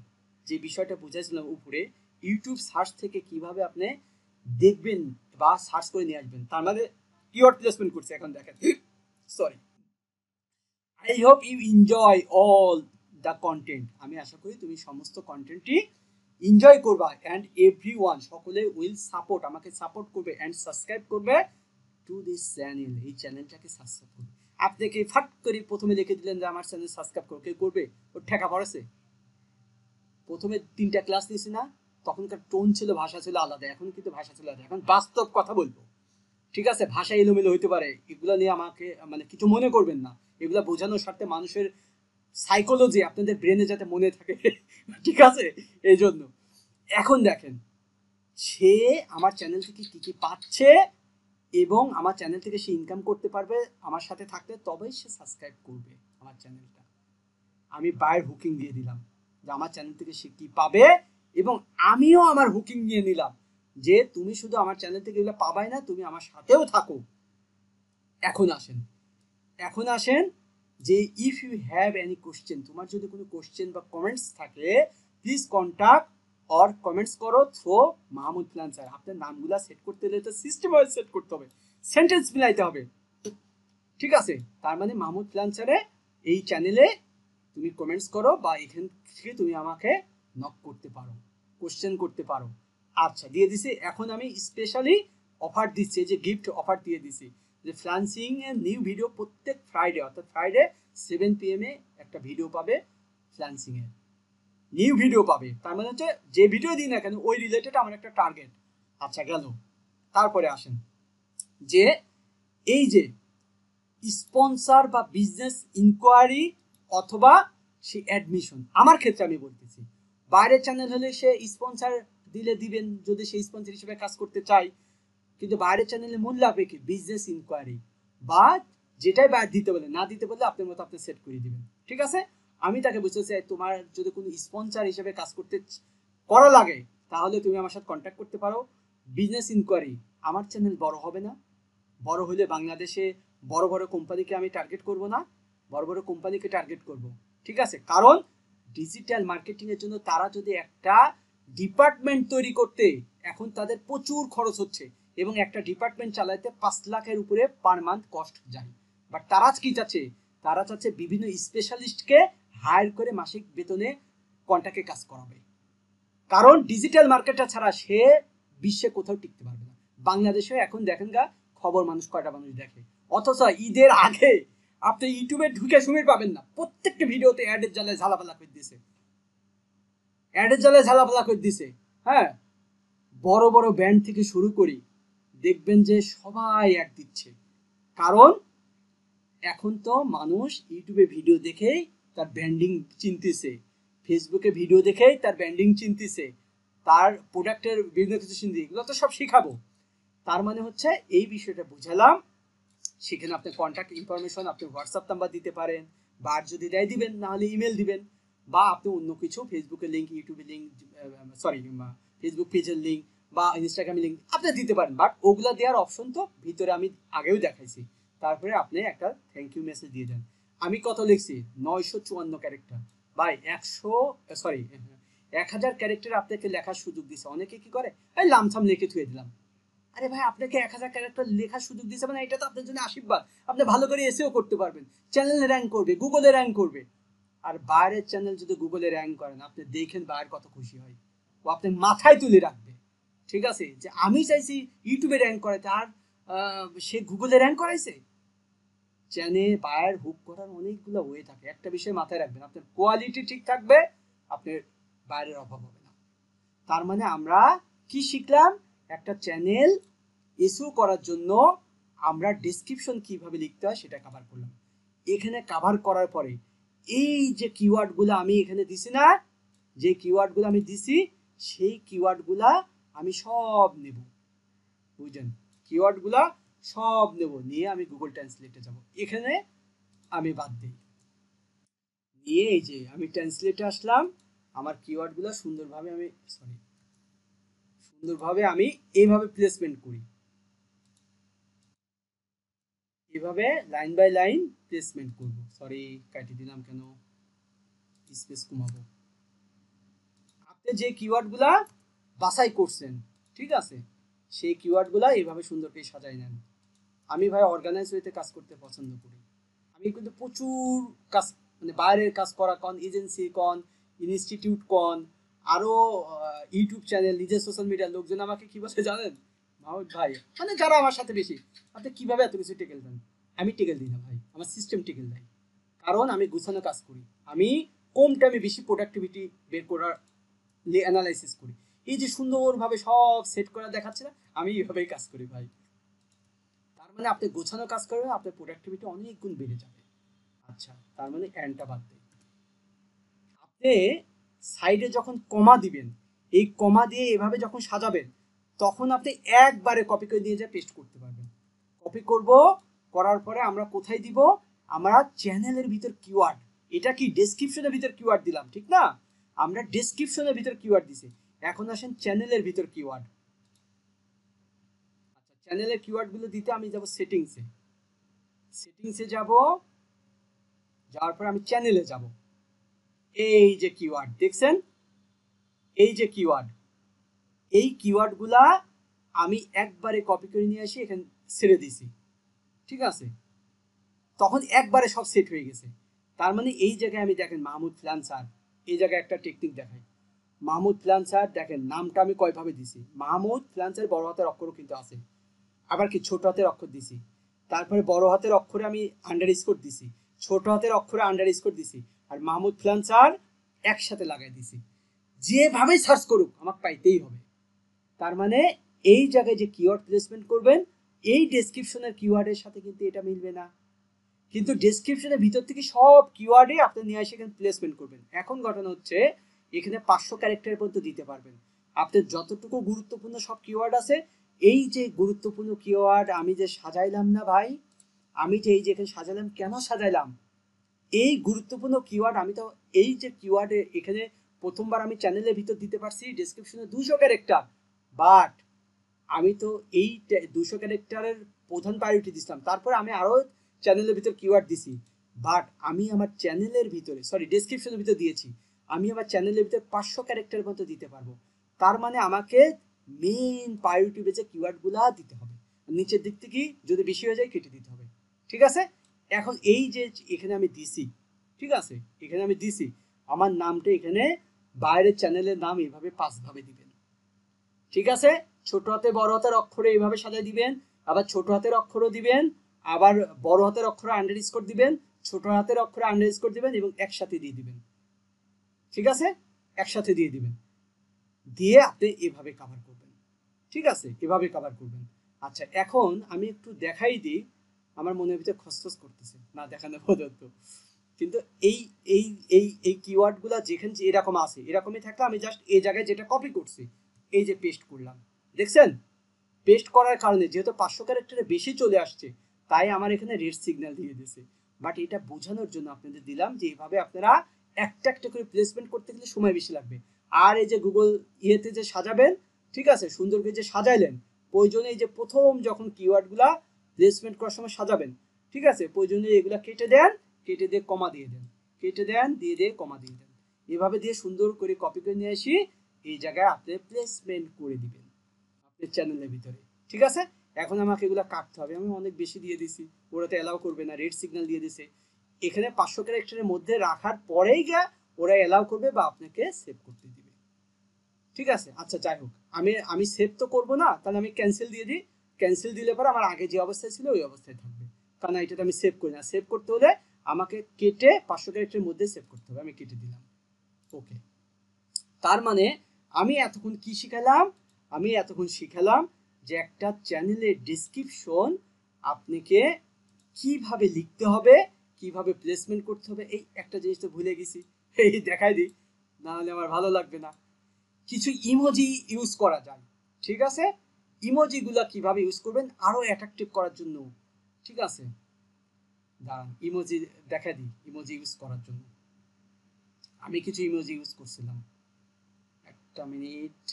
যে বিষয়টা বুঝাইছিলাম উপরে ইউটিউব সার্চ থেকে কিভাবে আপনি দেখবেন বা সার্চ করে নিয়ে আসবেন তার মানে কিওয়ার্ড প্লেসমেন্ট করছে এখন দেখেন sorry I hope you enjoy all the content আমি আশা করি তুমি সমস্ত কন্টেন্টটি এনজয় করবা অ্যান্ড এভরি ওয়ান সকলে উইল সাপোর্ট আমাকে সাপোর্ট করবে অ্যান্ড সাবস্ক্রাইব করবে টু দিস চ্যানেল এই চ্যানেলটাকে সাবস্ক্রাইব করবে আপনাকে ফাট করে প্রথমে দেখে দিলেন যে আমার চ্যানেল সাবস্ক্রাইব করে কেউ করবে ওর ঠেকা পড়েছে প্রথমে তিনটা ক্লাস নিয়েছি না তখনকার টোন ছিল ভাষা ছিল আলাদা এখন কিন্তু ভাষা ছিল আলাদা এখন বাস্তব কথা বলবো ঠিক আছে ভাষা এলোমেলো হইতে পারে এগুলো নিয়ে আমাকে মানে কিছু মনে করবেন না এগুলো বোঝানোর স্বার্থে মানুষের সাইকোলজি আপনাদের ব্রেনে যাতে মনে থাকে ঠিক আছে এই জন্য এখন দেখেন সে আমার চ্যানেল থেকে কী কী পাচ্ছে এবং আমার চ্যানেল থেকে সে ইনকাম করতে পারবে আমার সাথে থাকলে তবেই সে সাবস্ক্রাইব করবে আমার চ্যানেলটা আমি বায়ের হুকিং দিয়ে দিলাম যে আমার চ্যানেল থেকে সে কী পাবে এবং আমিও আমার হুকিং নিয়ে নিলাম যে তুমি শুধু আমার চ্যানেল থেকে এগুলো পাবাই না তুমি আমার সাথেও থাকো এখন আসেন এখন আসেন যে if you have any question তোমার যদি কোনো কোশ্চেন বা কমেন্টস থাকে প্লিজ কন্ট্যাক্ট অর কমেন্টস করো থ্রো মাহমুদ প্ল্যান স্যার আপনার নামগুলো সেট করতে হলে তো সিস্টেম ওয়াইজ সেট করতে হবে সেন্টেন্স মিলাইতে হবে ঠিক আছে তার মানে মাহমুদ প্ল্যান স্যারে এই চ্যানেলে তুমি কমেন্টস করো বা এখান থেকে তুমি আমাকে নক করতে পারো কোশ্চেন করতে পারো আচ্ছা দিয়ে দিছি এখন আমি স্পেশালি অফার দিচ্ছি যে গিফট অফার দিয়ে দিছি যে ফ্রান্সিং এর নিউ ভিডিও প্রত্যেক ফ্রাইডে অর্থাৎ ফ্রাইডে সেভেন পি এম এ একটা ভিডিও পাবে ফ্রান্সিং এর নিউ ভিডিও পাবে তার মানে হচ্ছে যে ভিডিও দিই না কেন ওই রিলেটেড আমার একটা টার্গেট আচ্ছা গেল তারপরে আসেন যে এই যে স্পন্সার বা বিজনেস ইনকোয়ারি অথবা সে অ্যাডমিশন আমার ক্ষেত্রে আমি বলতেছি বাইরের চ্যানেল হলে সে স্পন্সার দিলে দিবেন যদি সেই স্পন্সর হিসেবে কাজ করতে চাই কিন্তু বাইরের চ্যানেলে মূল লাভ কি বিজনেস ইনকোয়ারি বা যেটাই বাইর দিতে বলে না দিতে বলে আপনার মতো আপনি সেট করে দিবেন ঠিক আছে আমি তাকে বুঝতে চাই তোমার যদি কোনো স্পন্সার হিসেবে কাজ করতে করা লাগে তাহলে তুমি আমার সাথে কন্ট্যাক্ট করতে পারো বিজনেস ইনকোয়ারি আমার চ্যানেল বড় হবে না বড় হলে বাংলাদেশে বড় বড় কোম্পানিকে আমি টার্গেট করব না বড় বড় কোম্পানিকে টার্গেট করব ঠিক আছে কারণ ডিজিটাল মার্কেটিংয়ের জন্য তারা যদি একটা ডিপার্টমেন্ট তৈরি করতে এখন তাদের প্রচুর খরচ হচ্ছে এবং একটা ডিপার্টমেন্ট চালাইতে পাঁচ লাখের উপরে পার মান্থ কস্ট যায় বাট তারা কি চাচ্ছে তারা চাচ্ছে বিভিন্ন স্পেশালিস্টকে হায়ার করে মাসিক বেতনে কন্ট্রাক্টে কাজ করাবে কারণ ডিজিটাল মার্কেটটা ছাড়া সে বিশ্বে কোথাও টিকতে পারবে না বাংলাদেশে এখন দেখেন গা খবর মানুষ কয়টা মানুষ দেখে অথচ ঈদের আগে আপনি ইউটিউবে ঢুকে শুনে পাবেন না প্রত্যেকটা ভিডিওতে অ্যাডের জ্বালায় ঝালাপালা করে দিয়েছে অ্যাডের জালে ঝালাপালা করে দিছে হ্যাঁ বড় বড় ব্যান্ড থেকে শুরু করি দেখবেন যে সবাই অ্যাড দিচ্ছে কারণ এখন তো মানুষ ইউটিউবে ভিডিও দেখেই তার ব্র্যান্ডিং চিনতেছে ফেসবুকে ভিডিও দেখেই তার ব্র্যান্ডিং চিনতেছে তার প্রোডাক্টের বিভিন্ন কিছু চিনতে এগুলো তো সব শেখাবো তার মানে হচ্ছে এই বিষয়টা বুঝালাম সেখানে আপনার কন্ট্যাক্ট ইনফরমেশন আপনি হোয়াটসঅ্যাপ নাম্বার দিতে পারেন বার যদি দেয় দিবেন নাহলে ইমেল দিবেন বা আপনি অন্য কিছু ফেসবুকের লিঙ্ক ইউটিউবের লিঙ্ক সরি ফেসবুক পেজের লিঙ্ক বা ইনস্টাগ্রামে লিঙ্ক আপনি দিতে পারেন বাট ওগুলো দেওয়ার অপশন তো ভিতরে আমি আগেও দেখাইছি তারপরে আপনি একটা থ্যাংক ইউ মেসেজ দিয়ে দেন আমি কত লিখছি নয়শো চুয়ান্ন ক্যারেক্টার বাই একশো সরি এক হাজার ক্যারেক্টার আপনাকে লেখার সুযোগ দিছে অনেকে কি করে এই লামছাম লিখে থুয়ে দিলাম আরে ভাই আপনাকে এক হাজার ক্যারেক্টার লেখার সুযোগ দিছে মানে এটা তো আপনার জন্য আশীর্বাদ আপনি ভালো করে এসেও করতে পারবেন চ্যানেলে র্যাঙ্ক করবে গুগলে র্যাঙ্ক করবে আর বাইরের চ্যানেল যদি গুগলে র্যাঙ্ক করেন আপনি দেখেন বাইরে কত খুশি হয় ও আপনি মাথায় তুলে রাখবে ঠিক আছে যে আমি চাইছি ইউটিউবে র্যাঙ্ক করাইতে আর সে গুগলে র্যাঙ্ক করাইছে চ্যানে বায়ার হুক করার অনেকগুলো ওয়ে থাকে একটা বিষয় মাথায় রাখবেন আপনার কোয়ালিটি ঠিক থাকবে আপনার বাইরের অভাব হবে না তার মানে আমরা কি শিখলাম একটা চ্যানেল এসও করার জন্য আমরা ডিসক্রিপশন কিভাবে লিখতে হয় সেটা কাভার করলাম এখানে কাভার করার পরে এই যে কিওয়ার্ডগুলো আমি এখানে দিছি না যে কিওয়ার্ডগুলো আমি দিছি সেই কিওয়ার্ডগুলো আমি সব নেব বুঝলেন কিওয়ার্ডগুলা সব নেব নিয়ে আমি গুগল ট্রান্সলেটে যাব এখানে আমি বাদ দিই নিয়ে এই যে আমি ট্রান্সলেটে আসলাম আমার কিওয়ার্ডগুলো সুন্দরভাবে আমি সরি সুন্দরভাবে আমি এইভাবে প্লেসমেন্ট করি কিভাবে লাইন বাই লাইন প্লেসমেন্ট করব সরি কাটি দিলাম কেন স্পেস কমাবো আপনি যে কিওয়ার্ডগুলা বাছাই করছেন ঠিক আছে সেই কিওয়ার্ডগুলা এইভাবে সুন্দর করে সাজাই নেন আমি ভাই অর্গানাইজ হইতে কাজ করতে পছন্দ করি আমি কিন্তু প্রচুর কাজ মানে বাইরের কাজ করা কন এজেন্সি কন ইনস্টিটিউট কন আরও ইউটিউব চ্যানেল নিজের সোশ্যাল মিডিয়ার লোকজন আমাকে কী বলে জানেন ভাই মানে যারা আমার সাথে বেশি আপনি কিভাবে এত কিছু টেকেল দেন আমি টেকেল দিই না ভাই আমার সিস্টেম টেকেল দেয় কারণ আমি গুছানো কাজ করি আমি কম টাইমে বেশি প্রোডাক্টিভিটি বের করার অ্যানালাইসিস করি এই যে সুন্দরভাবে সব সেট করা দেখাচ্ছে না আমি এইভাবেই কাজ করি ভাই তার মানে আপনি গোছানো কাজ করবেন আপনার প্রোডাক্টিভিটি অনেক গুণ বেড়ে যাবে আচ্ছা তার মানে অ্যান্ডটা বাদ দেয় আপনি সাইডে যখন কমা দিবেন এই কমা দিয়ে এভাবে যখন সাজাবেন তখন আপনি একবারে কপি করে নিয়ে যা পেস্ট করতে পারবেন কপি করব করার পরে আমরা কোথায় দিব আমরা চ্যানেলের ভিতর কিওয়ার্ড এটা কি ডেসক্রিপশনের ভিতর কিওয়ার্ড দিলাম ঠিক না আমরা ডেসক্রিপশনের ভিতর কিওয়ার্ড দিছি এখন আসেন চ্যানেলের ভিতর কিওয়ার্ড আচ্ছা চ্যানেলের কিওয়ার্ডগুলো দিতে আমি যাব সেটিংসে সেটিংসে যাব যাওয়ার পরে আমি চ্যানেলে যাব এই যে কিওয়ার্ড দেখছেন এই যে কিওয়ার্ড এই কিওয়ার্ডগুলা আমি একবারে কপি করে নিয়ে আসি এখানে ছেড়ে দিছি ঠিক আছে তখন একবারে সব সেট হয়ে গেছে তার মানে এই জায়গায় আমি দেখেন মাহমুদ ফিলান স্যার এই জায়গায় একটা টেকনিক দেখাই মাহমুদ ফিলান স্যার দেখেন নামটা আমি কয়ভাবে দিছি মাহমুদ ফিলান স্যার বড় হাতের অক্ষরও কিন্তু আছে আবার কি ছোট হাতের অক্ষর দিছি তারপরে বড় হাতের অক্ষরে আমি আন্ডার স্কোর দিছি ছোট হাতের অক্ষরে আন্ডার স্কোর দিছি আর মাহমুদ ফিলান স্যার একসাথে লাগাই দিছি যেভাবেই সার্চ করুক আমাকে পাইতেই হবে তার মানে এই জায়গায় যে কিওয়ার্ড প্লেসমেন্ট করবেন এই ডেসক্রিপশনের কিওয়ার্ডের সাথে কিন্তু এটা মিলবে না কিন্তু ডেসক্রিপশনের ভিতর থেকে সব কিওয়ার্ডে আপনি নিয়ে এসে এখানে প্লেসমেন্ট করবেন এখন ঘটনা হচ্ছে এখানে পাঁচশো ক্যারেক্টার পর্যন্ত দিতে পারবেন আপনার যতটুকু গুরুত্বপূর্ণ সব কিওয়ার্ড আছে এই যে গুরুত্বপূর্ণ কিওয়ার্ড আমি যে সাজাইলাম না ভাই আমি যে এই যে এখানে সাজালাম কেন সাজাইলাম এই গুরুত্বপূর্ণ কিওয়ার্ড আমি তো এই যে কিওয়ার্ডে এখানে প্রথমবার আমি চ্যানেলের ভিতর দিতে পারছি ডেসক্রিপশনে দুশো ক্যারেক্টার বাট আমি তো এই দুশো ক্যারেক্টারের প্রধান প্রায়োরিটি দিছিলাম তারপরে আমি আরও চ্যানেলের ভিতর কিওয়ার্ড দিছি বাট আমি আমার চ্যানেলের ভিতরে সরি ডিসক্রিপশনের ভিতরে দিয়েছি আমি আমার চ্যানেলের ভিতরে পাঁচশো ক্যারেক্টার মতো দিতে পারবো তার মানে আমাকে মেইন প্রায়োরিটি বেজে কিওয়ার্ডগুলো দিতে হবে নিচের দিক থেকে যদি বেশি হয়ে যায় কেটে দিতে হবে ঠিক আছে এখন এই যে এখানে আমি দিছি ঠিক আছে এখানে আমি দিছি আমার নামটা এখানে বাইরের চ্যানেলের নাম এভাবে পাঁচভাবে দিবেন ঠিক আছে ছোট হাতে বড় হাতের অক্ষরে এইভাবে সাজাই দিবেন আবার ছোট হাতের অক্ষরও দিবেন আবার বড় হাতের অক্ষরে আন্ডার স্কোর দিবেন ছোট হাতের অক্ষরে আন্ডার স্কোর দিবেন এবং একসাথে দিয়ে দিবেন ঠিক আছে একসাথে দিয়ে দিবেন দিয়ে আপনি এভাবে কাভার করবেন ঠিক আছে এভাবে কাভার করবেন আচ্ছা এখন আমি একটু দেখাই দিই আমার মনে ভিতরে খসখস করতেছে না দেখানো পর্যন্ত কিন্তু এই এই এই এই কিওয়ার্ডগুলো যেখানে এরকম আছে এরকমই থাকলে আমি জাস্ট এই জায়গায় যেটা কপি করছি এই যে পেস্ট করলাম দেখছেন পেস্ট করার কারণে যেহেতু পাঁচশো ক্যারেক্টারে বেশি চলে আসছে তাই আমার এখানে রেড সিগন্যাল দিয়ে দিয়েছে বাট এটা বোঝানোর জন্য আপনাদের দিলাম যে এভাবে আপনারা একটা একটা করে প্লেসমেন্ট করতে গেলে সময় বেশি লাগবে আর এই যে গুগল ইয়েতে যে সাজাবেন ঠিক আছে সুন্দর করে যে সাজাইলেন প্রয়োজনে এই যে প্রথম যখন কিওয়ার্ডগুলা প্লেসমেন্ট করার সময় সাজাবেন ঠিক আছে প্রয়োজনে এগুলা কেটে দেন কেটে দিয়ে কমা দিয়ে দেন কেটে দেন দিয়ে দিয়ে কমা দিয়ে দেন এভাবে দিয়ে সুন্দর করে কপি করে নিয়ে আসি এই জায়গায় আপনি প্লেসমেন্ট করে দিবেন আপনার চ্যানেলের ভিতরে ঠিক আছে এখন আমাকে এগুলো কাটতে হবে আমি অনেক বেশি দিয়ে দিছি ওরা তো অ্যালাউ করবে না রেড সিগন্যাল দিয়ে দিছে এখানে পাঁচশো ক্যারেক্টারের মধ্যে রাখার পরেই গিয়ে ওরা অ্যালাউ করবে বা আপনাকে সেভ করতে দিবে ঠিক আছে আচ্ছা যাই হোক আমি আমি সেভ তো করবো না তাহলে আমি ক্যান্সেল দিয়ে দিই ক্যান্সেল দিলে পরে আমার আগে যে অবস্থায় ছিল ওই অবস্থায় থাকবে কারণ এটা তো আমি সেভ করি না সেভ করতে হলে আমাকে কেটে পাঁচশো ক্যারেক্টারের মধ্যে সেভ করতে হবে আমি কেটে দিলাম ওকে তার মানে আমি এতক্ষণ কি শিখালাম আমি এতক্ষণ শিখালাম যে একটা চ্যানেলের ডিসক্রিপশন আপনাকে কিভাবে লিখতে হবে কিভাবে প্লেসমেন্ট করতে হবে এই একটা জিনিস তো ভুলে গেছি এই দেখাই দিই নাহলে আমার ভালো লাগবে না কিছু ইমোজি ইউজ করা যায় ঠিক আছে ইমোজিগুলো কিভাবে ইউজ করবেন আরও অ্যাট্রাকটিভ করার জন্য ঠিক আছে দাঁড়ান ইমোজি দেখা দিই ইমোজি ইউজ করার জন্য আমি কিছু ইমোজি ইউজ করছিলাম terminate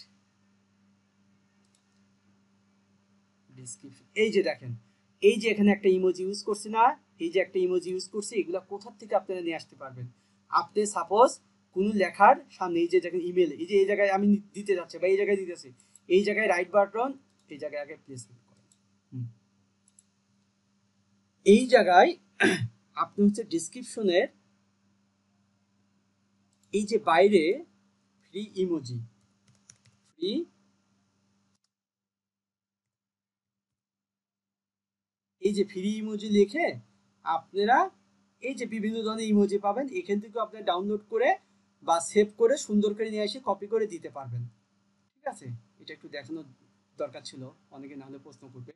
ডিসক্রিপশন এই যে দেখেন এই যে এখানে একটা ইমোজি ইউজ করছি না এই যে একটা ইমোজি ইউজ করছি এগুলো কোথা থেকে আপনারা নিয়ে আসতে পারবেন আপনি সাপোজ কোনো লেখার সামনে এই যে দেখেন ইমেল এই যে এই জায়গায় আমি দিতে যাচ্ছি বা এই জায়গায় দিতেছি এই জায়গায় রাইট বাটন এই জায়গায় আগে প্লেসমেন্ট করেন এই জায়গায় আপনি হচ্ছে ডিসক্রিপশনের এই যে বাইরে ফ্রি ইমোজি three এই যে ফ্রি ইমোজি লিখে আপনারা এই যে বিভিন্ন ধরনের ইমোজি পাবেন এখান থেকে আপনারা ডাউনলোড করে বা সেভ করে সুন্দর করে নিয়ে এসে কপি করে দিতে পারবেন ঠিক আছে এটা একটু দেখানোর দরকার ছিল অনেকে না প্রশ্ন করবে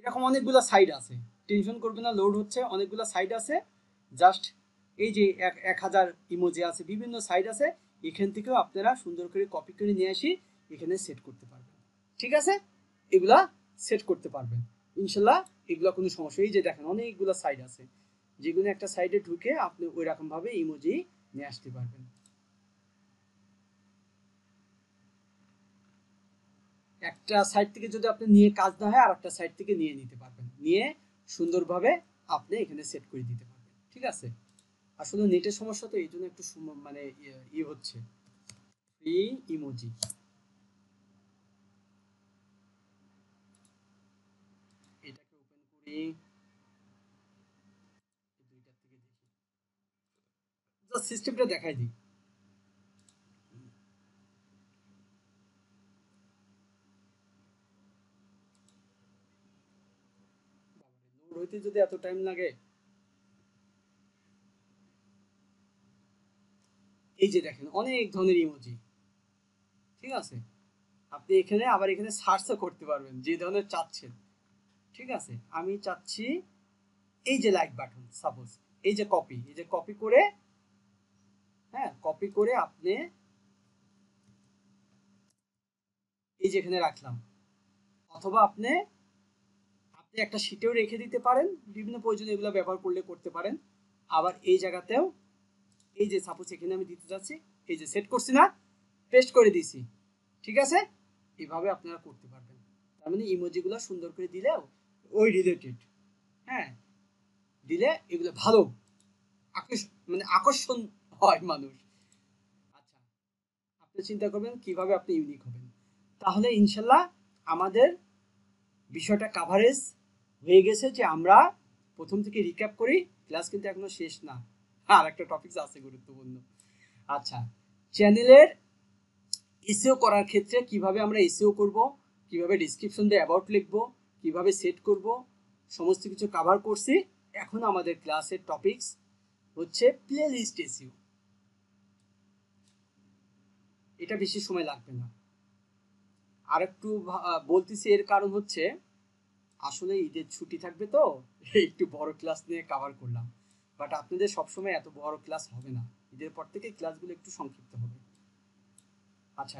এরকম অনেকগুলো সাইড আছে টেনশন করবে না লোড হচ্ছে অনেকগুলো সাইড আছে জাস্ট এই যে এক হাজার ইমোজি আছে বিভিন্ন সাইট আছে এখান থেকেও আপনারা সুন্দর করে কপি করে নিয়ে আসি এখানে সেট করতে পারবেন ঠিক আছে এগুলা সেট করতে পারবেন ইনশাল্লাহ এগুলা কোনো সমস্যা এই যে দেখেন অনেকগুলো সাইড আছে যেগুলো একটা সাইডে ঢুকে আপনি ওই রকমভাবে ইমোজি নিয়ে আসতে পারবেন একটা সাইড থেকে যদি আপনি নিয়ে কাজ না হয় আর একটা সাইড থেকে নিয়ে নিতে পারবেন নিয়ে সুন্দরভাবে আপনি এখানে সেট করে দিতে পারবেন ঠিক আছে আসলে নেটের সমস্যা তো এই জন্য একটু মানে ইয়ে, ই হচ্ছে ফ্রি ইমোজি এটাকে ওপেন করি দুইটার থেকে দেখি জাস্ট সিস্টেমটা দেখাই দিই যদি এত টাইম লাগে এই যে দেখেন অনেক ধরনের ইমোজি ঠিক আছে আপনি এখানে আবার এখানে সার্চও করতে পারবেন যে ধরনের চাচ্ছেন ঠিক আছে আমি চাচ্ছি এই যে লাইক বাটন সাপোজ এই যে কপি এই যে কপি করে হ্যাঁ কপি করে আপনি এই যে এখানে রাখলাম অথবা আপনি আপনি একটা সিটেও রেখে দিতে পারেন বিভিন্ন প্রয়োজনে এগুলো ব্যবহার করলে করতে পারেন আবার এই জায়গাতেও এই যে সাপোজ এখানে আমি দিতে যাচ্ছি এই যে সেট করছি না পেস্ট করে দিছি ঠিক আছে এভাবে আপনারা করতে পারবেন তার মানে ইমোজিগুলো সুন্দর করে দিলেও ওই রিলেটেড হ্যাঁ দিলে এগুলো ভালো আকর্ষণ মানে আকর্ষণ হয় মানুষ আচ্ছা আপনি চিন্তা করবেন কিভাবে আপনি ইউনিক হবেন তাহলে ইনশাল্লাহ আমাদের বিষয়টা কাভারেজ হয়ে গেছে যে আমরা প্রথম থেকে রিক্যাপ করি ক্লাস কিন্তু এখনো শেষ না আর একটা টপিক আছে গুরুত্বপূর্ণ আচ্ছা চ্যানেলের এসিও e করার ক্ষেত্রে কিভাবে আমরা এসিও e করব কিভাবে ডিসক্রিপশন দিয়ে অ্যাবাউট লিখব কিভাবে সেট করব সমস্ত কিছু কাভার করছি এখন আমাদের ক্লাসের টপিকস হচ্ছে প্লে লিস্ট এসিও এটা বেশি সময় লাগবে না আর একটু বলতেছি এর কারণ হচ্ছে আসলে ঈদের ছুটি থাকবে তো একটু বড় ক্লাস নিয়ে কাভার করলাম বাট আপনাদের সবসময় এত বড় ক্লাস হবে না ঈদের পর থেকে ক্লাসগুলো একটু সংক্ষিপ্ত হবে আচ্ছা